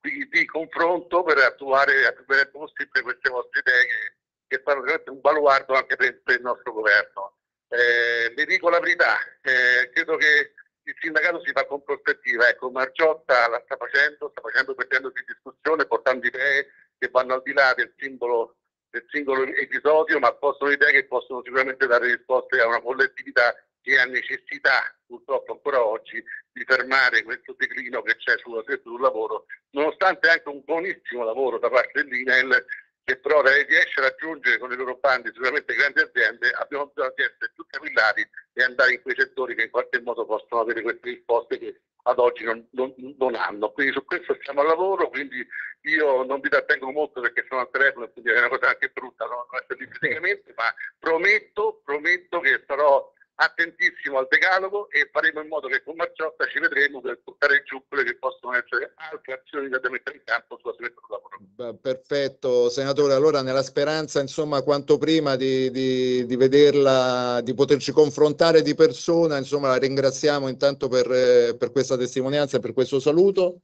di, di confronto per attuare a più il possibile queste vostre idee che, fanno veramente un baluardo anche per, per il nostro governo. Eh, vi dico la verità, eh, credo che il sindacato si fa con prospettiva, ecco Margiotta la sta facendo, sta facendo mettendosi in discussione, portando idee che vanno al di là del simbolo del singolo episodio, ma possono idee che possono sicuramente dare risposte a una collettività che ha necessità, purtroppo ancora oggi, di fermare questo declino che c'è sullo sul lavoro, nonostante anche un buonissimo lavoro da parte dell'INEL che però riesce a raggiungere con i loro bandi sicuramente grandi aziende, abbiamo bisogno di essere più capillari e andare in quei settori che in qualche modo possono avere queste risposte che ad oggi non, non, non hanno. Quindi su questo siamo al lavoro, quindi io non vi trattengo molto perché sono al telefono e quindi è una cosa anche brutta, non, essere fisicamente, ma prometto, prometto che sarò attentissimo al decalogo e faremo in modo che con Marciotta ci vedremo per portare giù quelle che possono essere altre azioni da mettere in campo sulla selezione lavoro. Perfetto, senatore. Allora, nella speranza, insomma, quanto prima di, di, di, vederla, di poterci confrontare di persona, insomma, la ringraziamo intanto per, per questa testimonianza e per questo saluto.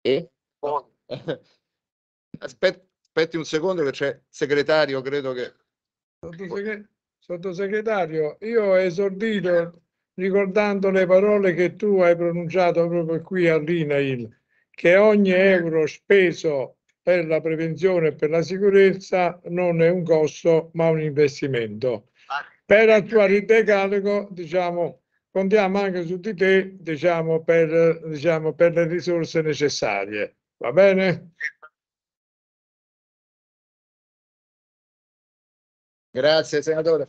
E? Oh. aspetti un secondo che c'è il segretario, credo che... Sottosegretario. Sottosegretario, io ho esordito ricordando le parole che tu hai pronunciato proprio qui all'INAIL, che ogni mm. euro speso per la prevenzione e per la sicurezza non è un costo ma un investimento. Ah. Per attuare il decalogo, diciamo, contiamo anche su di te diciamo, per, diciamo, per le risorse necessarie. Va bene? Grazie senatore.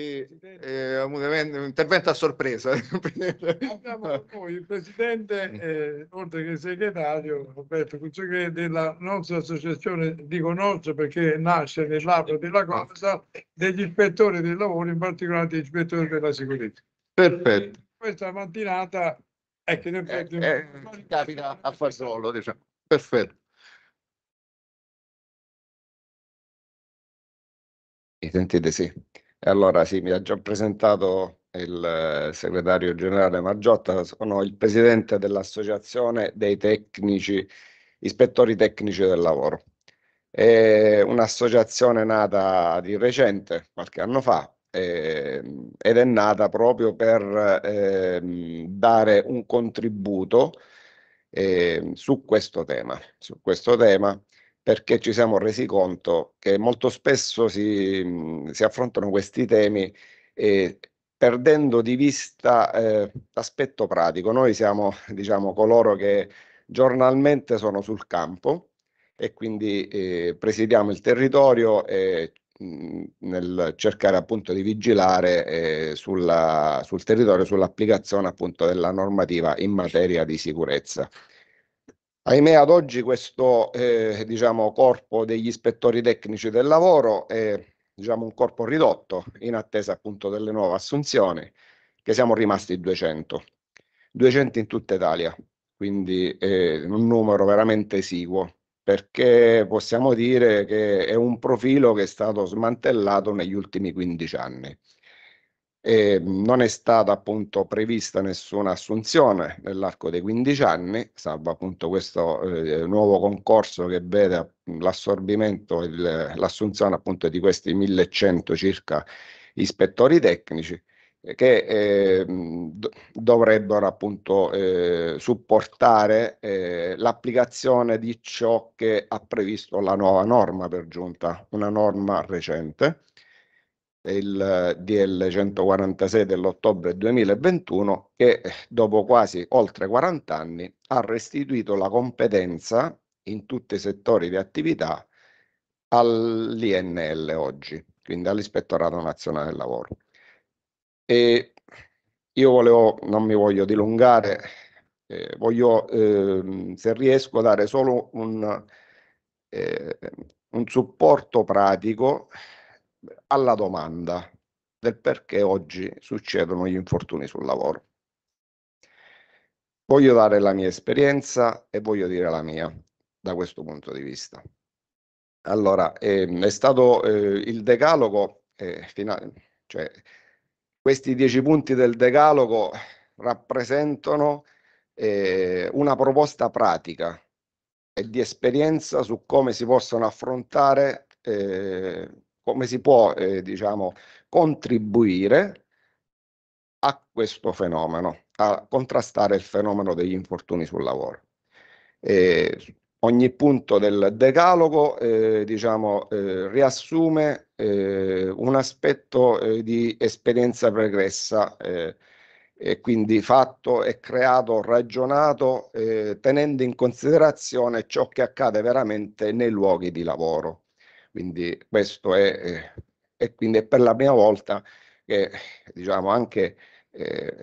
che eh, è un, intervento a sorpresa. Abbiamo con il presidente, eh, oltre che il segretario, Roberto Cuccioghe, della nostra associazione, dico nostra perché nasce nell'apro della cosa, degli ispettori del lavoro, in particolare degli ispettori della sicurezza. Perfetto. E questa mattinata è che nel eh, eh, capita a far solo, diciamo. Perfetto. E sentite, sì. Allora sì, mi ha già presentato il eh, segretario generale Margiotta, sono il presidente dell'Associazione dei tecnici, ispettori tecnici del lavoro. È un'associazione nata di recente, qualche anno fa, eh, ed è nata proprio per eh, dare un contributo eh, su questo tema, su questo tema perché ci siamo resi conto che molto spesso si, mhmm, si affrontano questi temi eh, perdendo di vista eh, l'aspetto pratico. Noi siamo diciamo, coloro che giornalmente sono sul campo e quindi eh, presidiamo il territorio e, mh, mhmm, nel cercare appunto di vigilare ehm, sulla, sul territorio, sull'applicazione appunto della normativa in materia di sicurezza. Ahimè, ad oggi questo eh, diciamo, corpo degli ispettori tecnici del lavoro è diciamo, un corpo ridotto in attesa appunto delle nuove assunzioni, che siamo rimasti 200, 200 in tutta Italia, quindi eh, un numero veramente esiguo, perché possiamo dire che è un profilo che è stato smantellato negli ultimi 15 anni. E non è stata appunto prevista nessuna assunzione nell'arco dei 15 anni, salvo appunto questo eh, nuovo concorso che vede l'assorbimento e l'assunzione appunto di questi 1100 circa ispettori tecnici eh, che eh, dovrebbero appunto eh, supportare eh, l'applicazione di ciò che ha previsto la nuova norma per giunta, una norma recente il DL 146 dell'ottobre 2021 che dopo quasi oltre 40 anni ha restituito la competenza in tutti i settori di attività all'INL oggi, quindi all'Ispettorato Nazionale del Lavoro. E io volevo, non mi voglio dilungare, eh, voglio eh, se riesco dare solo un, eh, un supporto pratico alla domanda del perché oggi succedono gli infortuni sul lavoro. Voglio dare la mia esperienza e voglio dire la mia da questo punto di vista. Allora, ehm, è stato eh, il decalogo, eh, finale, cioè questi dieci punti del decalogo rappresentano eh, una proposta pratica e di esperienza su come si possono affrontare eh, come si può eh, diciamo, contribuire a questo fenomeno, a contrastare il fenomeno degli infortuni sul lavoro. Eh, ogni punto del decalogo eh, diciamo, eh, riassume eh, un aspetto eh, di esperienza pregressa eh, e quindi fatto e creato, ragionato, tenendo in considerazione ciò che accade veramente nei luoghi di lavoro. Quindi questo è, eh, e quindi è per la prima volta che diciamo anche eh,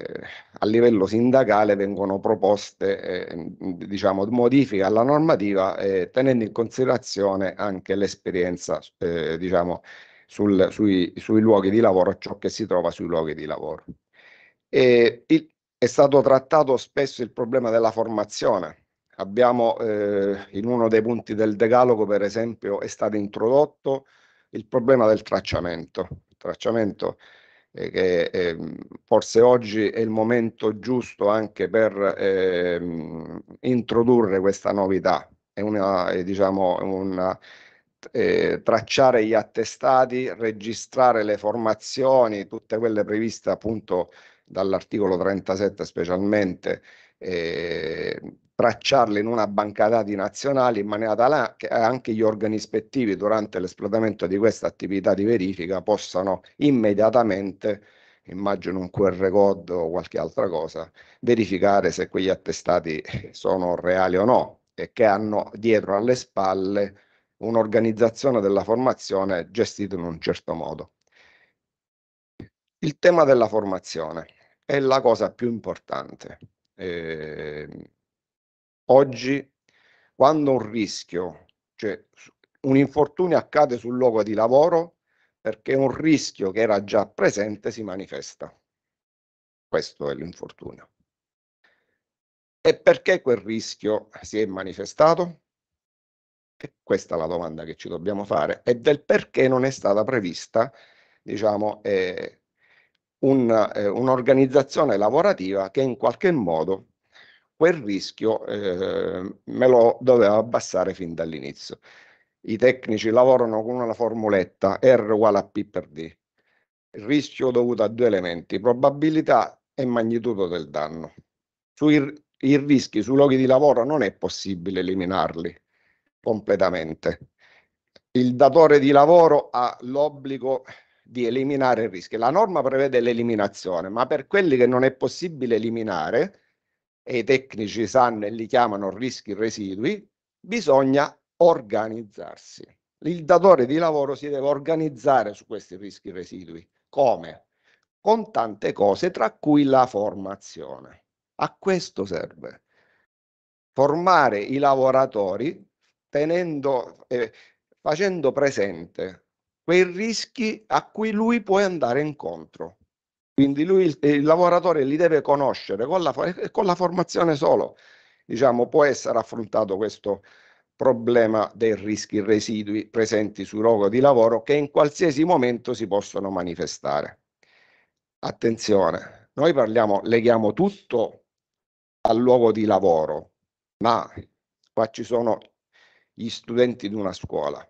a livello sindacale vengono proposte eh, diciamo, modifiche alla normativa eh, tenendo in considerazione anche l'esperienza eh, diciamo, sul, sui, sui, luoghi di lavoro, ciò che si trova sui luoghi di lavoro. Il, è stato trattato spesso il problema della formazione Abbiamo eh, in uno dei punti del decalogo, per esempio, è stato introdotto il problema del tracciamento. Il tracciamento eh, che eh, forse oggi è il momento giusto anche per ehm, introdurre questa novità. È una, è, diciamo, una, eh, tracciare gli attestati, registrare le formazioni, tutte quelle previste appunto dall'articolo 37 specialmente eh, tracciarle in una banca dati nazionale in maniera tale che anche gli organi ispettivi durante l'espletamento di questa attività di verifica possano immediatamente immagino un QR code o qualche altra cosa, verificare se quegli attestati sono reali o no e che hanno dietro alle spalle un'organizzazione della formazione gestita in un certo modo. Il tema della formazione è la cosa più importante. Eh, Oggi, quando un rischio, cioè un infortunio accade sul luogo di lavoro, perché un rischio che era già presente si manifesta. Questo è l'infortunio. E perché quel rischio si è manifestato? E questa è la domanda che ci dobbiamo fare, e del perché non è stata prevista, diciamo, eh, un, eh, un'organizzazione lavorativa che in qualche modo quel rischio eh, me lo doveva abbassare fin dall'inizio. I tecnici lavorano con una formuletta R uguale a P per D, il rischio dovuto a due elementi, probabilità e magnitudo del danno. Sui i rischi sui luoghi di lavoro non è possibile eliminarli completamente. Il datore di lavoro ha l'obbligo di eliminare i rischi. La norma prevede l'eliminazione, ma per quelli che non è possibile eliminare, e i tecnici sanno e li chiamano rischi residui, bisogna organizzarsi. Il datore di lavoro si deve organizzare su questi rischi residui. Come? Con tante cose, tra cui la formazione. A questo serve formare i lavoratori tenendo, eh, facendo presente quei rischi a cui lui può andare incontro. Quindi lui, il, lavoratore li deve conoscere con la, con la formazione solo, diciamo, può essere affrontato questo problema dei rischi residui presenti sul luogo di lavoro che in qualsiasi momento si possono manifestare. Attenzione, noi parliamo, leghiamo tutto al luogo di lavoro, ma qua ci sono gli studenti di una scuola.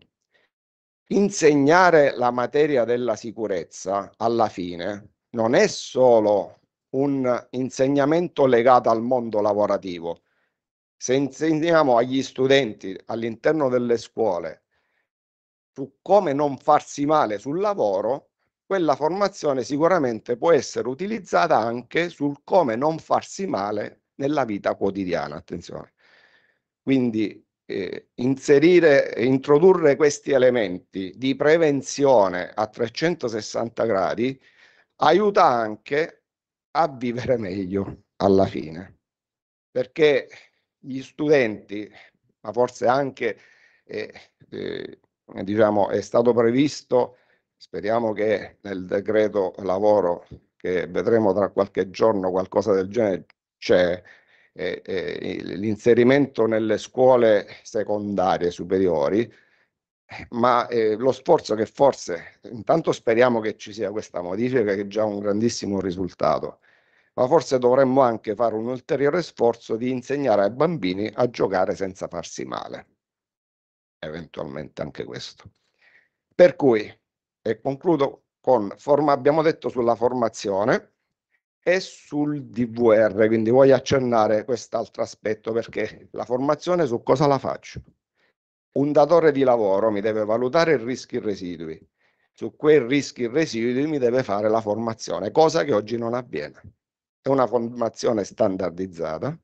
Insegnare la materia della sicurezza alla fine non è solo un insegnamento legato al mondo lavorativo. Se insegniamo agli studenti all'interno delle scuole su come non farsi male sul lavoro, quella formazione sicuramente può essere utilizzata anche sul come non farsi male nella vita quotidiana. Attenzione. Quindi eh, inserire, introdurre questi elementi di prevenzione a 360 gradi aiuta anche a vivere meglio alla fine, perché gli studenti, ma forse anche, eh, eh, diciamo, è stato previsto, speriamo che nel decreto lavoro che vedremo tra qualche giorno qualcosa del genere c'è, eh, eh l'inserimento nelle scuole secondarie superiori, ma eh, lo sforzo che forse, intanto speriamo che ci sia questa modifica che è già un grandissimo risultato, ma forse dovremmo anche fare un ulteriore sforzo di insegnare ai bambini a giocare senza farsi male, eventualmente anche questo. Per cui, e concludo con, forma, abbiamo detto sulla formazione e sul DVR, quindi voglio accennare quest'altro aspetto perché la formazione su cosa la faccio? un datore di lavoro mi deve valutare i rischi residui, su quei rischi residui mi deve fare la formazione, cosa che oggi non avviene. È una formazione standardizzata,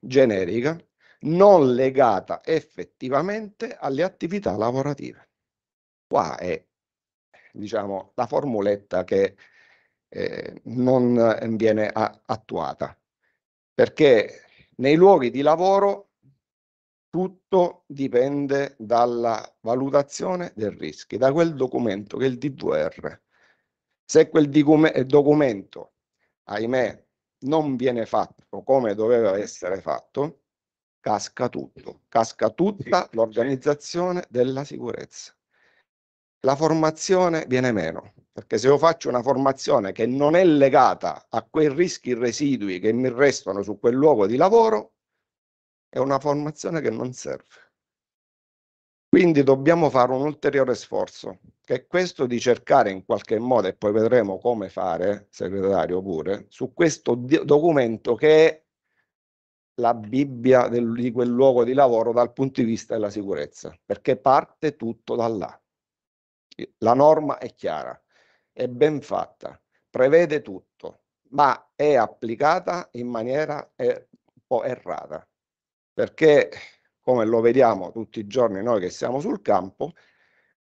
generica, non legata effettivamente alle attività lavorative. Qua è diciamo, la formuletta che eh, non eh, viene a- attuata, perché nei luoghi di lavoro tutto dipende dalla valutazione del rischio, da quel documento che è il DVR. Se quel eh, documento, ahimè, non viene fatto come doveva essere fatto, casca tutto, casca tutta l'organizzazione della sicurezza. La formazione viene meno, perché se io faccio una formazione che non è legata a quei rischi residui che mi restano su quel luogo di lavoro, è una formazione che non serve. Quindi dobbiamo fare un ulteriore sforzo, che è questo di cercare in qualche modo, e poi vedremo come fare, segretario pure, su questo documento che è la Bibbia del, di quel luogo di lavoro dal punto di vista della sicurezza, perché parte tutto da là. La norma è chiara, è ben fatta, prevede tutto, ma è applicata in maniera eh, un po' errata perché come lo vediamo tutti i giorni noi che siamo sul campo,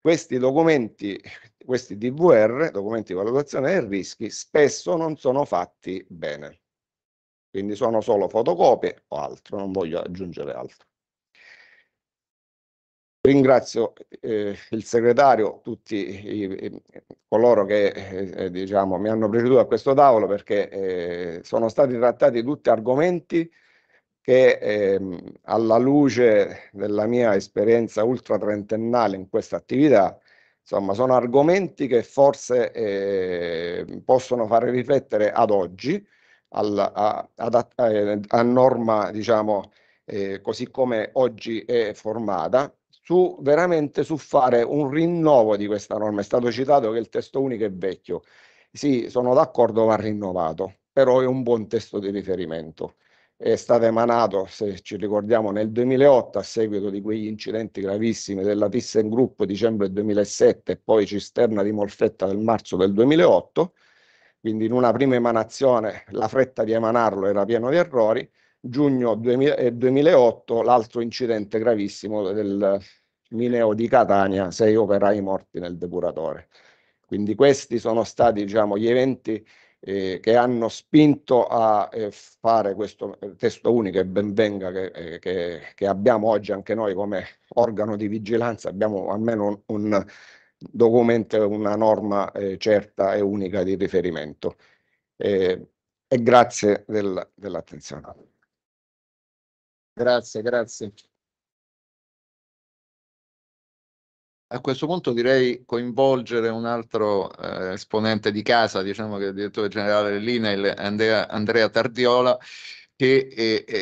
questi documenti, questi DVR, documenti di valutazione dei rischi, spesso non sono fatti bene. Quindi sono solo fotocopie o altro, non voglio aggiungere altro. Ringrazio eh, il segretario, tutti i, i, coloro che eh, diciamo, mi hanno preceduto a questo tavolo perché eh, sono stati trattati tutti argomenti che ehm, alla luce della mia esperienza ultra trentennale in questa attività, insomma, sono argomenti che forse eh, possono fare riflettere ad oggi, al, a, ad, a, ehm, a, norma, diciamo, eh, così come oggi è formata, su, veramente su fare un rinnovo di questa norma. È stato citato che il testo unico è vecchio. Sì, sono d'accordo, va rinnovato, però è un buon testo di riferimento è stato emanato, se ci ricordiamo, nel 2008 a seguito di quegli incidenti gravissimi della Thyssen ThyssenKrupp dicembre 2007 e poi cisterna di Molfetta del marzo del 2008, quindi in una prima emanazione la fretta di emanarlo era piena di errori, giugno 2000, 2008 eh, l'altro incidente gravissimo del Mineo di Catania, sei operai morti nel depuratore. Quindi questi sono stati diciamo, gli eventi eh, che hanno spinto a eh, fare questo eh, testo unico e benvenga che, eh, che, che, abbiamo oggi anche noi come organo di vigilanza, abbiamo almeno un, un documento, una norma eh, certa e unica di riferimento. Eh, e grazie del, dell'attenzione. Grazie, grazie. A questo punto direi coinvolgere un altro eh, esponente di casa, diciamo che il direttore generale dell'INAIL, Andrea, Andrea Tardiola, che è, eh, è,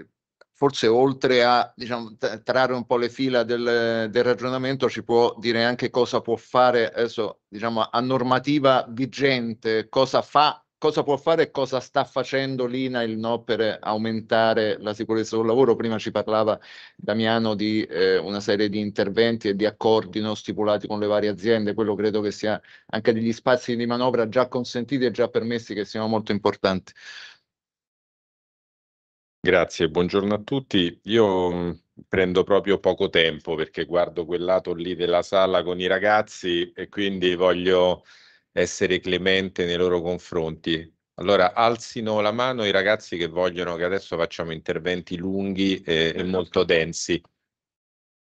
eh, forse oltre a diciamo, trarre un po' le fila del, del, ragionamento ci può dire anche cosa può fare adesso diciamo, a normativa vigente, cosa fa cosa può fare e cosa sta facendo l'INAIL no, per aumentare la sicurezza sul lavoro. Prima ci parlava Damiano di eh, una serie di interventi e di accordi no, stipulati con le varie aziende, quello credo che sia anche degli spazi di manovra già consentiti e già permessi che siano molto importanti. Grazie, buongiorno a tutti. Io mm, prendo proprio poco tempo perché guardo quel lato lì della sala con i ragazzi e quindi voglio essere clemente nei loro confronti. Allora, alzino la mano i ragazzi che vogliono che adesso facciamo interventi lunghi e, e esatto. molto densi.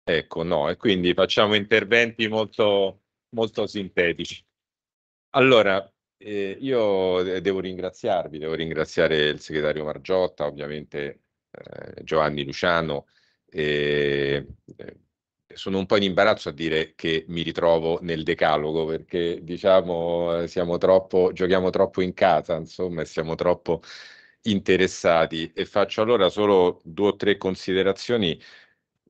Ecco, no, e quindi facciamo interventi molto, molto sintetici. Allora, eh, io devo ringraziarvi, devo ringraziare il segretario Margiotta, ovviamente eh, Giovanni Luciano, eh, sono un po' in imbarazzo a dire che mi ritrovo nel decalogo perché diciamo eh, siamo troppo, giochiamo troppo in casa, insomma, e siamo troppo interessati e faccio allora solo due o tre considerazioni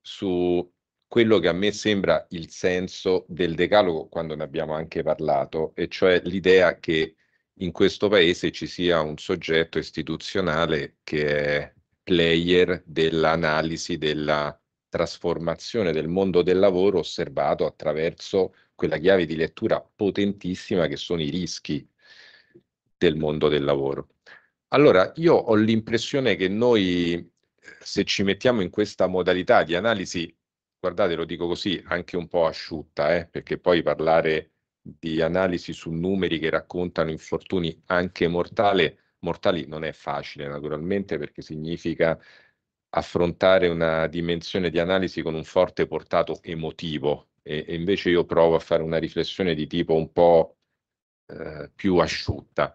su quello che a me sembra il senso del decalogo quando ne abbiamo anche parlato, e cioè l'idea che in questo paese ci sia un soggetto istituzionale che è player dell'analisi della trasformazione del mondo del lavoro osservato attraverso quella chiave di lettura potentissima che sono i rischi del mondo del lavoro. Allora, io ho l'impressione che noi, eh, se ci mettiamo in questa modalità di analisi, guardate, lo dico così, anche un po' asciutta, eh, perché poi parlare di analisi su numeri che raccontano infortuni anche mortale, mortali non è facile naturalmente perché significa affrontare una dimensione di analisi con un forte portato emotivo e, e invece io provo a fare una riflessione di tipo un po' eh, più asciutta.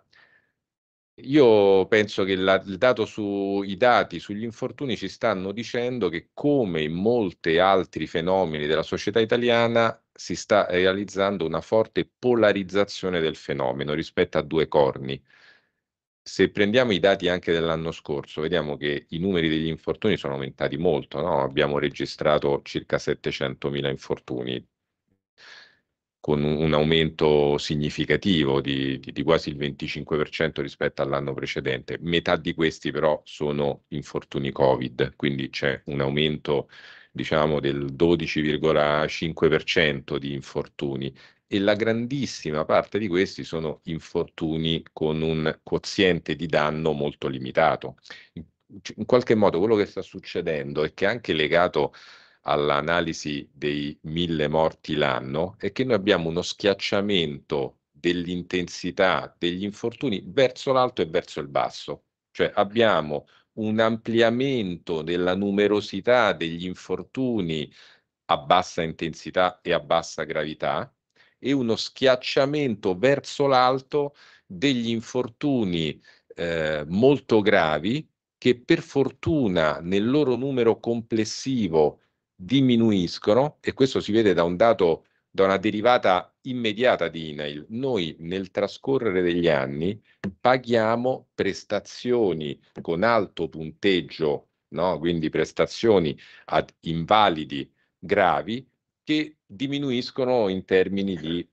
Io penso che la, il dato sui dati sugli infortuni ci stanno dicendo che come in molti altri fenomeni della società italiana si sta realizzando una forte polarizzazione del fenomeno rispetto a due corni se prendiamo i dati anche dell'anno scorso, vediamo che i numeri degli infortuni sono aumentati molto, no? abbiamo registrato circa 700.000 infortuni, con un aumento significativo di, di, di quasi il 25% rispetto all'anno precedente. Metà di questi però sono infortuni Covid, quindi c'è un aumento diciamo del 12,5% di infortuni e la grandissima parte di questi sono infortuni con un quoziente di danno molto limitato. In qualche modo quello che sta succedendo e che è anche legato all'analisi dei mille morti l'anno è che noi abbiamo uno schiacciamento dell'intensità degli infortuni verso l'alto e verso il basso, cioè abbiamo un ampliamento della numerosità degli infortuni a bassa intensità e a bassa gravità e uno schiacciamento verso l'alto degli infortuni eh, molto gravi che per fortuna nel loro numero complessivo diminuiscono e questo si vede da un dato da una derivata immediata di INAIL. Noi nel trascorrere degli anni paghiamo prestazioni con alto punteggio, no? quindi prestazioni ad invalidi gravi che diminuiscono in termini di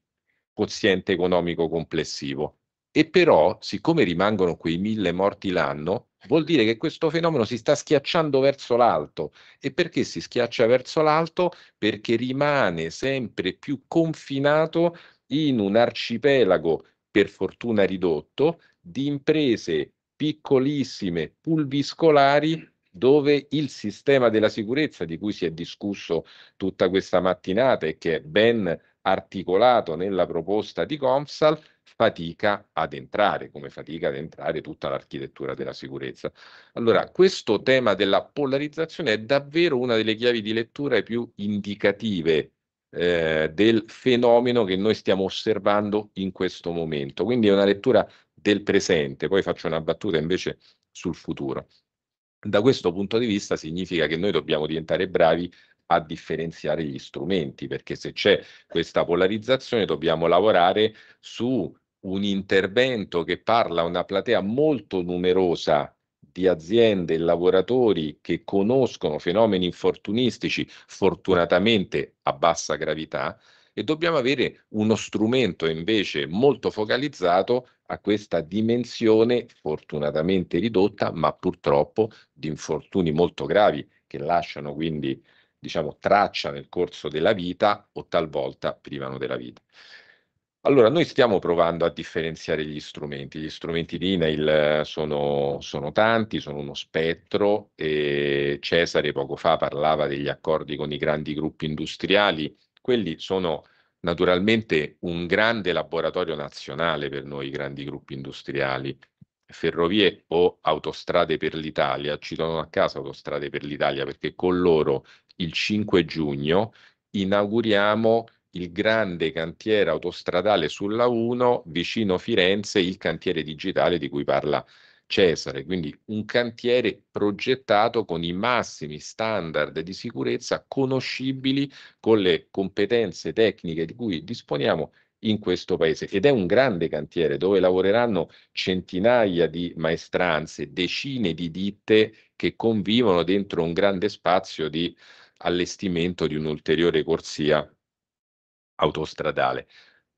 quoziente economico complessivo. E però, siccome rimangono quei mille morti l'anno, vuol dire che questo fenomeno si sta schiacciando verso l'alto. E perché si schiaccia verso l'alto? Perché rimane sempre più confinato in un arcipelago, per fortuna ridotto, di imprese piccolissime, pulviscolari, dove il sistema della sicurezza di cui si è discusso tutta questa mattinata e che è ben articolato nella proposta di Comsal fatica ad entrare, come fatica ad entrare tutta l'architettura della sicurezza. Allora, questo tema della polarizzazione è davvero una delle chiavi di lettura più indicative eh, del fenomeno che noi stiamo osservando in questo momento. Quindi è una lettura del presente, poi faccio una battuta invece sul futuro. Da questo punto di vista significa che noi dobbiamo diventare bravi a differenziare gli strumenti, perché se c'è questa polarizzazione dobbiamo lavorare su un intervento che parla a una platea molto numerosa di aziende e lavoratori che conoscono fenomeni infortunistici, fortunatamente a bassa gravità, e dobbiamo avere uno strumento invece molto focalizzato a questa dimensione fortunatamente ridotta, ma purtroppo di infortuni molto gravi che lasciano quindi diciamo, traccia nel corso della vita o talvolta privano della vita. Allora, noi stiamo provando a differenziare gli strumenti. Gli strumenti di INAIL eh, sono, sono tanti, sono uno spettro. Cesare poco fa parlava degli accordi con i grandi gruppi industriali. Quelli sono naturalmente un grande laboratorio nazionale per noi grandi gruppi industriali. Ferrovie o autostrade per l'Italia, ci citano a caso autostrade per l'Italia perché con loro il 5 giugno inauguriamo il grande cantiere autostradale sulla 1 vicino Firenze, il cantiere digitale di cui parla Cesare, quindi un cantiere progettato con i massimi standard di sicurezza conoscibili con le competenze tecniche di cui disponiamo in questo paese ed è un grande cantiere dove lavoreranno centinaia di maestranze, decine di ditte che convivono dentro un grande spazio di allestimento di un'ulteriore corsia autostradale.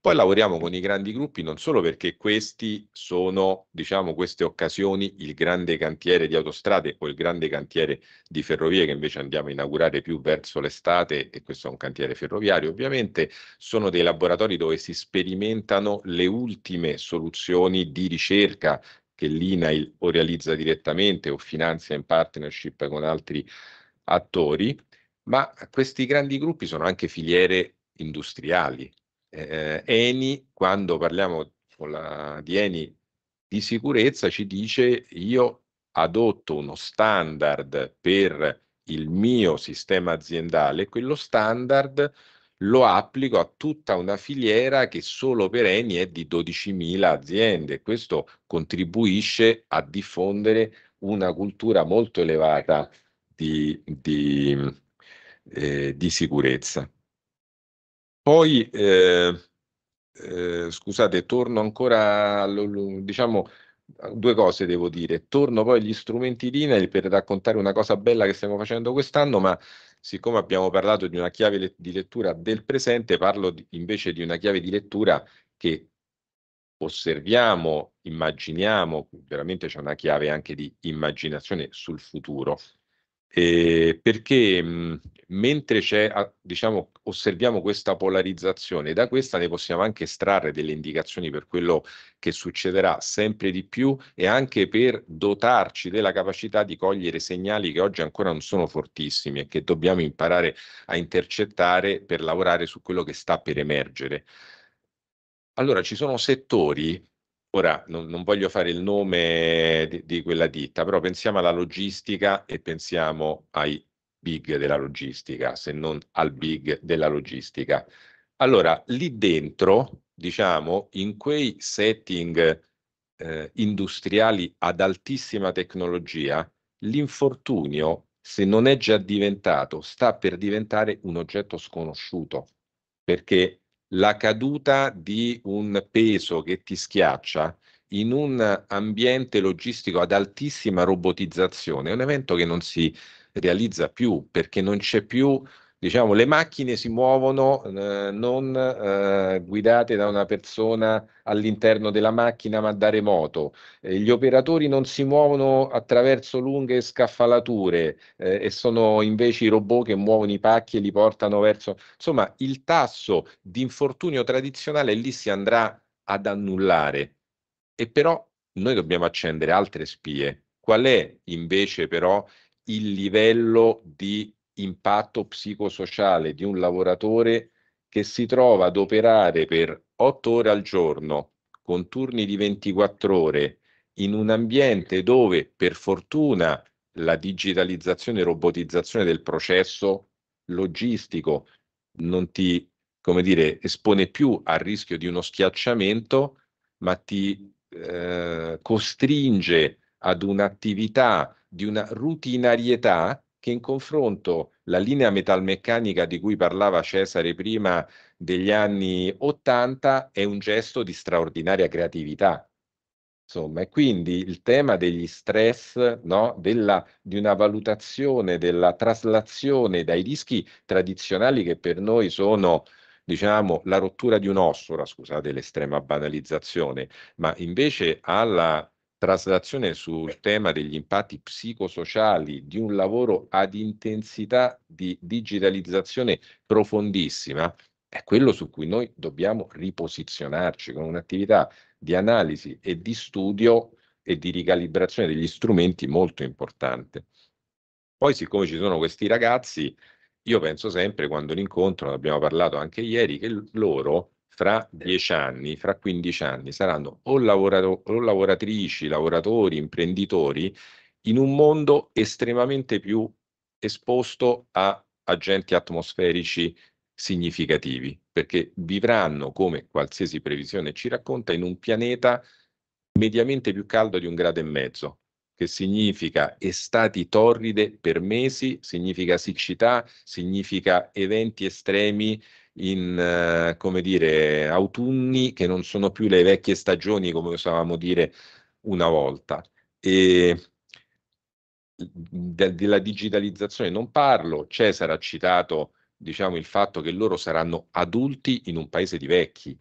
Poi lavoriamo con i grandi gruppi non solo perché questi sono, diciamo, queste occasioni, il grande cantiere di autostrade o il grande cantiere di ferrovie che invece andiamo a inaugurare più verso l'estate, e questo è un cantiere ferroviario, ovviamente sono dei laboratori dove si sperimentano le ultime soluzioni di ricerca che l'INAIL o realizza direttamente o finanzia in partnership con altri attori, ma questi grandi gruppi sono anche filiere industriali, eh, Eni, quando parliamo la, di Eni di sicurezza, ci dice io adotto uno standard per il mio sistema aziendale quello standard lo applico a tutta una filiera che solo per Eni è di 12.000 aziende. e Questo contribuisce a diffondere una cultura molto elevata di, di, eh, di sicurezza. Poi, eh, eh, scusate, torno ancora, diciamo, due cose devo dire. Torno poi agli strumenti Inel per raccontare una cosa bella che stiamo facendo quest'anno, ma siccome abbiamo parlato di una chiave di lettura del presente, parlo di, invece di una chiave di lettura che osserviamo, immaginiamo, veramente c'è una chiave anche di immaginazione sul futuro eh, perché mh, mhmm, mentre c'è, diciamo, osserviamo questa polarizzazione, da questa ne possiamo anche estrarre delle indicazioni per quello che succederà sempre di più e anche per dotarci della capacità di cogliere segnali che oggi ancora non sono fortissimi e che dobbiamo imparare a intercettare per lavorare su quello che sta per emergere. Allora, ci sono settori Ora non, non, voglio fare il nome di, di, quella ditta, però pensiamo alla logistica e pensiamo ai big della logistica, se non al big della logistica. Allora, lì dentro, diciamo, in quei setting eh, industriali ad altissima tecnologia, l'infortunio, se non è già diventato, sta per diventare un oggetto sconosciuto, perché la caduta di un peso che ti schiaccia in un ambiente logistico ad altissima robotizzazione è un evento che non si realizza più perché non c'è più diciamo, le macchine si muovono eh, non eh, guidate da una persona all'interno della macchina, ma da remoto. Eh, gli operatori non si muovono attraverso lunghe scaffalature eh, e sono invece i robot che muovono i pacchi e li portano verso... Insomma, il tasso di infortunio tradizionale lì si andrà ad annullare. E però noi dobbiamo accendere altre spie. Qual è invece però il livello di impatto psicosociale di un lavoratore che si trova ad operare per 8 ore al giorno, con turni di 24 ore, in un ambiente dove per fortuna la digitalizzazione e robotizzazione del processo logistico non ti come dire, espone più al rischio di uno schiacciamento, ma ti eh, costringe ad un'attività di una rutinarietà che in confronto la linea metalmeccanica di cui parlava Cesare prima degli anni 80 è un gesto di straordinaria creatività. Insomma, e quindi il tema degli stress, no? della, di una valutazione, della traslazione dai rischi tradizionali che per noi sono diciamo, la rottura di un osso, scusate l'estrema banalizzazione, ma invece alla traslazione sul tema degli impatti psicosociali di un lavoro ad intensità di digitalizzazione profondissima è quello su cui noi dobbiamo riposizionarci con un'attività di analisi e di studio e di ricalibrazione degli strumenti molto importante. Poi siccome ci sono questi ragazzi, io penso sempre quando li incontro, ne abbiamo parlato anche ieri, che loro fra 10 anni, fra 15 anni saranno o, lavorato- o lavoratrici, lavoratori, imprenditori in un mondo estremamente più esposto a agenti atmosferici significativi, perché vivranno, come qualsiasi previsione ci racconta, in un pianeta mediamente più caldo di un grado e mezzo, che significa estati torride per mesi, significa siccità, significa eventi estremi in eh, come dire, autunni che non sono più le vecchie stagioni come usavamo dire una volta. E della digitalizzazione non parlo, Cesare ha citato diciamo, il fatto che loro saranno adulti in un paese di vecchi,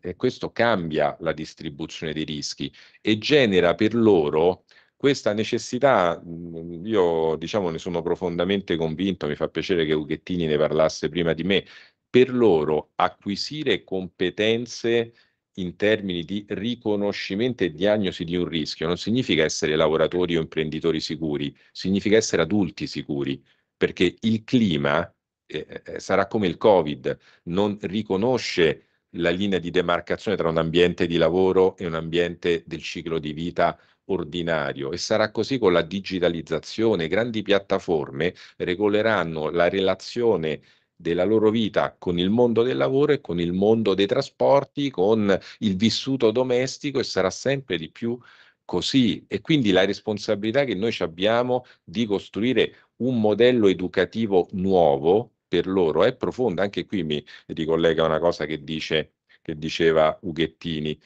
e questo cambia la distribuzione dei rischi e genera per loro questa necessità, io diciamo ne sono profondamente convinto, mi fa piacere che Ughettini ne parlasse prima di me, per loro acquisire competenze in termini di riconoscimento e diagnosi di un rischio non significa essere lavoratori o imprenditori sicuri, significa essere adulti sicuri, perché il clima eh, eh, sarà come il Covid, non riconosce la linea di demarcazione tra un ambiente di lavoro e un ambiente del ciclo di vita ordinario e sarà così con la digitalizzazione. Grandi piattaforme regoleranno la relazione della loro vita con il mondo del lavoro e con il mondo dei trasporti, con il vissuto domestico e sarà sempre di più così. E quindi la responsabilità che noi abbiamo di costruire un modello educativo nuovo per loro è profonda. Anche qui mi ricollega una cosa che, dice, che diceva Ughettini.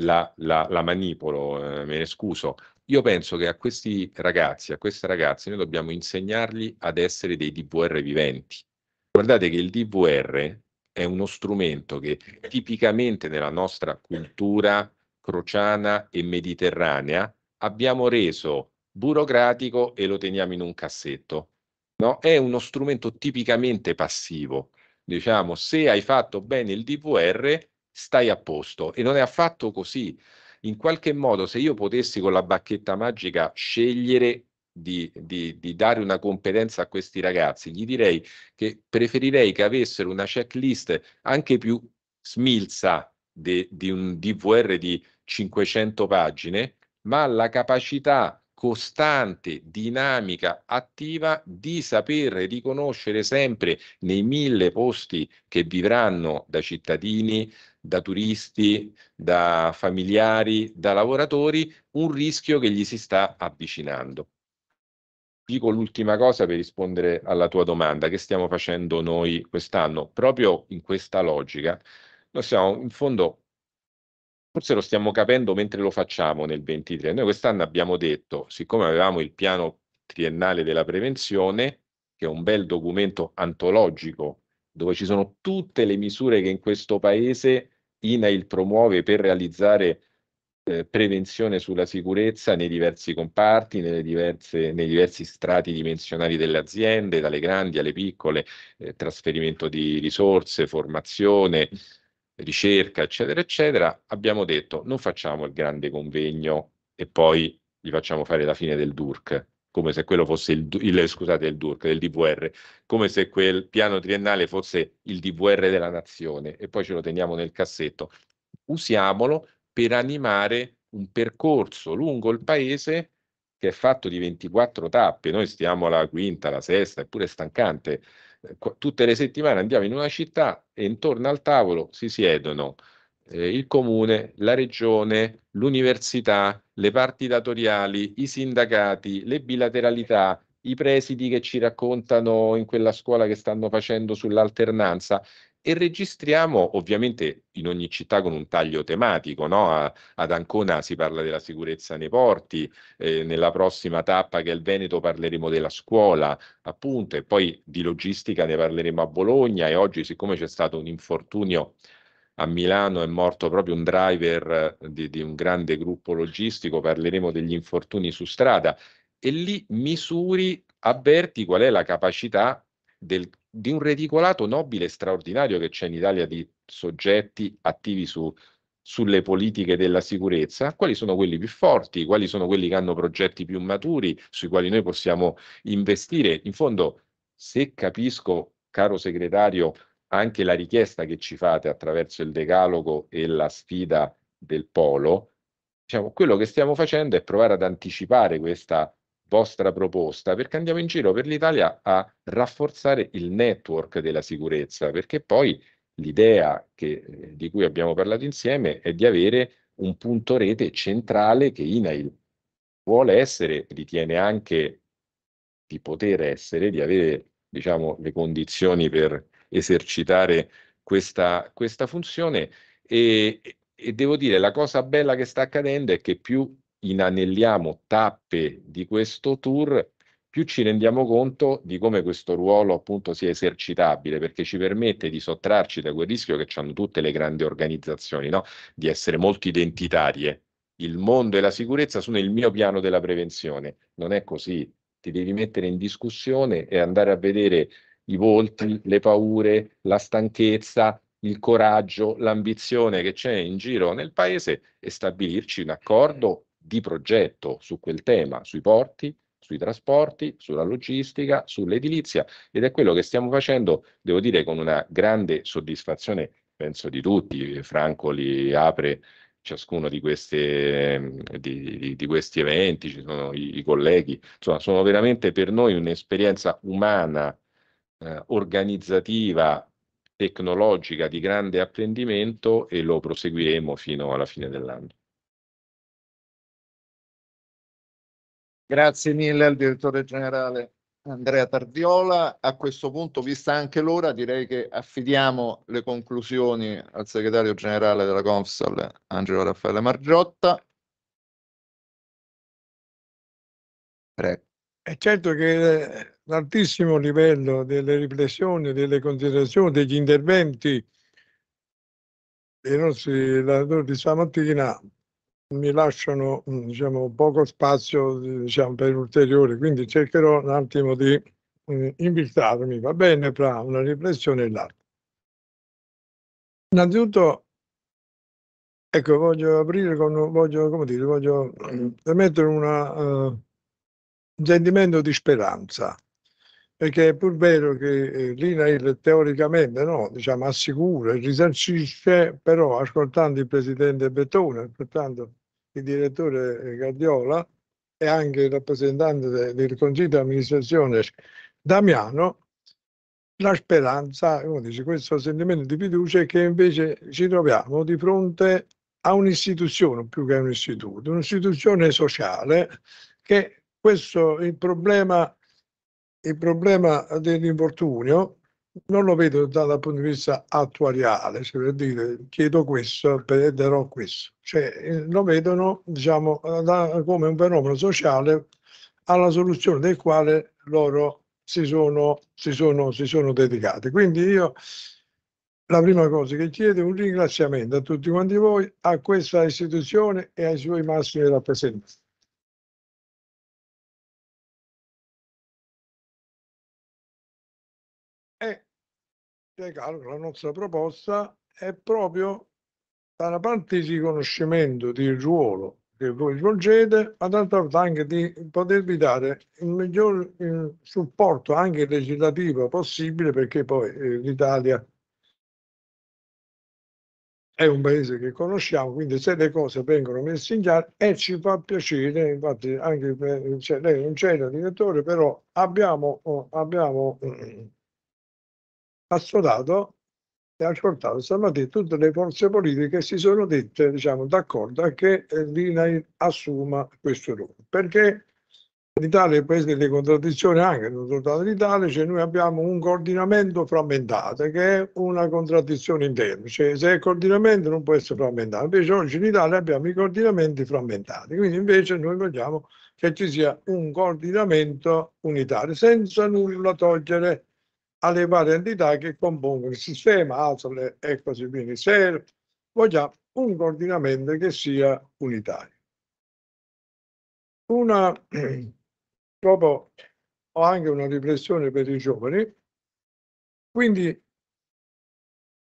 La, la, la manipolo, eh, me ne scuso, io penso che a questi ragazzi, a queste ragazze, noi dobbiamo insegnargli ad essere dei DVR viventi, Guardate che il DVR è uno strumento che tipicamente nella nostra cultura crociana e mediterranea abbiamo reso burocratico e lo teniamo in un cassetto. No? È uno strumento tipicamente passivo. Diciamo, se hai fatto bene il DVR, stai a posto. E non è affatto così. In qualche modo, se io potessi con la bacchetta magica scegliere di, di, di, dare una competenza a questi ragazzi, gli direi che preferirei che avessero una checklist anche più smilza de, di un DVR di 500 pagine, ma la capacità costante, dinamica, attiva di saper riconoscere sempre nei mille posti che vivranno da cittadini, da turisti, da familiari, da lavoratori, un rischio che gli si sta avvicinando dico l'ultima cosa per rispondere alla tua domanda, che stiamo facendo noi quest'anno, proprio in questa logica. Noi siamo in fondo, forse lo stiamo capendo mentre lo facciamo nel 23. Noi quest'anno abbiamo detto, siccome avevamo il piano triennale della prevenzione, che è un bel documento antologico dove ci sono tutte le misure che in questo paese INAIL promuove per realizzare eh, prevenzione sulla sicurezza nei diversi comparti, diverse, nei diversi strati dimensionali delle aziende, dalle grandi alle piccole, eh, trasferimento di risorse, formazione, ricerca, eccetera, eccetera. Abbiamo detto non facciamo il grande convegno e poi gli facciamo fare la fine del DURC, come se quello fosse il, il, scusate, il DURC, del DVR, come se quel piano triennale fosse il DVR della nazione e poi ce lo teniamo nel cassetto. Usiamolo per animare un percorso lungo il paese che è fatto di 24 tappe, noi stiamo alla quinta, alla sesta, eppure stancante. Eh, tutte le settimane andiamo in una città e intorno al tavolo si siedono eh, il comune, la regione, l'università, le parti datoriali, i sindacati, le bilateralità, i presidi che ci raccontano in quella scuola che stanno facendo sull'alternanza e registriamo ovviamente in ogni città con un taglio tematico, no? A, ad Ancona si parla della sicurezza nei porti, eh, nella prossima tappa che è il Veneto parleremo della scuola, appunto, e poi di logistica ne parleremo a Bologna e oggi siccome c'è stato un infortunio a Milano è morto proprio un driver eh, di, di un grande gruppo logistico, parleremo degli infortuni su strada e lì misuri, avverti qual è la capacità del di un reticolato nobile e straordinario che c'è in Italia di soggetti attivi su, sulle politiche della sicurezza, quali sono quelli più forti, quali sono quelli che hanno progetti più maturi, sui quali noi possiamo investire. In fondo, se capisco, caro segretario, anche la richiesta che ci fate attraverso il decalogo e la sfida del polo, diciamo, quello che stiamo facendo è provare ad anticipare questa vostra proposta perché andiamo in giro per l'Italia a rafforzare il network della sicurezza, perché poi l'idea che, eh, di cui abbiamo parlato insieme è di avere un punto rete centrale che INAIL vuole essere, ritiene anche di poter essere, di avere diciamo, le condizioni per esercitare questa, questa funzione e, e devo dire la cosa bella che sta accadendo è che più inanelliamo tappe di questo tour, più ci rendiamo conto di come questo ruolo appunto sia esercitabile, perché ci permette di sottrarci da quel rischio che hanno tutte le grandi organizzazioni, no? di essere molto identitarie. Il mondo e la sicurezza sono il mio piano della prevenzione. Non è così. Ti devi mettere in discussione e andare a vedere i volti, le paure, la stanchezza, il coraggio, l'ambizione che c'è in giro nel paese e stabilirci un accordo di progetto su quel tema, sui porti, sui trasporti, sulla logistica, sull'edilizia ed è quello che stiamo facendo, devo dire, con una grande soddisfazione, penso di tutti, Franco li apre ciascuno di, queste, di, di, di questi eventi, ci sono i, i, colleghi, insomma sono veramente per noi un'esperienza umana, eh, organizzativa, tecnologica di grande apprendimento e lo proseguiremo fino alla fine dell'anno. Grazie mille al direttore generale Andrea Tardiola. A questo punto, vista anche l'ora, direi che affidiamo le conclusioni al segretario generale della Consul, Angelo Raffaele Margiotta. Prego. È certo che eh, l'altissimo livello delle riflessioni, delle considerazioni, degli interventi dei nostri lavoratori di stamattina mi lasciano mm, diciamo, poco spazio diciamo, per ulteriori, quindi cercherò un attimo di eh, mm, invitarmi, va bene, fra una riflessione e l'altra. Innanzitutto, ecco, voglio aprire con, voglio, come dire, voglio mm, mettere una, uh, un sentimento di speranza perché è pur vero che eh, l'INAIL teoricamente no, diciamo, assicura e risarcisce, però ascoltando il presidente Bettone, ascoltando il direttore eh, Gagliola e anche il rappresentante del Consiglio di amministrazione Damiano, la speranza, come dice, questo sentimento di fiducia è che invece ci troviamo di fronte a un'istituzione più che a un istituto, un'istituzione sociale che questo il problema il problema dell'infortunio oh, non lo vedo dal punto di vista attuariale, cioè per dire chiedo questo e darò questo, cioè eh, lo vedono diciamo, da, come un fenomeno sociale alla soluzione del quale loro si sono, si sono, si sono dedicati. Quindi io la prima cosa che chiedo è un ringraziamento a tutti quanti voi, a questa istituzione e ai suoi massimi rappresentanti. spiegare che la nostra proposta è proprio da una parte di riconoscimento del ruolo che voi svolgete, ma d'altra parte anche di potervi dare il miglior supporto anche legislativo possibile perché poi eh, l'Italia è un paese che conosciamo, quindi se le cose vengono messe in chiaro e ci fa piacere, infatti anche per, cioè, lei non c'era direttore, però abbiamo, oh, abbiamo mm, assodato e ha ascoltato stamattina tutte le forze politiche si sono dette diciamo, d'accordo che eh, l'INAI assuma questo ruolo perché l'Italia è un paese delle contraddizioni anche nel risultato dell'Italia, cioè noi abbiamo un coordinamento frammentato che è una contraddizione interna cioè se è coordinamento non può essere frammentato invece oggi in Italia abbiamo i coordinamenti frammentati quindi invece noi vogliamo che ci sia un coordinamento unitario senza nulla togliere alle varie entità che compongono il sistema, ASL e così via, SER, vogliamo un coordinamento che sia unitario. Una, dopo ho anche una riflessione per i giovani, quindi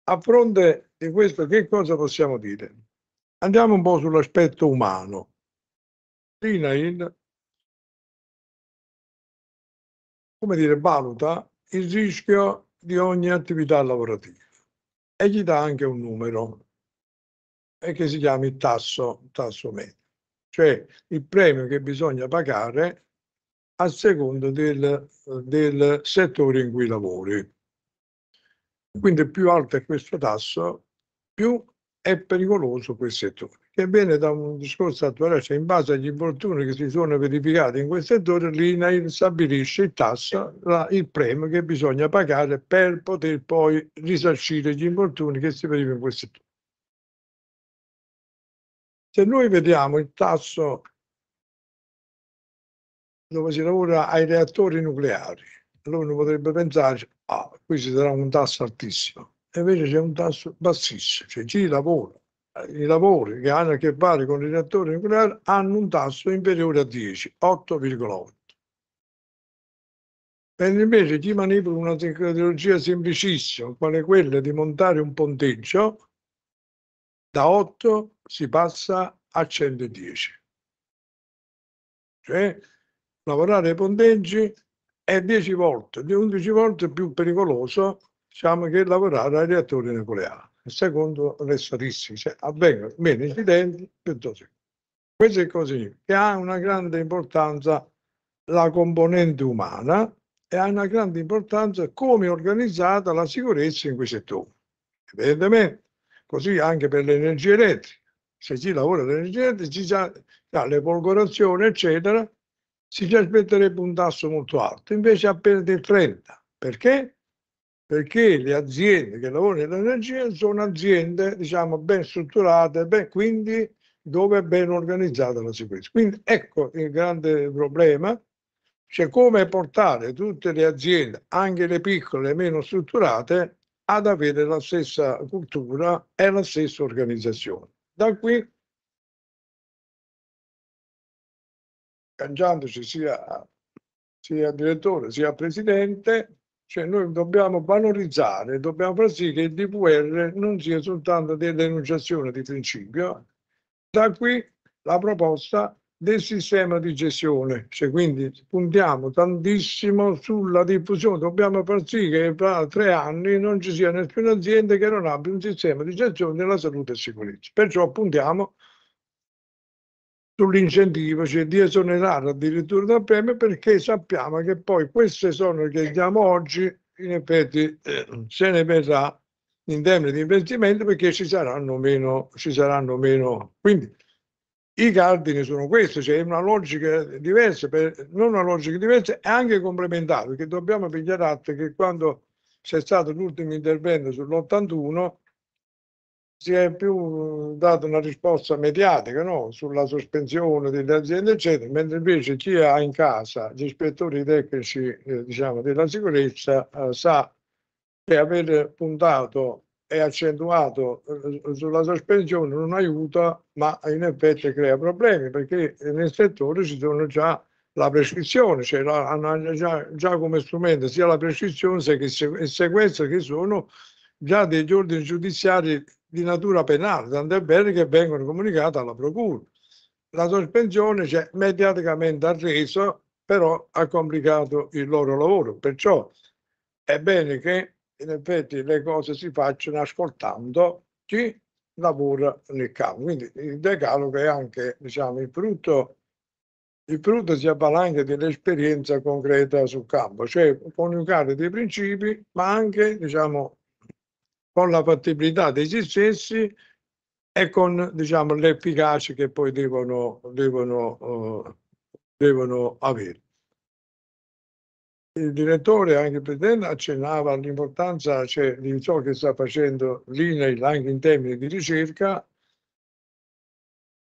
a fronte di questo che cosa possiamo dire? Andiamo un po' sull'aspetto umano. L'INAIL, come dire, valuta il rischio di ogni attività lavorativa e gli dà anche un numero e eh, che si chiama il tasso, tasso medio, cioè il premio che bisogna pagare a seconda del, del settore in cui lavori. Quindi più alto è questo tasso, più è pericoloso quel settore che viene da un discorso attuale, cioè in base agli infortuni che si sono verificati in quel settore, l'INAIL stabilisce il tasso, la, il premio che bisogna pagare per poter poi risarcire gli infortuni che si verificano in quel settore. Se noi vediamo il tasso dove si lavora ai reattori nucleari, allora uno potrebbe pensare, ah, qui ci sarà un tasso altissimo, invece c'è un tasso bassissimo, cioè chi lavora i lavori che hanno a che fare con il reattore nucleare hanno un tasso inferiore a 10, 8,8. Mentre invece chi manipola una tecnologia semplicissima, quale quella di montare un ponteggio, da 8 si passa a 110. Cioè, lavorare ai ponteggi è 10 volte, 11 volte più pericoloso diciamo, che lavorare ai reattori nucleari e secondo le statistiche, cioè avvengono meno incidenti piuttosto che. Questo è così, che ha una grande importanza la componente umana e ha una grande importanza come è organizzata la sicurezza in quei settori. Evidentemente, così anche per l'energia elettrica. Se si lavora l'energia elettrica, si già, già le polvorazioni, eccetera, si ci aspetterebbe un tasso molto alto, invece appena del 30. Perché? perché le aziende che lavorano nell'energia sono aziende diciamo, ben strutturate, ben, quindi dove è ben organizzata la sicurezza. Quindi ecco il grande problema, cioè come portare tutte le aziende, anche le piccole e meno strutturate, ad avere la stessa cultura e la stessa organizzazione. Da qui, cangiandoci sia, sia direttore sia presidente, cioè noi dobbiamo valorizzare, dobbiamo far sì che il DPR non sia soltanto dell'enunciazione di principio. Da qui la proposta del sistema di gestione, cioè quindi puntiamo tantissimo sulla diffusione, dobbiamo far sì che tra tre anni non ci sia nessuna azienda che non abbia un sistema di gestione della salute e sicurezza, perciò puntiamo sull'incentivo, cioè di esonerare addirittura dal premio perché sappiamo che poi questo esonero che diamo oggi in effetti eh, se ne verrà in termini di investimento perché ci saranno meno, ci saranno meno. Quindi i cardini sono questi, cioè una logica diversa, per, non una logica diversa, è anche complementare, perché dobbiamo pigliare atto che quando c'è stato l'ultimo intervento sull'81 si è più eh, data una risposta mediatica no? sulla sospensione delle aziende, eccetera, mentre invece chi ha in casa gli ispettori tecnici eh, diciamo, della sicurezza eh, sa che aver puntato e accentuato eh, sulla sospensione non aiuta, ma in effetti crea problemi perché nel settore ci sono già la prescrizione, cioè la, hanno già, già come strumento sia la prescrizione sia che il sequenza che sono già degli ordini giudiziari di natura penale, tant'è bene che vengono comunicate alla procura. La sospensione c'è è mediaticamente arreso, però ha complicato il loro lavoro. Perciò è bene che in effetti le cose si facciano ascoltando chi lavora nel campo. Quindi il decalogo è anche diciamo, il frutto il frutto si avvale anche dell'esperienza concreta sul campo, cioè coniugare dei principi, ma anche diciamo, con la fattibilità dei stessi e con diciamo, l'efficacia che poi devono, devono, eh, devono avere. Il direttore, anche il Presidente, accennava all'importanza cioè, di ciò che sta facendo l'INEIL anche in termini di ricerca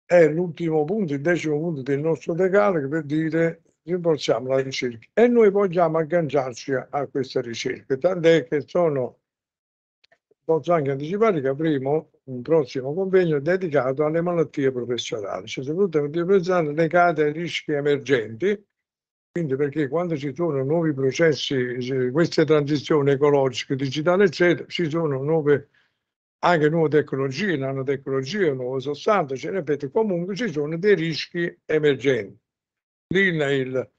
è l'ultimo punto, il decimo punto del nostro decalogo per dire rinforziamo la ricerca e noi vogliamo agganciarci a questa ricerca, tant'è che sono posso anche anticipare che avremo un prossimo convegno dedicato alle malattie professionali, cioè soprattutto alle malattie professionali legate ai rischi emergenti, quindi perché quando ci sono nuovi processi, queste transizioni ecologiche, digitali, eccetera, ci sono nuove, anche nuove tecnologie, nanotecnologie, nuove sostanze, cioè in effetti comunque ci sono dei rischi emergenti. L'INAIL,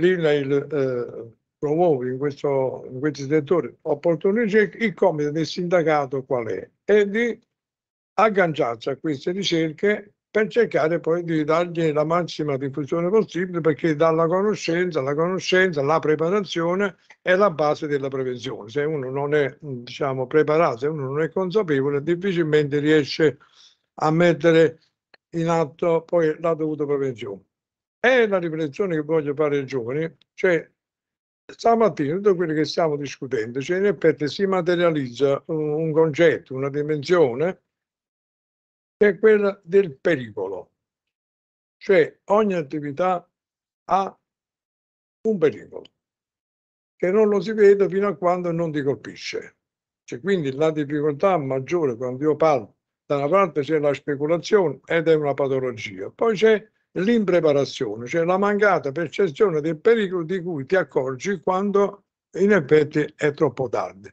l'INAIL eh, promuovi in, questo, in questi settori opportunità, il compito del sindacato qual è? È di agganciarsi a queste ricerche per cercare poi di dargli la massima diffusione possibile perché dalla conoscenza, la conoscenza, la preparazione è la base della prevenzione. Se uno non è diciamo, preparato, se uno non è consapevole, difficilmente riesce a mettere in atto poi la dovuta prevenzione. È la riflessione che voglio fare ai giovani, cioè Stamattina tutto quello che stiamo discutendo, cioè in effetti si materializza un, un concetto, una dimensione, che è quella del pericolo. Cioè ogni attività ha un pericolo, che non lo si vede fino a quando non ti colpisce. Cioè, quindi la difficoltà maggiore quando io parlo, da una parte c'è la speculazione ed è una patologia, poi c'è l'impreparazione, cioè la mancata percezione del pericolo di cui ti accorgi quando in effetti è troppo tardi.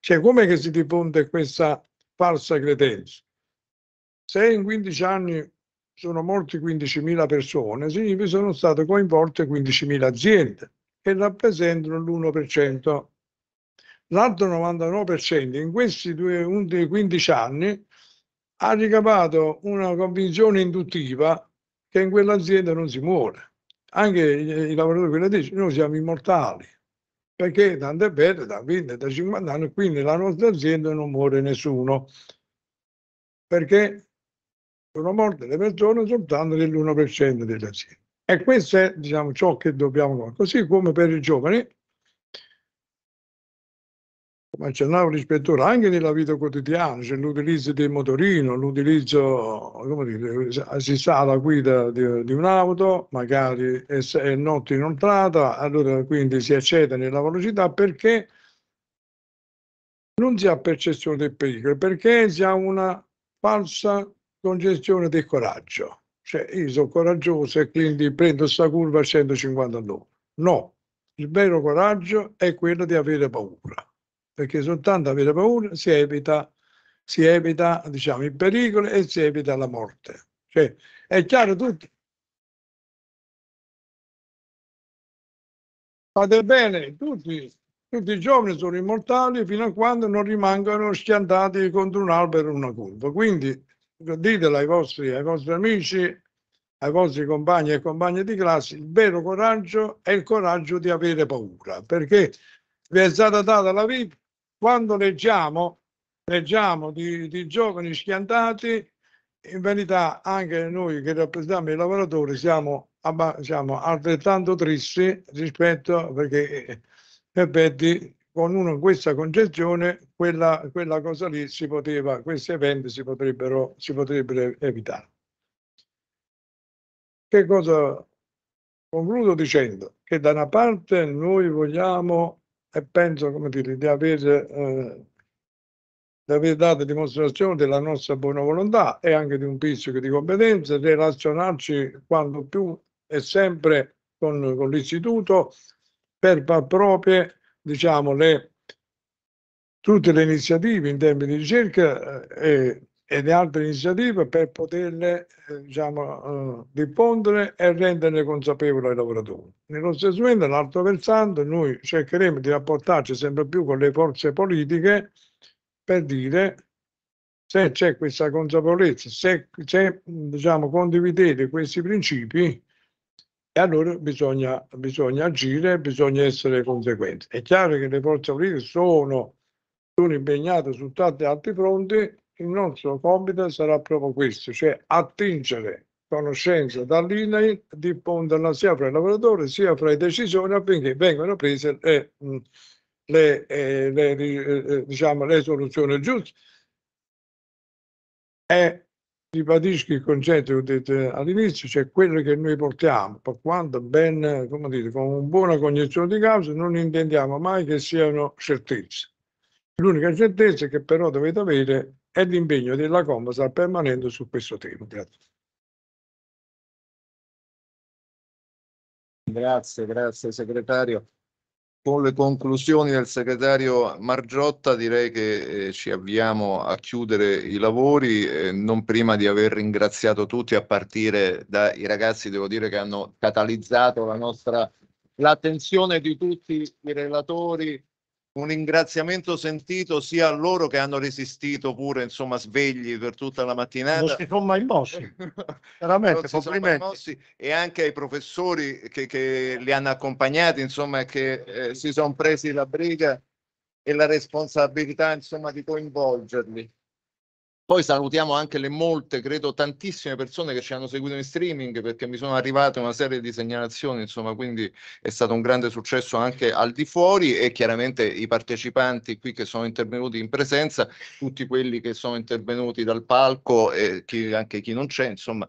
Cioè, come che si diffonde questa falsa credenza? Se in 15 anni sono morti 15.000 persone, significa che sono state coinvolte 15.000 aziende che rappresentano l'1%. L'altro 99% in questi due, 15 anni ha ricavato una convinzione induttiva che in quell'azienda non si muore. Anche i, lavoratori quella dice, noi siamo immortali, perché tante bene, da 20, da 50 anni, quindi nella nostra azienda non muore nessuno, perché sono morte le persone soltanto dell'1% delle aziende. E questo è diciamo, ciò che dobbiamo fare. Così come per i giovani, come accennavo l'ispettore, anche nella vita quotidiana, cioè l'utilizzo del motorino, l'utilizzo, come dire, eh, si sa la guida di, di un'auto, magari è, è notte inoltrata, allora quindi si accede nella velocità perché non si ha percezione del pericolo, perché si ha una falsa congestione del coraggio. Cioè, io sono coraggioso e quindi prendo sta curva a 150 all'ora. No, il vero coraggio è quello di avere paura perché soltanto avere paura si evita, si evita diciamo, i pericoli e si evita la morte. Cioè, è chiaro tutto. Fate bene, tutti, tutti i giovani sono immortali fino a quando non rimangono schiantati contro un albero o una curva. Quindi ditelo ai vostri, ai vostri amici, ai vostri compagni e compagne di classe, il vero coraggio è il coraggio di avere paura, perché vi è stata data la vita, quando leggiamo, leggiamo di, di giovani schiantati, in verità anche noi che rappresentiamo i lavoratori siamo, siamo altrettanto tristi rispetto perché, effetti, con uno questa concezione, quella, quella, cosa lì si poteva, questi eventi si potrebbero, si potrebbero evitare. Che cosa concludo dicendo? Che da una parte noi vogliamo e penso come dire, di, aver, eh, di aver dato dimostrazione della nostra buona volontà e anche di un pizzico di competenza, relazionarci quanto più e sempre con, con l'istituto per far proprie diciamo, le, tutte le iniziative in termini di ricerca eh, e e di altre iniziative per poterle eh, diciamo, eh, diffondere e renderne consapevoli ai lavoratori. Nello stesso momento, l'altro versante, noi cercheremo di rapportarci sempre più con le forze politiche per dire se c'è questa consapevolezza, se, se diciamo, condividete questi principi, allora bisogna, bisogna agire, bisogna essere conseguenti. È chiaro che le forze politiche sono, sono impegnate su tanti altri fronti, il nostro compito sarà proprio questo, cioè attingere conoscenza dall'INAI, diffonderla sia fra i lavoratori sia fra i decisori affinché vengano prese le, le, eh, le, eh, eh, diciamo, le soluzioni giuste. E ribadisco il concetto che ho detto all'inizio, cioè quello che noi portiamo, per quanto ben, come dire, con buona cognizione di causa, non intendiamo mai che siano certezze. L'unica certezza che però dovete avere e l'impegno della Comasa permanendo su questo tema. Grazie. Grazie, grazie segretario. Con le conclusioni del segretario Margiotta direi che eh, ci avviamo a chiudere i lavori, eh, non prima di aver ringraziato tutti a partire dai ragazzi, devo dire che hanno catalizzato la nostra l'attenzione di tutti i relatori, un ringraziamento sentito sia a loro che hanno resistito pure insomma svegli per tutta la mattinata non si sono mai mossi veramente complimenti mossi, e anche ai professori che, che, li hanno accompagnati insomma che eh, si sono presi la briga e la responsabilità insomma di coinvolgerli poi salutiamo anche le molte, credo tantissime persone che ci hanno seguito in streaming perché mi sono arrivate una serie di segnalazioni, insomma, quindi è stato un grande successo anche al di fuori e chiaramente i partecipanti qui che sono intervenuti in presenza, tutti quelli che sono intervenuti dal palco e chi, anche chi non c'è, insomma.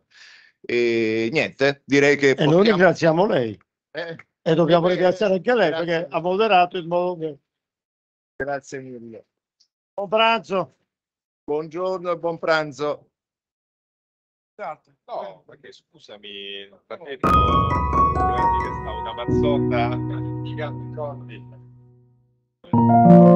E niente, direi che... E possiamo... noi ringraziamo lei. Eh, e dobbiamo eh, ringraziare anche lei grazie. perché ha moderato in modo che... Grazie mille. Buon pranzo. Buongiorno e buon pranzo. Esatto. No, perché scusami, perché dico che sta una mazzotta di gatti